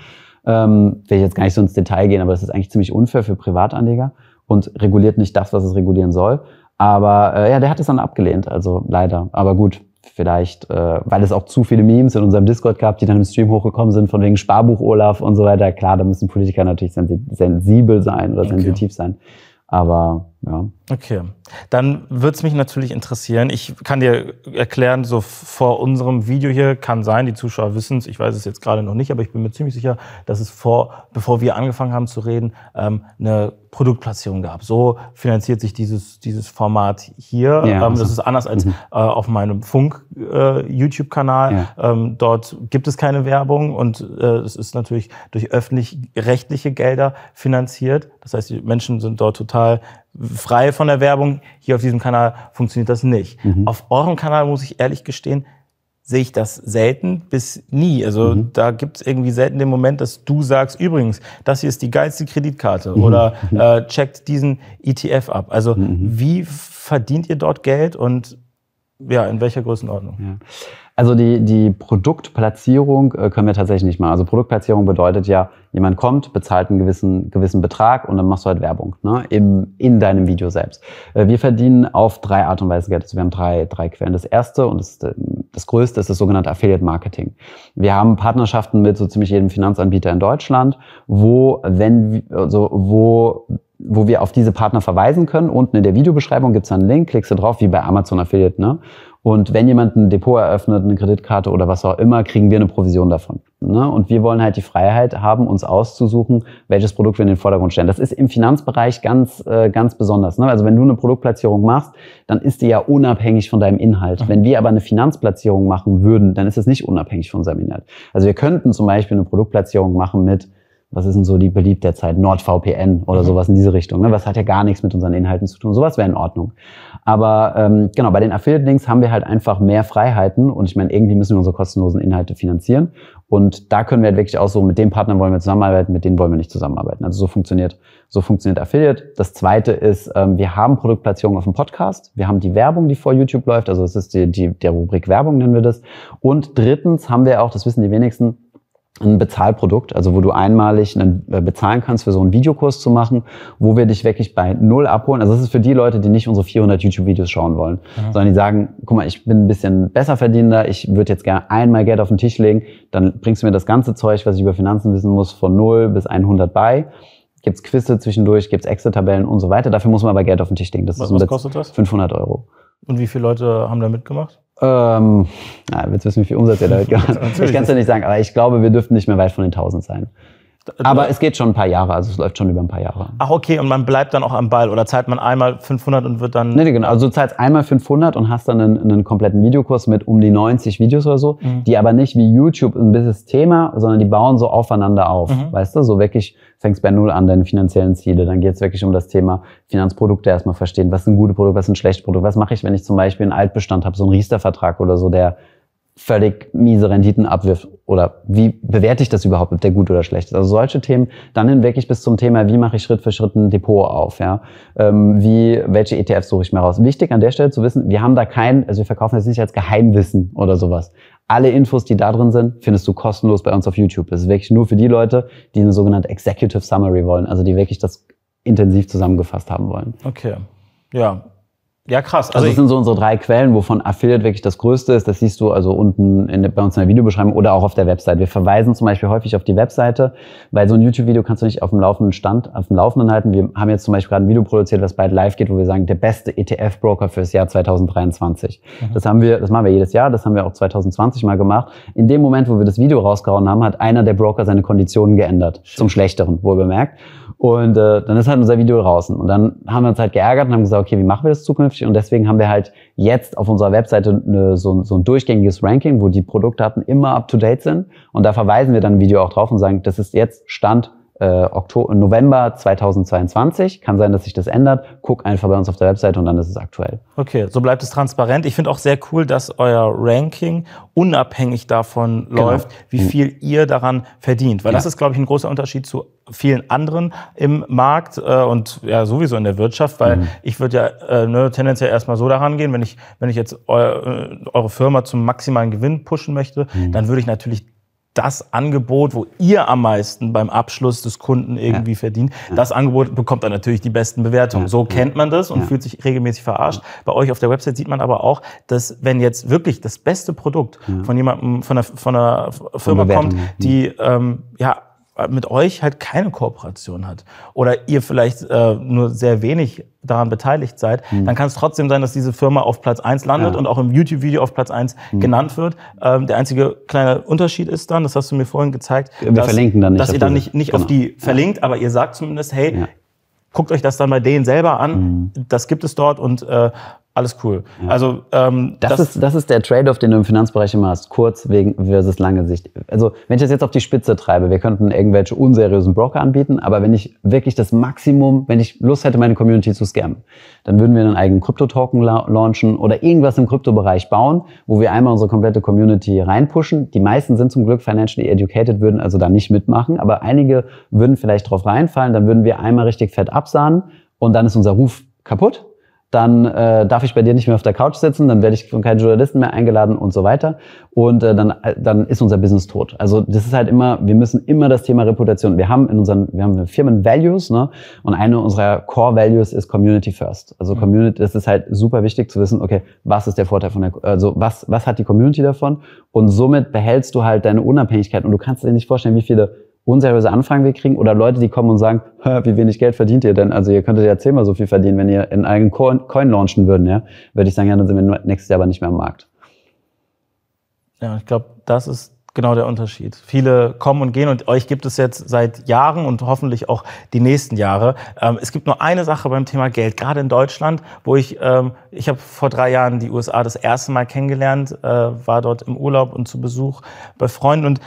Ähm, will ich jetzt gar nicht so ins Detail gehen, aber das ist eigentlich ziemlich unfair für Privatanleger und reguliert nicht das, was es regulieren soll. Aber äh, ja, der hat es dann abgelehnt, also leider. Aber gut, vielleicht, äh, weil es auch zu viele Memes in unserem Discord gab, die dann im Stream hochgekommen sind, von wegen Sparbuch Olaf und so weiter. Klar, da müssen Politiker natürlich sensibel sein oder okay. sensitiv sein. Aber ja. Okay, dann würde es mich natürlich interessieren. Ich kann dir erklären, so vor unserem Video hier kann sein, die Zuschauer wissen es, ich weiß es jetzt gerade noch nicht, aber ich bin mir ziemlich sicher, dass es vor, bevor wir angefangen haben zu reden, ähm, eine Produktplatzierung gab. So finanziert sich dieses, dieses Format hier. Ja, ähm, das also, ist anders als mhm. äh, auf meinem Funk-YouTube-Kanal. Äh, ja. ähm, dort gibt es keine Werbung und äh, es ist natürlich durch öffentlich-rechtliche Gelder finanziert. Das heißt, die Menschen sind dort total frei von der Werbung. Hier auf diesem Kanal funktioniert das nicht. Mhm. Auf eurem Kanal muss ich ehrlich gestehen, sehe ich das selten bis nie. Also mhm. da gibt es irgendwie selten den Moment, dass du sagst, übrigens, das hier ist die geilste Kreditkarte mhm. oder äh, checkt diesen ETF ab. Also mhm. wie verdient ihr dort Geld und ja, in welcher Größenordnung? Ja. Also die, die Produktplatzierung äh, können wir tatsächlich nicht machen. Also Produktplatzierung bedeutet ja, jemand kommt, bezahlt einen gewissen, gewissen Betrag und dann machst du halt Werbung ne? Im, in deinem Video selbst. Äh, wir verdienen auf drei Art und Weise Geld. Also wir haben drei, drei Quellen. Das erste und das, äh, das größte ist das sogenannte Affiliate Marketing. Wir haben Partnerschaften mit so ziemlich jedem Finanzanbieter in Deutschland, wo, wenn, also wo wo wir auf diese Partner verweisen können. Unten in der Videobeschreibung gibt's einen Link, klickst du drauf, wie bei Amazon Affiliate, ne? Und wenn jemand ein Depot eröffnet, eine Kreditkarte oder was auch immer, kriegen wir eine Provision davon. Ne? Und wir wollen halt die Freiheit haben, uns auszusuchen, welches Produkt wir in den Vordergrund stellen. Das ist im Finanzbereich ganz, äh, ganz besonders. Ne? Also wenn du eine Produktplatzierung machst, dann ist die ja unabhängig von deinem Inhalt. Mhm. Wenn wir aber eine Finanzplatzierung machen würden, dann ist es nicht unabhängig von unserem Inhalt. Also wir könnten zum Beispiel eine Produktplatzierung machen mit was ist denn so die beliebt Zeit, NordVPN oder mhm. sowas in diese Richtung. Ne? Was hat ja gar nichts mit unseren Inhalten zu tun. Sowas wäre in Ordnung. Aber ähm, genau, bei den Affiliate Links haben wir halt einfach mehr Freiheiten und ich meine, irgendwie müssen wir unsere kostenlosen Inhalte finanzieren. Und da können wir halt wirklich auch so, mit dem Partner wollen wir zusammenarbeiten, mit denen wollen wir nicht zusammenarbeiten. Also so funktioniert, so funktioniert Affiliate. Das zweite ist, ähm, wir haben Produktplatzierung auf dem Podcast. Wir haben die Werbung, die vor YouTube läuft. Also das ist die, die, der Rubrik Werbung nennen wir das. Und drittens haben wir auch, das wissen die wenigsten, ein Bezahlprodukt, also wo du einmalig einen, äh, bezahlen kannst für so einen Videokurs zu machen, wo wir dich wirklich bei null abholen. Also das ist für die Leute, die nicht unsere 400 YouTube-Videos schauen wollen, mhm. sondern die sagen, guck mal, ich bin ein bisschen besser verdienender, ich würde jetzt gerne einmal Geld auf den Tisch legen, dann bringst du mir das ganze Zeug, was ich über Finanzen wissen muss, von null bis 100 bei. Gibt's Quizze zwischendurch, gibt's Excel-Tabellen und so weiter. Dafür muss man aber Geld auf den Tisch legen. Das was, was kostet das? 500 Euro. Und wie viele Leute haben da mitgemacht? Ähm, na, willst du wissen, wie viel Umsatz ihr damit gemacht habt? Ich kann es ja nicht sagen, aber ich glaube, wir dürften nicht mehr weit von den 1000 sein. Aber es geht schon ein paar Jahre, also es läuft schon über ein paar Jahre. Ach, okay, und man bleibt dann auch am Ball oder zahlt man einmal 500 und wird dann. Nee, genau. Also du zahlst einmal 500 und hast dann einen, einen kompletten Videokurs mit um die 90 Videos oder so, mhm. die aber nicht wie YouTube ein bisschen Thema, sondern die bauen so aufeinander auf. Mhm. Weißt du, so wirklich fängst bei Null an, deine finanziellen Ziele. Dann geht es wirklich um das Thema Finanzprodukte erstmal verstehen. Was sind gute Produkte, was sind schlechte Produkte? Was mache ich, wenn ich zum Beispiel einen Altbestand habe, so einen Riester-Vertrag oder so, der völlig miese Renditen abwirft? Oder wie bewerte ich das überhaupt, ob der gut oder schlecht ist? Also solche Themen, dann hin wirklich bis zum Thema, wie mache ich Schritt für Schritt ein Depot auf? Ja? Ähm, wie, welche ETFs suche ich mir raus? Wichtig an der Stelle zu wissen, wir haben da kein, also wir verkaufen das nicht als Geheimwissen oder sowas. Alle Infos, die da drin sind, findest du kostenlos bei uns auf YouTube. Das ist wirklich nur für die Leute, die eine sogenannte Executive Summary wollen, also die wirklich das intensiv zusammengefasst haben wollen. Okay. Ja, ja, krass. Also, also das sind so unsere drei Quellen, wovon Affiliate wirklich das größte ist. Das siehst du also unten in, bei uns in der Videobeschreibung oder auch auf der Website. Wir verweisen zum Beispiel häufig auf die Webseite, weil so ein YouTube-Video kannst du nicht auf dem laufenden Stand, auf dem Laufenden halten. Wir haben jetzt zum Beispiel gerade ein Video produziert, was bald live geht, wo wir sagen, der beste ETF-Broker fürs Jahr 2023. Mhm. Das haben wir, das machen wir jedes Jahr. Das haben wir auch 2020 mal gemacht. In dem Moment, wo wir das Video rausgehauen haben, hat einer der Broker seine Konditionen geändert. Schön. Zum Schlechteren, wohl bemerkt. Und äh, dann ist halt unser Video draußen. Und dann haben wir uns halt geärgert und haben gesagt, okay, wie machen wir das zukünftig? Und deswegen haben wir halt jetzt auf unserer Webseite eine, so, so, ein durchgängiges Ranking, wo die Produktdaten immer up-to-date sind. Und da verweisen wir dann ein Video auch drauf und sagen, das ist jetzt Stand äh, Oktober, November 2022. Kann sein, dass sich das ändert. Guck einfach bei uns auf der Webseite und dann ist es aktuell. Okay, so bleibt es transparent. Ich finde auch sehr cool, dass euer Ranking unabhängig davon genau. läuft, wie hm. viel mhm. ihr daran verdient. Weil ja. das ist, glaube ich, ein großer Unterschied zu vielen anderen im Markt äh, und ja sowieso in der Wirtschaft, weil mhm. ich würde ja äh, ne, tendenziell erstmal so daran gehen, wenn ich wenn ich jetzt eu, äh, eure Firma zum maximalen Gewinn pushen möchte, mhm. dann würde ich natürlich das Angebot, wo ihr am meisten beim Abschluss des Kunden irgendwie ja. verdient, das Angebot bekommt dann natürlich die besten Bewertungen. Ja. So kennt man das und fühlt sich regelmäßig verarscht. Bei euch auf der Website sieht man aber auch, dass wenn jetzt wirklich das beste Produkt von jemandem, von einer, von einer Firma von kommt, die ähm, ja mit euch halt keine Kooperation hat oder ihr vielleicht äh, nur sehr wenig daran beteiligt seid, mhm. dann kann es trotzdem sein, dass diese Firma auf Platz eins landet ja. und auch im YouTube-Video auf Platz eins mhm. genannt wird. Ähm, der einzige kleine Unterschied ist dann, das hast du mir vorhin gezeigt, Wir dass, verlinken dann nicht dass ihr dann nicht, nicht genau. auf die verlinkt, aber ihr sagt zumindest, hey, ja guckt euch das dann bei denen selber an. Mhm. Das gibt es dort und äh, alles cool. Also ähm, das, das, ist das ist der Trade-off, den du im Finanzbereich immer hast. Kurz wegen versus lange Sicht. Also wenn ich das jetzt auf die Spitze treibe, wir könnten irgendwelche unseriösen Broker anbieten, aber wenn ich wirklich das Maximum, wenn ich Lust hätte, meine Community zu scammen, dann würden wir einen eigenen Krypto-Token la launchen oder irgendwas im Kryptobereich bauen, wo wir einmal unsere komplette Community reinpushen. Die meisten sind zum Glück financially educated, würden also da nicht mitmachen, aber einige würden vielleicht drauf reinfallen, dann würden wir einmal richtig fett absahnen und dann ist unser Ruf kaputt dann äh, darf ich bei dir nicht mehr auf der Couch sitzen, dann werde ich von keinen Journalisten mehr eingeladen und so weiter. Und äh, dann, äh, dann ist unser Business tot. Also das ist halt immer, wir müssen immer das Thema Reputation. Wir haben in unseren, wir haben Firmen Values, ne? Und eine unserer Core Values ist Community First. Also mhm. Community, das ist halt super wichtig zu wissen, okay, was ist der Vorteil von der, also was, was hat die Community davon? Und somit behältst du halt deine Unabhängigkeit. Und du kannst dir nicht vorstellen, wie viele unseriöse Anfragen wir kriegen oder Leute, die kommen und sagen, wie wenig Geld verdient ihr denn? Also ihr könntet ja zehnmal so viel verdienen, wenn ihr einen eigenen Coin launchen würden, ja? Würde ich sagen, ja, dann sind wir nächstes Jahr aber nicht mehr am Markt. Ja, ich glaube, das ist genau der Unterschied. Viele kommen und gehen und euch gibt es jetzt seit Jahren und hoffentlich auch die nächsten Jahre. Ähm, es gibt nur eine Sache beim Thema Geld, gerade in Deutschland, wo ich, ähm, ich habe vor drei Jahren die USA das erste Mal kennengelernt, äh, war dort im Urlaub und zu Besuch bei Freunden und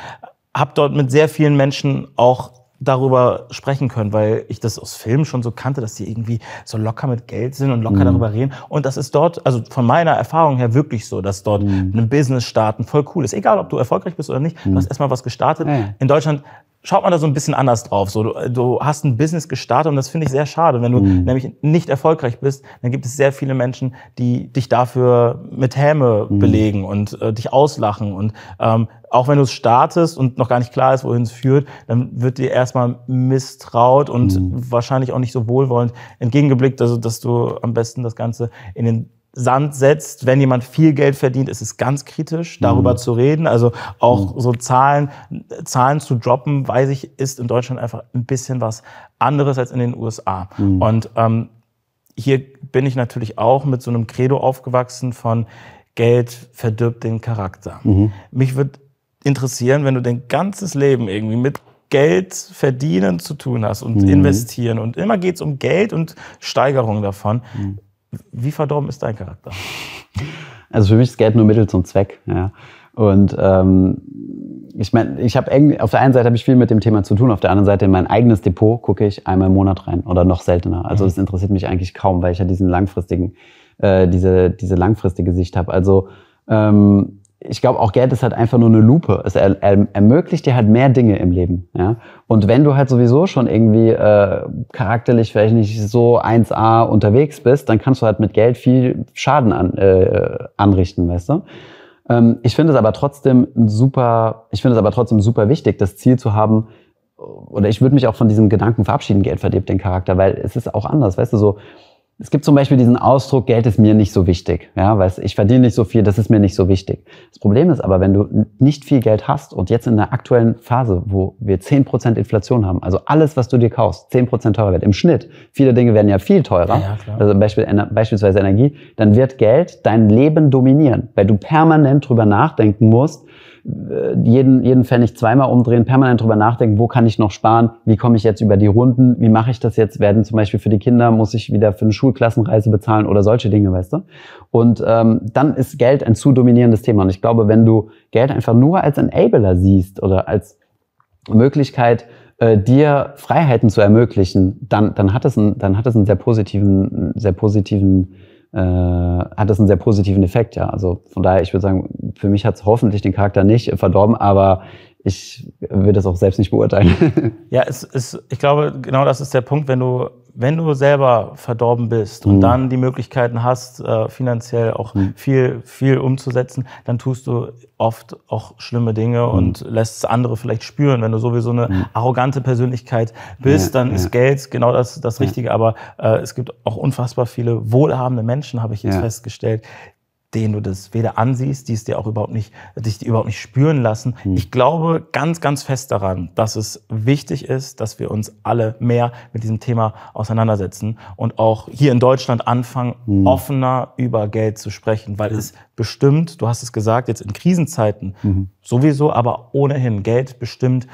habe dort mit sehr vielen Menschen auch darüber sprechen können, weil ich das aus Filmen schon so kannte, dass die irgendwie so locker mit Geld sind und locker mhm. darüber reden. Und das ist dort, also von meiner Erfahrung her wirklich so, dass dort mhm. ein Business starten voll cool ist. Egal, ob du erfolgreich bist oder nicht, mhm. du hast erstmal was gestartet. Ja. In Deutschland schaut man da so ein bisschen anders drauf. So, du, du hast ein Business gestartet und das finde ich sehr schade. Wenn du mhm. nämlich nicht erfolgreich bist, dann gibt es sehr viele Menschen, die dich dafür mit Häme mhm. belegen und äh, dich auslachen. Und ähm, auch wenn du es startest und noch gar nicht klar ist, wohin es führt, dann wird dir erstmal misstraut und mhm. wahrscheinlich auch nicht so wohlwollend entgegengeblickt, also dass du am besten das Ganze in den Sand setzt. Wenn jemand viel Geld verdient, ist es ganz kritisch, mhm. darüber mhm. zu reden. Also auch mhm. so Zahlen, Zahlen zu droppen, weiß ich, ist in Deutschland einfach ein bisschen was anderes als in den USA. Mhm. Und ähm, hier bin ich natürlich auch mit so einem Credo aufgewachsen von Geld verdirbt den Charakter. Mhm. Mich würde interessieren, wenn du dein ganzes Leben irgendwie mit Geld verdienen zu tun hast und mhm. investieren und immer geht es um Geld und Steigerung davon wie verdorben ist dein Charakter? Also für mich ist Geld nur Mittel zum Zweck. Ja. Und ähm, ich meine, ich habe auf der einen Seite habe ich viel mit dem Thema zu tun, auf der anderen Seite in mein eigenes Depot gucke ich einmal im Monat rein oder noch seltener. Also mhm. das interessiert mich eigentlich kaum, weil ich ja diesen langfristigen, äh, diese, diese langfristige Sicht habe. Also ähm, ich glaube, auch Geld ist halt einfach nur eine Lupe. Es er, er, ermöglicht dir halt mehr Dinge im Leben. Ja? Und wenn du halt sowieso schon irgendwie äh, charakterlich vielleicht nicht so 1A unterwegs bist, dann kannst du halt mit Geld viel Schaden an, äh, anrichten, weißt du? Ähm, ich finde es aber trotzdem super, ich finde es aber trotzdem super wichtig, das Ziel zu haben, oder ich würde mich auch von diesem Gedanken verabschieden, Geld verdirbt den Charakter, weil es ist auch anders, weißt du, so, es gibt zum Beispiel diesen Ausdruck, Geld ist mir nicht so wichtig. Ja, weil ich verdiene nicht so viel, das ist mir nicht so wichtig. Das Problem ist aber, wenn du nicht viel Geld hast und jetzt in der aktuellen Phase, wo wir zehn Prozent Inflation haben, also alles, was du dir kaufst, zehn Prozent teurer wird, im Schnitt, viele Dinge werden ja viel teurer, ja, ja, also Beispiel, beispielsweise Energie, dann wird Geld dein Leben dominieren, weil du permanent drüber nachdenken musst, äh, jeden, jeden Pfennig zweimal umdrehen, permanent drüber nachdenken, wo kann ich noch sparen, wie komme ich jetzt über die Runden, wie mache ich das jetzt, werden zum Beispiel für die Kinder, muss ich wieder für eine Schulklassenreise bezahlen oder solche Dinge, weißt du? Und ähm, dann ist Geld ein zu dominierendes Thema. Und ich glaube, wenn du Geld einfach nur als Enabler siehst oder als Möglichkeit, äh, dir Freiheiten zu ermöglichen, dann, dann, hat es einen, dann hat es einen sehr positiven, sehr positiven äh, hat das einen sehr positiven Effekt, ja. Also von daher, ich würde sagen, für mich hat es hoffentlich den Charakter nicht verdorben, aber ich will das auch selbst nicht beurteilen. Ja, es ist, ich glaube, genau das ist der Punkt, wenn du wenn du selber verdorben bist und mhm. dann die Möglichkeiten hast, äh, finanziell auch mhm. viel, viel umzusetzen, dann tust du oft auch schlimme Dinge mhm. und lässt andere vielleicht spüren. Wenn du sowieso eine mhm. arrogante Persönlichkeit bist, ja, dann ja. ist Geld genau das, das Richtige. Ja. Aber äh, es gibt auch unfassbar viele wohlhabende Menschen, habe ich jetzt festgestellt, denen du das weder ansiehst, die es dir auch überhaupt nicht, dich überhaupt nicht spüren lassen. Mhm. Ich glaube ganz, ganz fest daran, dass es wichtig ist, dass wir uns alle mehr mit diesem Thema auseinandersetzen und auch hier in Deutschland anfangen, mhm. offener über Geld zu sprechen, weil mhm. es bestimmt, du hast es gesagt, jetzt in Krisenzeiten mhm. sowieso, aber ohnehin Geld bestimmt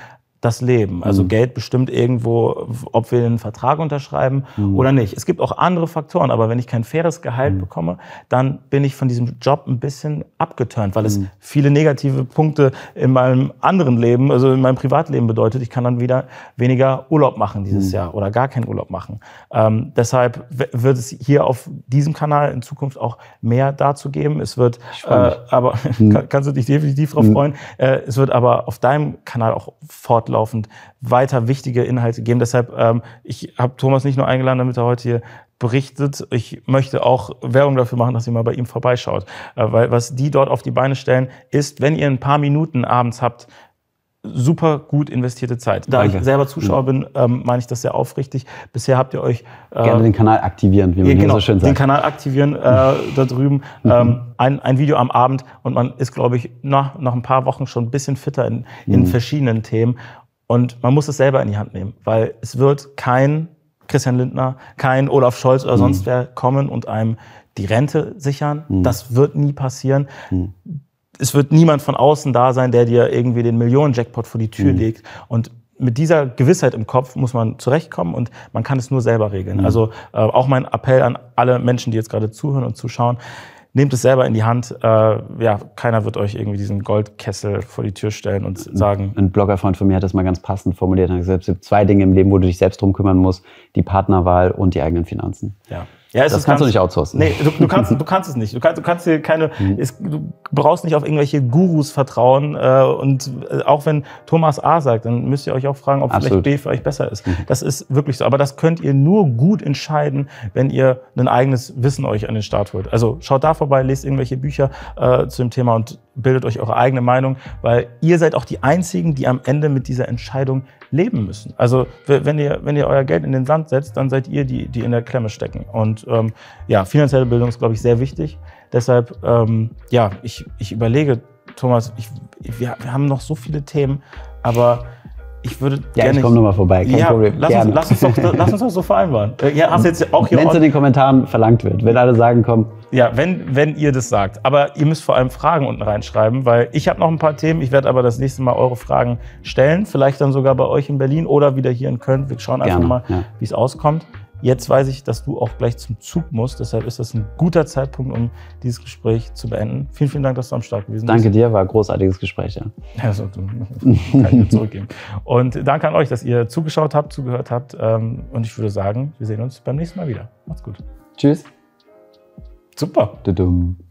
das Leben. Also mhm. Geld bestimmt irgendwo, ob wir einen Vertrag unterschreiben mhm. oder nicht. Es gibt auch andere Faktoren, aber wenn ich kein faires Gehalt mhm. bekomme, dann bin ich von diesem Job ein bisschen abgeturnt, weil es mhm. viele negative Punkte in meinem anderen Leben, also in meinem Privatleben bedeutet. Ich kann dann wieder weniger Urlaub machen dieses mhm. Jahr oder gar keinen Urlaub machen. Ähm, deshalb wird es hier auf diesem Kanal in Zukunft auch mehr dazu geben. Es wird, äh, aber mhm. kann, kannst du dich definitiv darauf freuen. Äh, es wird aber auf deinem Kanal auch fortlaufen fortlaufend weiter wichtige Inhalte geben. Deshalb, ähm, ich habe Thomas nicht nur eingeladen, damit er heute hier berichtet. Ich möchte auch Werbung dafür machen, dass ihr mal bei ihm vorbeischaut. Äh, weil was die dort auf die Beine stellen, ist, wenn ihr ein paar Minuten abends habt, super gut investierte Zeit. Da Danke. ich selber Zuschauer mhm. bin, ähm, meine ich das sehr aufrichtig. Bisher habt ihr euch äh, gerne den Kanal aktivieren, wie man ja, genau, so schön sagt. Den Kanal aktivieren äh, da drüben. Mhm. Ähm, ein, ein Video am Abend und man ist, glaube ich, nach, nach ein paar Wochen schon ein bisschen fitter in, in mhm. verschiedenen Themen. Und man muss es selber in die Hand nehmen, weil es wird kein Christian Lindner, kein Olaf Scholz oder sonst mhm. wer kommen und einem die Rente sichern. Mhm. Das wird nie passieren. Mhm. Es wird niemand von außen da sein, der dir irgendwie den Millionen-Jackpot vor die Tür mhm. legt. Und mit dieser Gewissheit im Kopf muss man zurechtkommen und man kann es nur selber regeln. Mhm. Also äh, auch mein Appell an alle Menschen, die jetzt gerade zuhören und zuschauen, nehmt es selber in die Hand. Äh, ja, keiner wird euch irgendwie diesen Goldkessel vor die Tür stellen und sagen. Ein, ein Bloggerfreund von mir hat das mal ganz passend formuliert. Er hat gesagt, es gibt zwei Dinge im Leben, wo du dich selbst drum kümmern musst: die Partnerwahl und die eigenen Finanzen. Ja. Ja, es das kannst ganz, du nicht outsourcen. Nee, du, du, kannst, du kannst es nicht. Du kannst, du kannst dir keine, mhm. es, du brauchst nicht auf irgendwelche Gurus vertrauen. Äh, und äh, auch wenn Thomas A sagt, dann müsst ihr euch auch fragen, ob Absolut. vielleicht B für euch besser ist. Mhm. Das ist wirklich so. Aber das könnt ihr nur gut entscheiden, wenn ihr ein eigenes Wissen euch an den Start holt. Also schaut da vorbei, lest irgendwelche Bücher äh, zu dem Thema und bildet euch eure eigene Meinung, weil ihr seid auch die Einzigen, die am Ende mit dieser Entscheidung leben müssen. Also wenn ihr, wenn ihr euer Geld in den Sand setzt, dann seid ihr die, die in der Klemme stecken. Und und ähm, ja, finanzielle Bildung ist, glaube ich, sehr wichtig. Deshalb, ähm, ja, ich, ich überlege, Thomas, ich, wir, wir haben noch so viele Themen, aber ich würde ja, gerne. Ich komme nochmal vorbei, kein ja, Problem. Lass uns, lass, uns doch, lass uns doch so vereinbaren. Äh, ja, Wenn es in den Kommentaren verlangt wird, wenn alle sagen, komm. Ja, wenn, wenn ihr das sagt. Aber ihr müsst vor allem Fragen unten reinschreiben, weil ich habe noch ein paar Themen. Ich werde aber das nächste Mal eure Fragen stellen. Vielleicht dann sogar bei euch in Berlin oder wieder hier in Köln. Wir schauen einfach also mal, ja. wie es auskommt. Jetzt weiß ich, dass du auch gleich zum Zug musst. Deshalb ist das ein guter Zeitpunkt, um dieses Gespräch zu beenden. Vielen, vielen Dank, dass du am Start gewesen danke bist. Danke dir, war ein großartiges Gespräch. Ja. ja so, Also, kann ich dir zurückgeben. Und danke an euch, dass ihr zugeschaut habt, zugehört habt. Ähm, und ich würde sagen, wir sehen uns beim nächsten Mal wieder. Macht's gut. Tschüss. Super. Tudum.